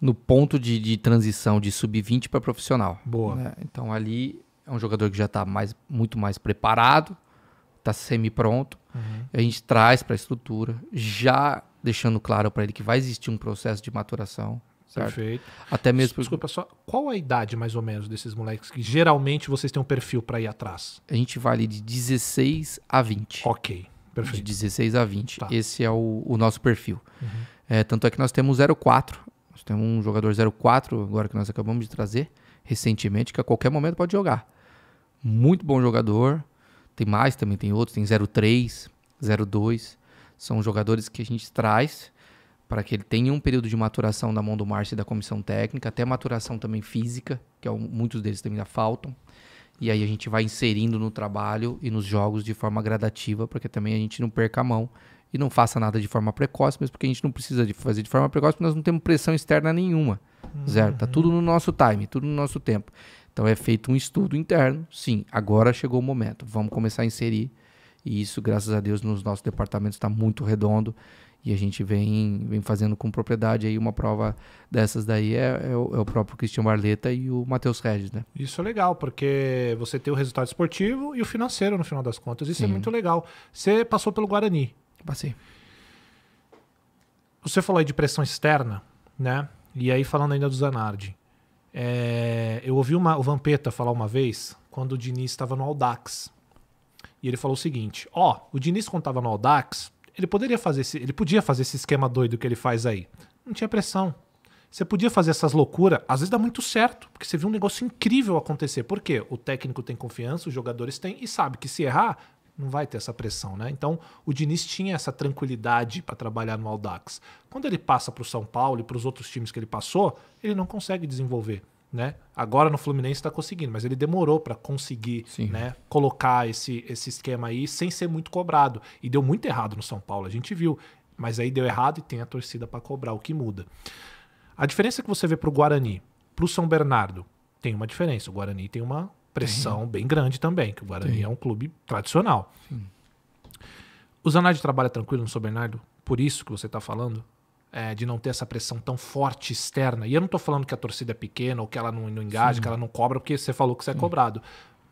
no ponto de, de transição de sub-20 para profissional. Boa. Né? Então ali é um jogador que já está mais, muito mais preparado, está semi-pronto, uhum. a gente traz para a estrutura, já deixando claro para ele que vai existir um processo de maturação. Certo? Perfeito. Até mesmo. Desculpa, só qual a idade mais ou menos desses moleques que geralmente vocês têm um perfil para ir atrás? A gente vai de 16 a 20. Ok, perfeito. De 16 a 20. Tá. Esse é o, o nosso perfil. Uhum. É, tanto é que nós temos 04. Nós temos um jogador 04 agora que nós acabamos de trazer recentemente, que a qualquer momento pode jogar. Muito bom jogador. Tem mais também, tem outros, tem 03, 02. São jogadores que a gente traz para que ele tenha um período de maturação da mão do Márcio e da comissão técnica, até maturação também física, que é um, muitos deles também ainda faltam. E aí a gente vai inserindo no trabalho e nos jogos de forma gradativa, para que também a gente não perca a mão e não faça nada de forma precoce, mesmo porque a gente não precisa de fazer de forma precoce, porque nós não temos pressão externa nenhuma. Uhum. Tá tudo no uhum. nosso time, tudo no nosso tempo. Então é feito um estudo interno. Sim, agora chegou o momento. Vamos começar a inserir e isso, graças a Deus, nos nossos departamentos está muito redondo. E a gente vem, vem fazendo com propriedade aí uma prova dessas daí é, é, o, é o, próprio Cristian Barleta e o Matheus Regis, né? Isso é legal, porque você tem o resultado esportivo e o financeiro no final das contas. Isso é Sim. é muito legal. Você passou pelo Guarani. Passei. Você falou aí de pressão externa, né? E aí falando ainda do Zanardi. É, eu ouvi uma, o Vampeta falar uma vez, quando o Diniz estava no Aldax. E ele falou o seguinte: ó, o Diniz contava no Audax, ele poderia fazer esse, ele podia fazer esse esquema doido que ele faz aí. Não tinha pressão. Você podia fazer essas loucuras, às vezes dá muito certo, porque você viu um negócio incrível acontecer. Por quê? O técnico tem confiança, os jogadores têm e sabe que se errar, não vai ter essa pressão, né? Então, o Diniz tinha essa tranquilidade para trabalhar no Audax. Quando ele passa para o São Paulo e para os outros times que ele passou, ele não consegue desenvolver né? Agora no Fluminense está conseguindo, mas ele demorou para conseguir, né, colocar esse, esse esquema aí sem ser muito cobrado e deu muito errado no São Paulo, a gente viu, mas aí deu errado e tem a torcida para cobrar, o que muda. A diferença que você vê para o Guarani, para o São Bernardo, tem uma diferença. O Guarani tem uma pressão bem grande também, que o Guarani é um clube tradicional. Sim. O Zanardi trabalha tranquilo no São Bernardo, por isso que você está falando? é, de não ter essa pressão tão forte externa. E eu não estou falando que a torcida é pequena ou que ela não, não engaja, Sim. que ela não cobra, porque você falou que você é cobrado.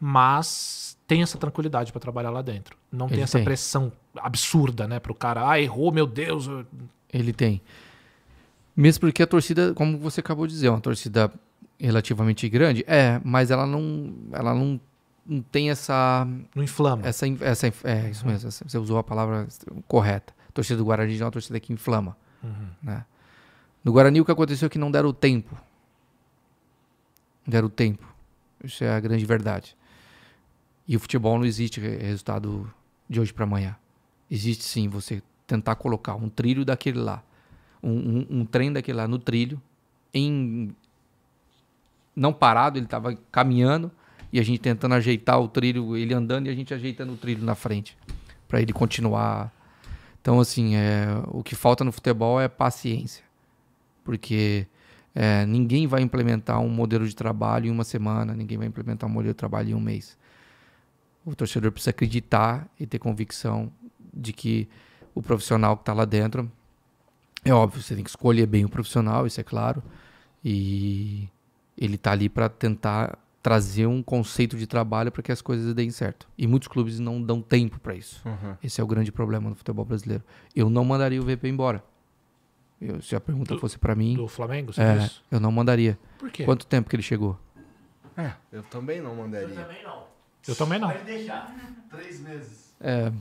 Mas tem essa tranquilidade para trabalhar lá dentro. Não Ele tem essa tem. pressão absurda, né, para o cara. Ah, errou, meu Deus. Ele tem. Mesmo porque a torcida, como você acabou de dizer, é uma torcida relativamente grande. É, mas ela não, ela não não tem essa. Não inflama. Essa, essa, é, isso uhum. mesmo. Você usou a palavra correta. A torcida do Guarani é uma torcida que inflama. Uhum. Né? No Guarani, o que aconteceu é que não deram o tempo. Não deram o tempo. Isso é a grande verdade. E o futebol não existe resultado de hoje para amanhã. Existe sim você tentar colocar um trilho daquele lá, um, um, um trem daquele lá no trilho, em não parado, ele estava caminhando e a gente tentando ajeitar o trilho, ele andando e a gente ajeitando o trilho na frente para ele continuar então, assim, é, o que falta no futebol é paciência, porque é, ninguém vai implementar um modelo de trabalho em uma semana, ninguém vai implementar um modelo de trabalho em um mês. O torcedor precisa acreditar e ter convicção de que o profissional que está lá dentro, é óbvio, você tem que escolher bem o profissional, isso é claro, e ele está ali para tentar trazer um conceito de trabalho para que as coisas deem certo. E muitos clubes não dão tempo para isso. Uhum. Esse é o grande problema no futebol brasileiro. Eu não mandaria o VP embora. Eu, se a pergunta do, fosse para mim. Do Flamengo? É, diz? eu não mandaria. Por quê? Quanto tempo que ele chegou? É, eu também não mandaria. Eu também não. Eu também não. Vai deixar. Três meses. É.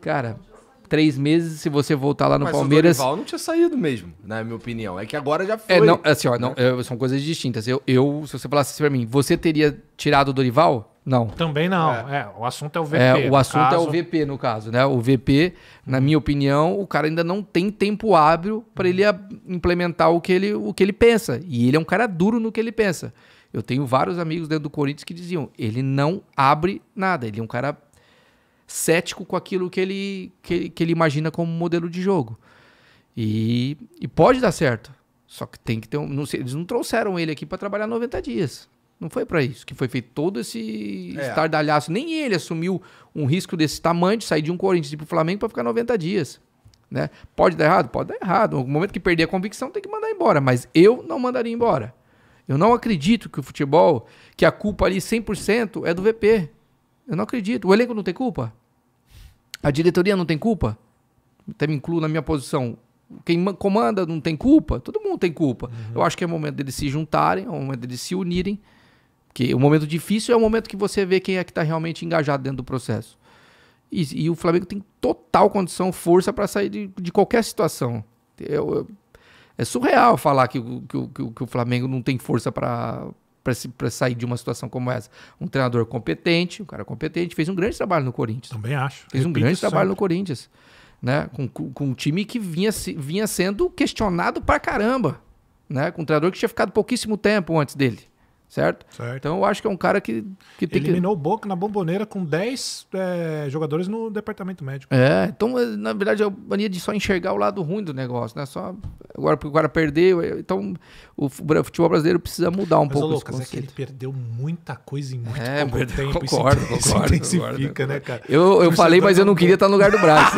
Cara três meses, se você voltar lá no Mas Palmeiras. O Dorival não tinha saído mesmo, na minha opinião. É que agora já é, foi. É, não, assim, ó, né? não, é, são coisas distintas. Eu, eu, se você falasse assim pra mim, você teria tirado o Dorival? Não. Também não. É. é. o assunto é o é, VP. É, o assunto caso... é o VP, no caso, né? O VP, na minha opinião, o cara ainda não tem tempo hábil para ele implementar o que ele, o que ele pensa. E ele é um cara duro no que ele pensa. Eu tenho vários amigos dentro do Corinthians que diziam: ele não abre nada, ele é um cara cético com aquilo que ele, que, que ele imagina como modelo de jogo. E, e, pode dar certo. Só que tem que ter um. Não sei, eles não trouxeram ele aqui para trabalhar 90 dias. Não foi para isso que foi feito todo esse é. estardalhaço. Nem ele assumiu um risco desse tamanho de sair de um Corinthians e pro Flamengo para ficar 90 dias. Né? Pode dar errado? Pode dar errado. No momento que perder a convicção, tem que mandar embora. Mas eu não mandaria embora. Eu não acredito que o futebol, que a culpa ali 100% é do VP. Eu não acredito. O elenco não tem culpa? A diretoria não tem culpa? Até me incluo na minha posição. Quem comanda não tem culpa? Todo mundo tem culpa. Uhum. Eu acho que é o momento deles se juntarem, é o momento deles se unirem. Porque o momento difícil é o momento que você vê quem é que está realmente engajado dentro do processo. E, e, o Flamengo tem total condição, força para sair de, de, qualquer situação. Eu, eu, é surreal falar que, que, que, que o Flamengo não tem força para para sair de uma situação como essa. Um treinador competente, um cara competente, fez um grande trabalho no Corinthians. Também acho. Fez um grande trabalho sempre. no Corinthians. Né? Com, com, com, um time que vinha, vinha sendo questionado pra caramba. Né? Com um treinador que tinha ficado pouquíssimo tempo antes dele. Certo? certo? Então eu acho que é um cara que, que tem Eliminou o Boca na bomboneira com 10 é, eh, jogadores no departamento médico. É, então eh, na verdade é a mania de só enxergar o lado ruim do negócio, né? Só agora porque o cara perdeu, eh, então o futebol brasileiro precisa mudar um Mas, pouco o Lucas, esse É que ele perdeu muita coisa em muito é, pouco perdeu, tempo. Concordo, isso, *laughs* concordo, isso concordo, né, concordo. cara? Eu, eu falei, tá mas eu não queria estar no lugar do Braço.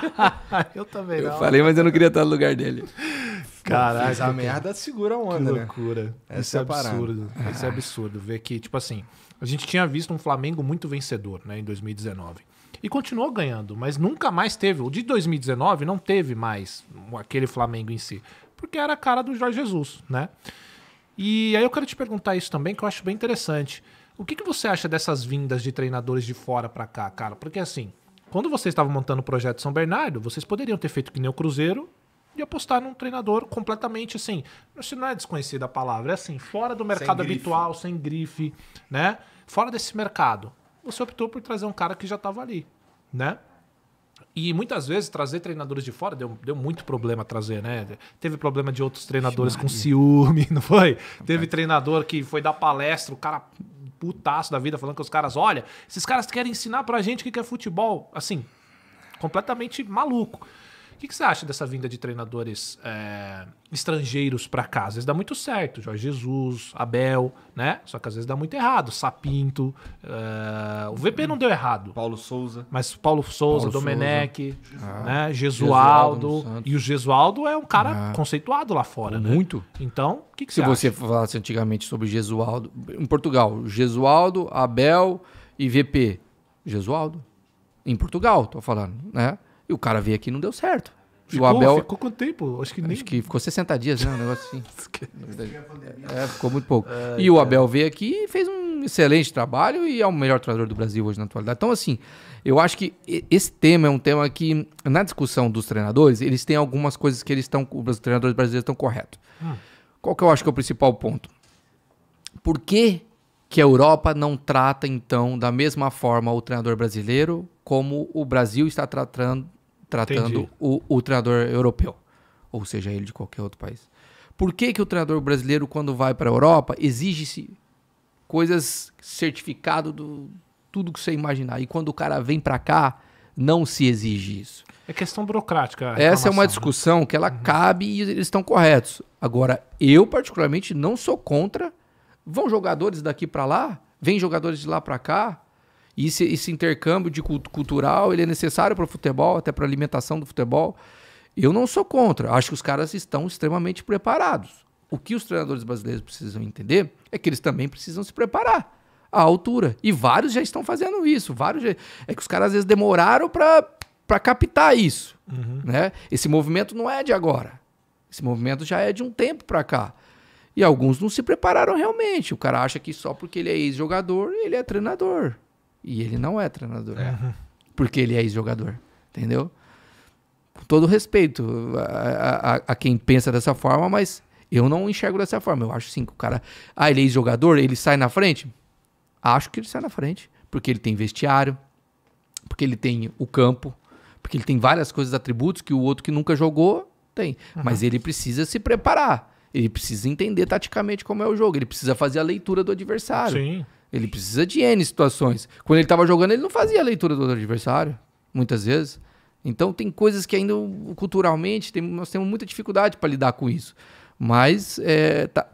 *laughs* eu também não. Eu falei, mas eu não queria estar no lugar dele. Caralho. Fez a merda, segura a onda, que né? loucura. Né? Isso é, é absurdo. *laughs* Isso é absurdo. Ver que, tipo assim, a gente tinha visto um Flamengo muito vencedor, né, em 2019. E continuou ganhando, mas nunca mais teve. O de 2019 não teve mais aquele Flamengo em si. Porque era a cara do Jorge Jesus, né? E aí eu quero te perguntar isso também, que eu acho bem interessante. O que, que você acha dessas vindas de treinadores de fora para cá, cara? Porque assim, quando vocês estavam montando o projeto São Bernardo, vocês poderiam ter feito que nem o Cruzeiro de apostar num treinador completamente assim, se não é desconhecida a palavra, é assim, fora do mercado sem habitual, sem grife, né? Fora desse mercado. Você optou por trazer um cara que já estava ali, né? E muitas vezes trazer treinadores de fora deu, deu muito problema trazer, né? Teve problema de outros treinadores com ciúme, *laughs* não foi? Teve treinador que foi dar palestra, o cara putaço da vida falando que os caras, olha, esses caras querem ensinar pra gente o que é futebol, assim, completamente maluco que, que você acha dessa vinda de treinadores é, estrangeiros para cá? Às vezes dá muito certo. Jorge Jesus, Abel, né? Só que às vezes dá muito errado. Sapinto. É, o VP não deu errado. Paulo Souza. Mas Paulo Souza, Paulo Domenech, Souza. Ah. né? Gesualdo. Gesualdo e o Gesualdo é um cara ah, conceituado lá fora, né? Muito. Então, o que, que você Se acha? você falasse antigamente sobre Gesualdo. Em Portugal, Gesualdo, Abel e VP. Gesualdo. Em Portugal, tô falando, né? E o cara veio aqui e não deu certo. Ficou, o Abel, ficou quanto tempo? Acho que nem. Acho que ficou 60 dias, né? Um negócio assim. *laughs* É. é, ficou muito pouco. e o Abel veio aqui e fez um excelente trabalho e é o melhor treinador do Brasil hoje na atualidade. Então, assim, eu acho que esse tema é um tema que, na discussão dos treinadores, eles têm algumas coisas que eles estão. Os treinadores brasileiros estão corretos. Ah. Qual que eu acho que é o principal ponto? Por que, que a Europa não trata, então, da mesma forma o treinador brasileiro como o Brasil está tratando tratando o, o, treinador europeu, ou seja, ele de qualquer outro país. Por que, que o treinador brasileiro, quando vai para a Europa, exige-se coisas certificado do tudo que você imaginar? E quando o cara vem para cá, não se exige isso. É questão burocrática. Essa é uma né? discussão né? que ela uhum. cabe e eles estão corretos. Agora, eu particularmente não sou contra. Vão jogadores daqui para lá, vêm jogadores de lá para cá. E esse, esse intercâmbio de culto, cultural ele é necessário para o futebol, até para a alimentação do futebol. Eu não sou contra. Acho que os caras estão extremamente preparados. O que os treinadores brasileiros precisam entender é que eles também precisam se preparar à altura. E vários já estão fazendo isso. Vários já... É que os caras às vezes demoraram para captar isso. Uhum. Né? Esse movimento não é de agora. Esse movimento já é de um tempo para cá. E alguns não se prepararam realmente. O cara acha que só porque ele é ex-jogador, ele é treinador. E ele não é treinador. É. Porque ele é ex-jogador. Entendeu? Com todo respeito a, a, a, quem pensa dessa forma, mas eu não enxergo dessa forma. Eu acho sim que o cara. Ah, ele é ex-jogador, ele sai na frente? Acho que ele sai na frente. Porque ele tem vestiário, porque ele tem o campo, porque ele tem várias coisas, atributos que o outro que nunca jogou tem. Uhum. Mas ele precisa se preparar. Ele precisa entender taticamente como é o jogo. Ele precisa fazer a leitura do adversário. Sim. Ele precisa de N situações. Quando ele estava jogando, ele não fazia a leitura do adversário, muitas vezes. Então tem coisas que ainda culturalmente tem, nós temos muita dificuldade para lidar com isso. Mas é, tá,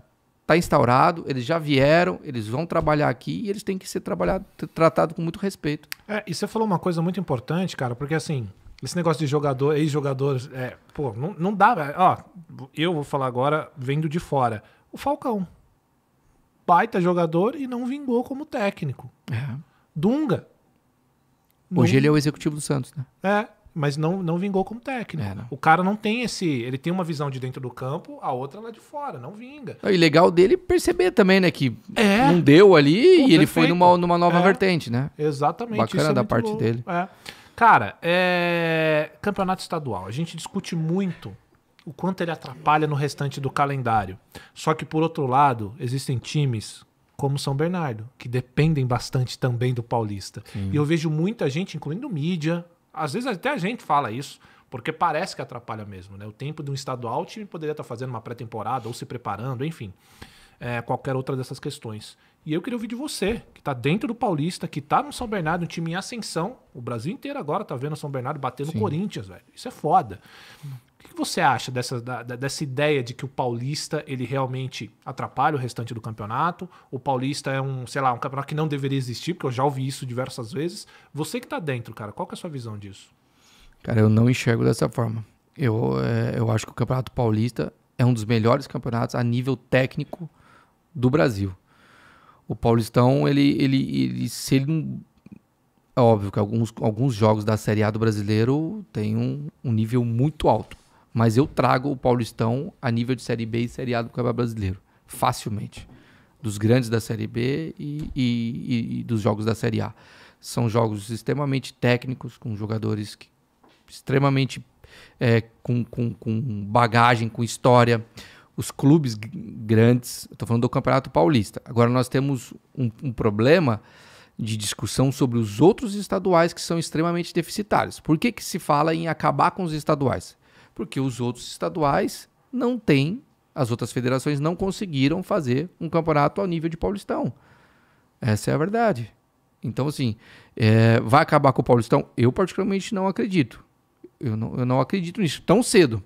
tá, instaurado, eles já vieram, eles vão trabalhar aqui e eles têm que ser trabalhado, tratado com muito respeito. É, e você falou uma coisa muito importante, cara, porque assim, esse negócio de jogador, ex-jogador, é, pô, não, não dá. Ó, eu vou falar agora, vendo de fora. O Falcão, baita jogador e não vingou como técnico. É. Dunga. Hoje não... ele é o executivo do Santos, né? É, mas não, não vingou como técnico. É, O cara não tem esse. Ele tem uma visão de dentro do campo, a outra lá de fora, não vinga. E legal dele perceber também, né? Que é, não deu ali e defeito. ele foi numa, numa nova é, vertente, né? Exatamente. Bacana é da parte louco. dele. É. Cara, é, campeonato estadual. A gente discute muito o quanto ele atrapalha no restante do calendário. Só que, por outro lado, existem times como São Bernardo, que dependem bastante também do Paulista. Sim. E eu vejo muita gente, incluindo mídia, às vezes até a gente fala isso, porque parece que atrapalha mesmo. Né? O tempo de um estadual, o time poderia estar fazendo uma pré-temporada ou se preparando, enfim, é, qualquer outra dessas questões. E eu queria ouvir de você, que está dentro do Paulista, que está no São Bernardo, um time em ascensão. O Brasil inteiro agora está vendo o São Bernardo batendo no Corinthians, velho. Isso é foda você acha dessa, da, dessa ideia de que o Paulista ele realmente atrapalha o restante do campeonato? O Paulista é um, sei lá, um campeonato que não deveria existir, porque eu já ouvi isso diversas vezes. Você que está dentro, cara, qual é a sua visão disso? Cara, eu não enxergo dessa forma. Eu, é, eu acho que o Campeonato Paulista é um dos melhores campeonatos a nível técnico do Brasil. O Paulistão, ele, ele, ele se ele é óbvio que alguns, alguns jogos da Série A do brasileiro têm um, um nível muito alto mas eu trago o Paulistão a nível de Série B e Série A do Campeonato Brasileiro, facilmente. Dos grandes da Série B e, e, e dos jogos da Série A. São jogos extremamente técnicos, com jogadores que, extremamente é, com, com, com bagagem, com história. Os clubes grandes, estou falando do Campeonato Paulista. Agora nós temos um, um problema de discussão sobre os outros estaduais que são extremamente deficitários. Por que, que se fala em acabar com os estaduais? Porque os outros estaduais não têm, as outras federações não conseguiram fazer um campeonato ao nível de Paulistão. Essa é a verdade. Então, assim, é, vai acabar com o Paulistão? Eu, particularmente, não acredito. Eu não, eu não acredito nisso tão cedo.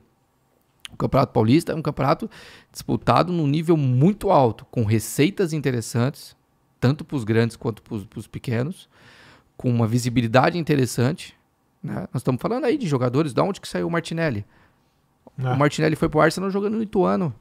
O Campeonato Paulista é um campeonato disputado num nível muito alto, com receitas interessantes, tanto para os grandes quanto para os pequenos, com uma visibilidade interessante. Né? Nós estamos falando aí de jogadores, da onde que saiu o Martinelli? É. O Martinelli foi pro Arsenal jogando no Ituano.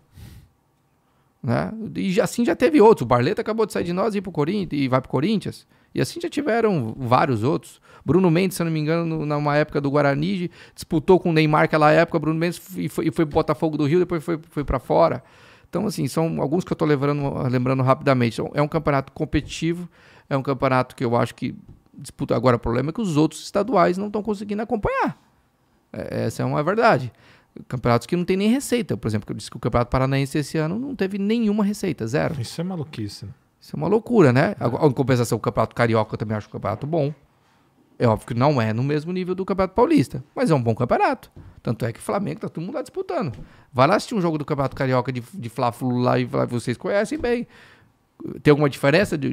Né? E assim já teve outros. O Barleta acabou de sair de nós e, ir pro Corinthians, e vai pro Corinthians. E assim já tiveram vários outros. Bruno Mendes, se eu não me engano, numa época do Guarani, disputou com o Neymar aquela época. Bruno Mendes e foi, foi pro Botafogo do Rio, depois foi, foi para fora. Então, assim, são alguns que eu estou lembrando, lembrando rapidamente. Então, é um campeonato competitivo, é um campeonato que eu acho que disputa. Agora, o problema é que os outros estaduais não estão conseguindo acompanhar. É, essa é uma verdade campeonatos que não tem nem receita. Por exemplo, eu disse que o Campeonato Paranaense esse ano não teve nenhuma receita, zero. Isso é maluquice. Né? Isso é uma loucura, né? É. Em compensação, o Campeonato Carioca eu também acho um campeonato bom. É óbvio que não é no mesmo nível do Campeonato Paulista, mas é um bom campeonato. Tanto é que o Flamengo tá todo mundo lá disputando. Vai lá assistir um jogo do Campeonato Carioca de, de Fla-Flu lá e lá, vocês conhecem bem. Tem alguma diferença do,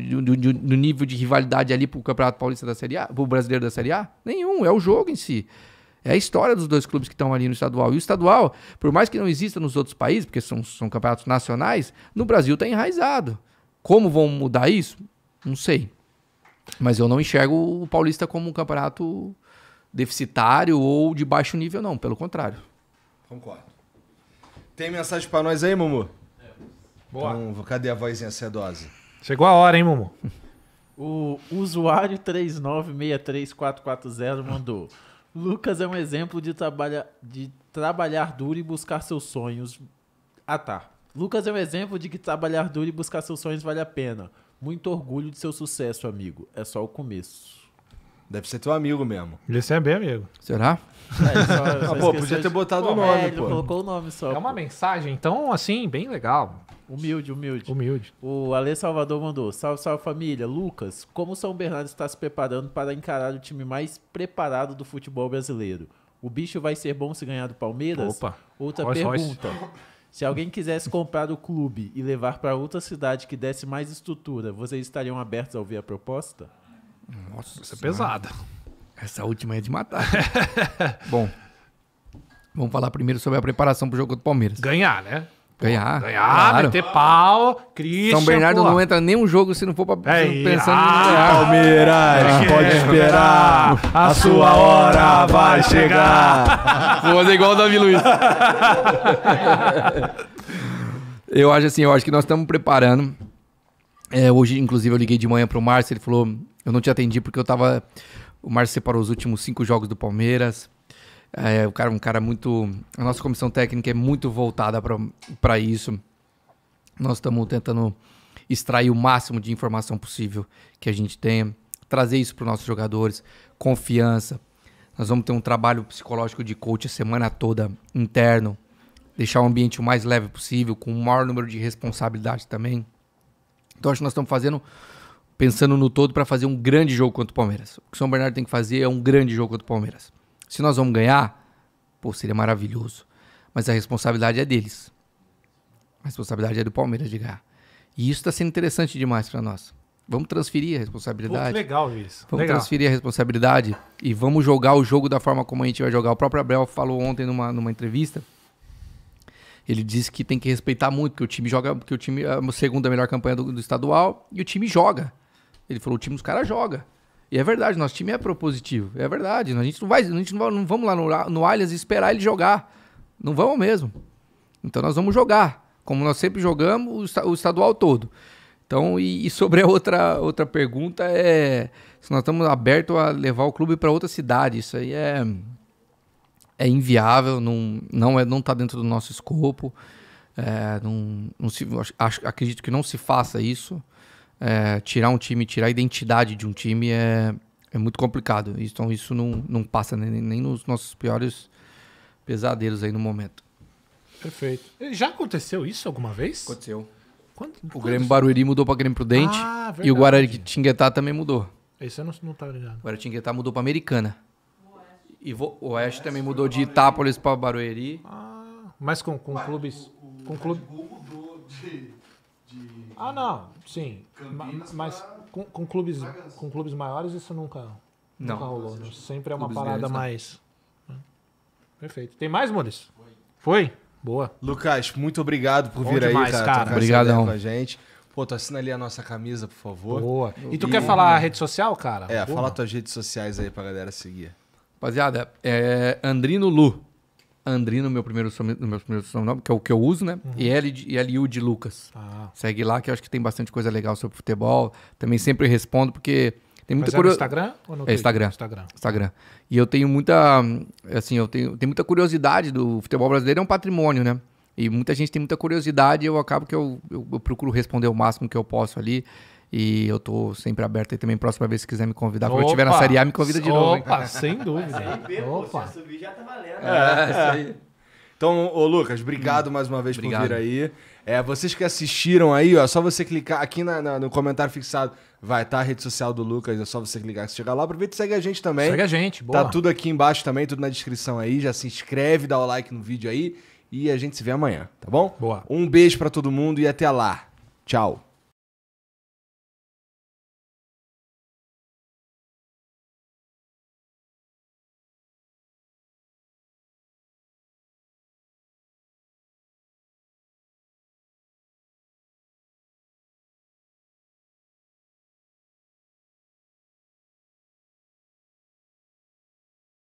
nível de rivalidade ali pro Campeonato Paulista da Série A, pro Brasileiro da Série A? Nenhum, é o jogo em si. É a história dos dois clubes que estão ali no estadual. E o estadual, por mais que não exista nos outros países, porque são, são campeonatos nacionais, no Brasil está enraizado. Como vão mudar isso? Não sei. Mas eu não enxergo o Paulista como um campeonato deficitário ou de baixo nível, não. Pelo contrário. Concordo. Tem mensagem para nós aí, Mumu? É. Boa. Então, cadê a vozinha sedosa? Chegou a hora, hein, Mumu? *laughs* O usuário 3963440 mandou. Lucas é um exemplo de, trabalha, de trabalhar duro e buscar seus sonhos. Ah, tá. Lucas é um exemplo de que trabalhar duro e buscar seus sonhos vale a pena. Muito orgulho de seu sucesso, amigo. É só o começo. Deve ser teu amigo mesmo. Ele é bem amigo. Será? É, só, só ah, pô, podia ter botado o nome, é, pô. colocou o nome só. É uma pô. mensagem, então, assim, bem legal. Humilde, humilde. Humilde. O Ale Salvador mandou. Salve, salve família. Lucas, como São Bernardo está se preparando para encarar o time mais preparado do futebol brasileiro? O bicho vai ser bom se ganhar do Palmeiras? Opa. Outra pergunta. Se alguém quisesse comprar o clube e levar para outra cidade que desse mais estrutura, vocês estariam abertos a ouvir a proposta? Nossa, isso é pesada. Essa última é de matar. *laughs* bom, vamos falar primeiro sobre a preparação para o jogo do Palmeiras. Ganhar, né? Ganhar. Ganhar, claro. meter pau, Christian. São Bernardo não entra nenhum jogo se não for pra, é pensando em Palmeiras, é. pode esperar. A sua hora vai chegar. *laughs* Vou fazer igual o Davi Luiz. eu acho assim, eu acho que nós estamos preparando. É, hoje, inclusive, eu liguei de manhã pro Márcio, ele falou, eu não te atendi porque eu tava... O Márcio separou os últimos cinco jogos do Palmeiras é, o cara um cara muito. A nossa comissão técnica é muito voltada para isso. Nós estamos tentando extrair o máximo de informação possível que a gente tenha, trazer isso para os nossos jogadores, confiança. Nós vamos ter um trabalho psicológico de coach a semana toda, interno, deixar o ambiente o mais leve possível, com o maior número de responsabilidade também. Então acho que nós estamos fazendo, pensando no todo, para fazer um grande jogo contra o Palmeiras. O que o São Bernardo tem que fazer é um grande jogo contra o Palmeiras. Se nós vamos ganhar, pô, seria maravilhoso. Mas a responsabilidade é deles. A responsabilidade é do Palmeiras de ganhar. E isso está sendo interessante demais para nós. Vamos transferir a responsabilidade. Pô, legal isso. Vamos legal. transferir a responsabilidade e vamos jogar o jogo da forma como a gente vai jogar. O próprio Abel falou ontem numa, numa entrevista. Ele disse que tem que respeitar muito, que o time joga, que o time é a segunda melhor campanha do, do estadual e o time joga. Ele falou: o time dos caras joga. E é verdade, nosso time é propositivo. É verdade. A gente não vai, a gente não, vai, não vamos lá no, no Allianz esperar ele jogar. Não vamos mesmo. Então nós vamos jogar, como nós sempre jogamos, o, o estadual todo. Então, e, e, sobre a outra, outra pergunta é se nós estamos abertos a levar o clube para outra cidade. Isso aí é, é inviável, não, não, é, não tá dentro do nosso escopo. É, não, não se, acho, acredito que não se faça isso é, tirar um time, tirar a identidade de um time é, é muito complicado. Então isso não, não passa nem, nem nos nossos piores pesadelos aí no momento. Perfeito. Já aconteceu isso alguma vez? Aconteceu. Quando, o Grêmio isso? Barueri mudou para Grêmio Prudente ah, e o Guaratinguetá também mudou. Esse eu não, não tava tá ligado. O Guaratinguetá mudou para Americana. E o Oeste, o Oeste também mudou de Itápolis para Barueri. Ah, mas com, com clubes. O, o com clube... mudou de ah, né? não, sim. Campinas mas pra... com, com, clubes, com clubes maiores isso nunca, não. nunca rolou. Não. Né? Sempre é uma clubes parada tá. mais. Né? Perfeito. Tem mais, Mures? Foi. Foi? Boa. Lucas, muito obrigado por Bom vir demais, aí, tá, tá cara. cara. Obrigadão. Com a gente. Pô, tu assina ali a nossa camisa, por favor. Boa. E tu e... quer falar a rede social, cara? É, Boa. fala tuas redes sociais aí pra galera seguir. Rapaziada, é Andrino Lu. Andrino, meu primeiro meu primeiro sobrenome, que é o que eu uso, né? Uhum. E, é L, e é de Lucas. Ah. Segue lá que eu acho que tem bastante coisa legal sobre futebol. Também sempre respondo, porque tem muita curiosidade. É Instagram ou no é Instagram, Instagram. Instagram. E eu tenho muita. Assim, eu tenho, tenho muita curiosidade do futebol brasileiro, é um patrimônio, né? E muita gente tem muita curiosidade e eu acabo que eu, eu, eu procuro responder o máximo que eu posso ali. E eu tô sempre aberto aí também. Próxima vez se quiser me convidar, quando eu estiver na Série A, me convida de Opa, novo. Opa, sem dúvida. *laughs* Opa. se subir já tá valendo. É, é, isso aí. Então, ô Lucas, obrigado hum. mais uma vez obrigado. por vir aí. É, vocês que assistiram aí, ó, é só você clicar aqui na, na, no comentário fixado. Vai estar tá a rede social do Lucas, é só você clicar que chegar lá. Aproveita e segue a gente também. Segue a gente, boa. Tá tudo aqui embaixo também, tudo na descrição aí. Já se inscreve, dá o like no vídeo aí. E a gente se vê amanhã, tá bom? Boa. Um beijo para todo mundo e até lá. Tchau.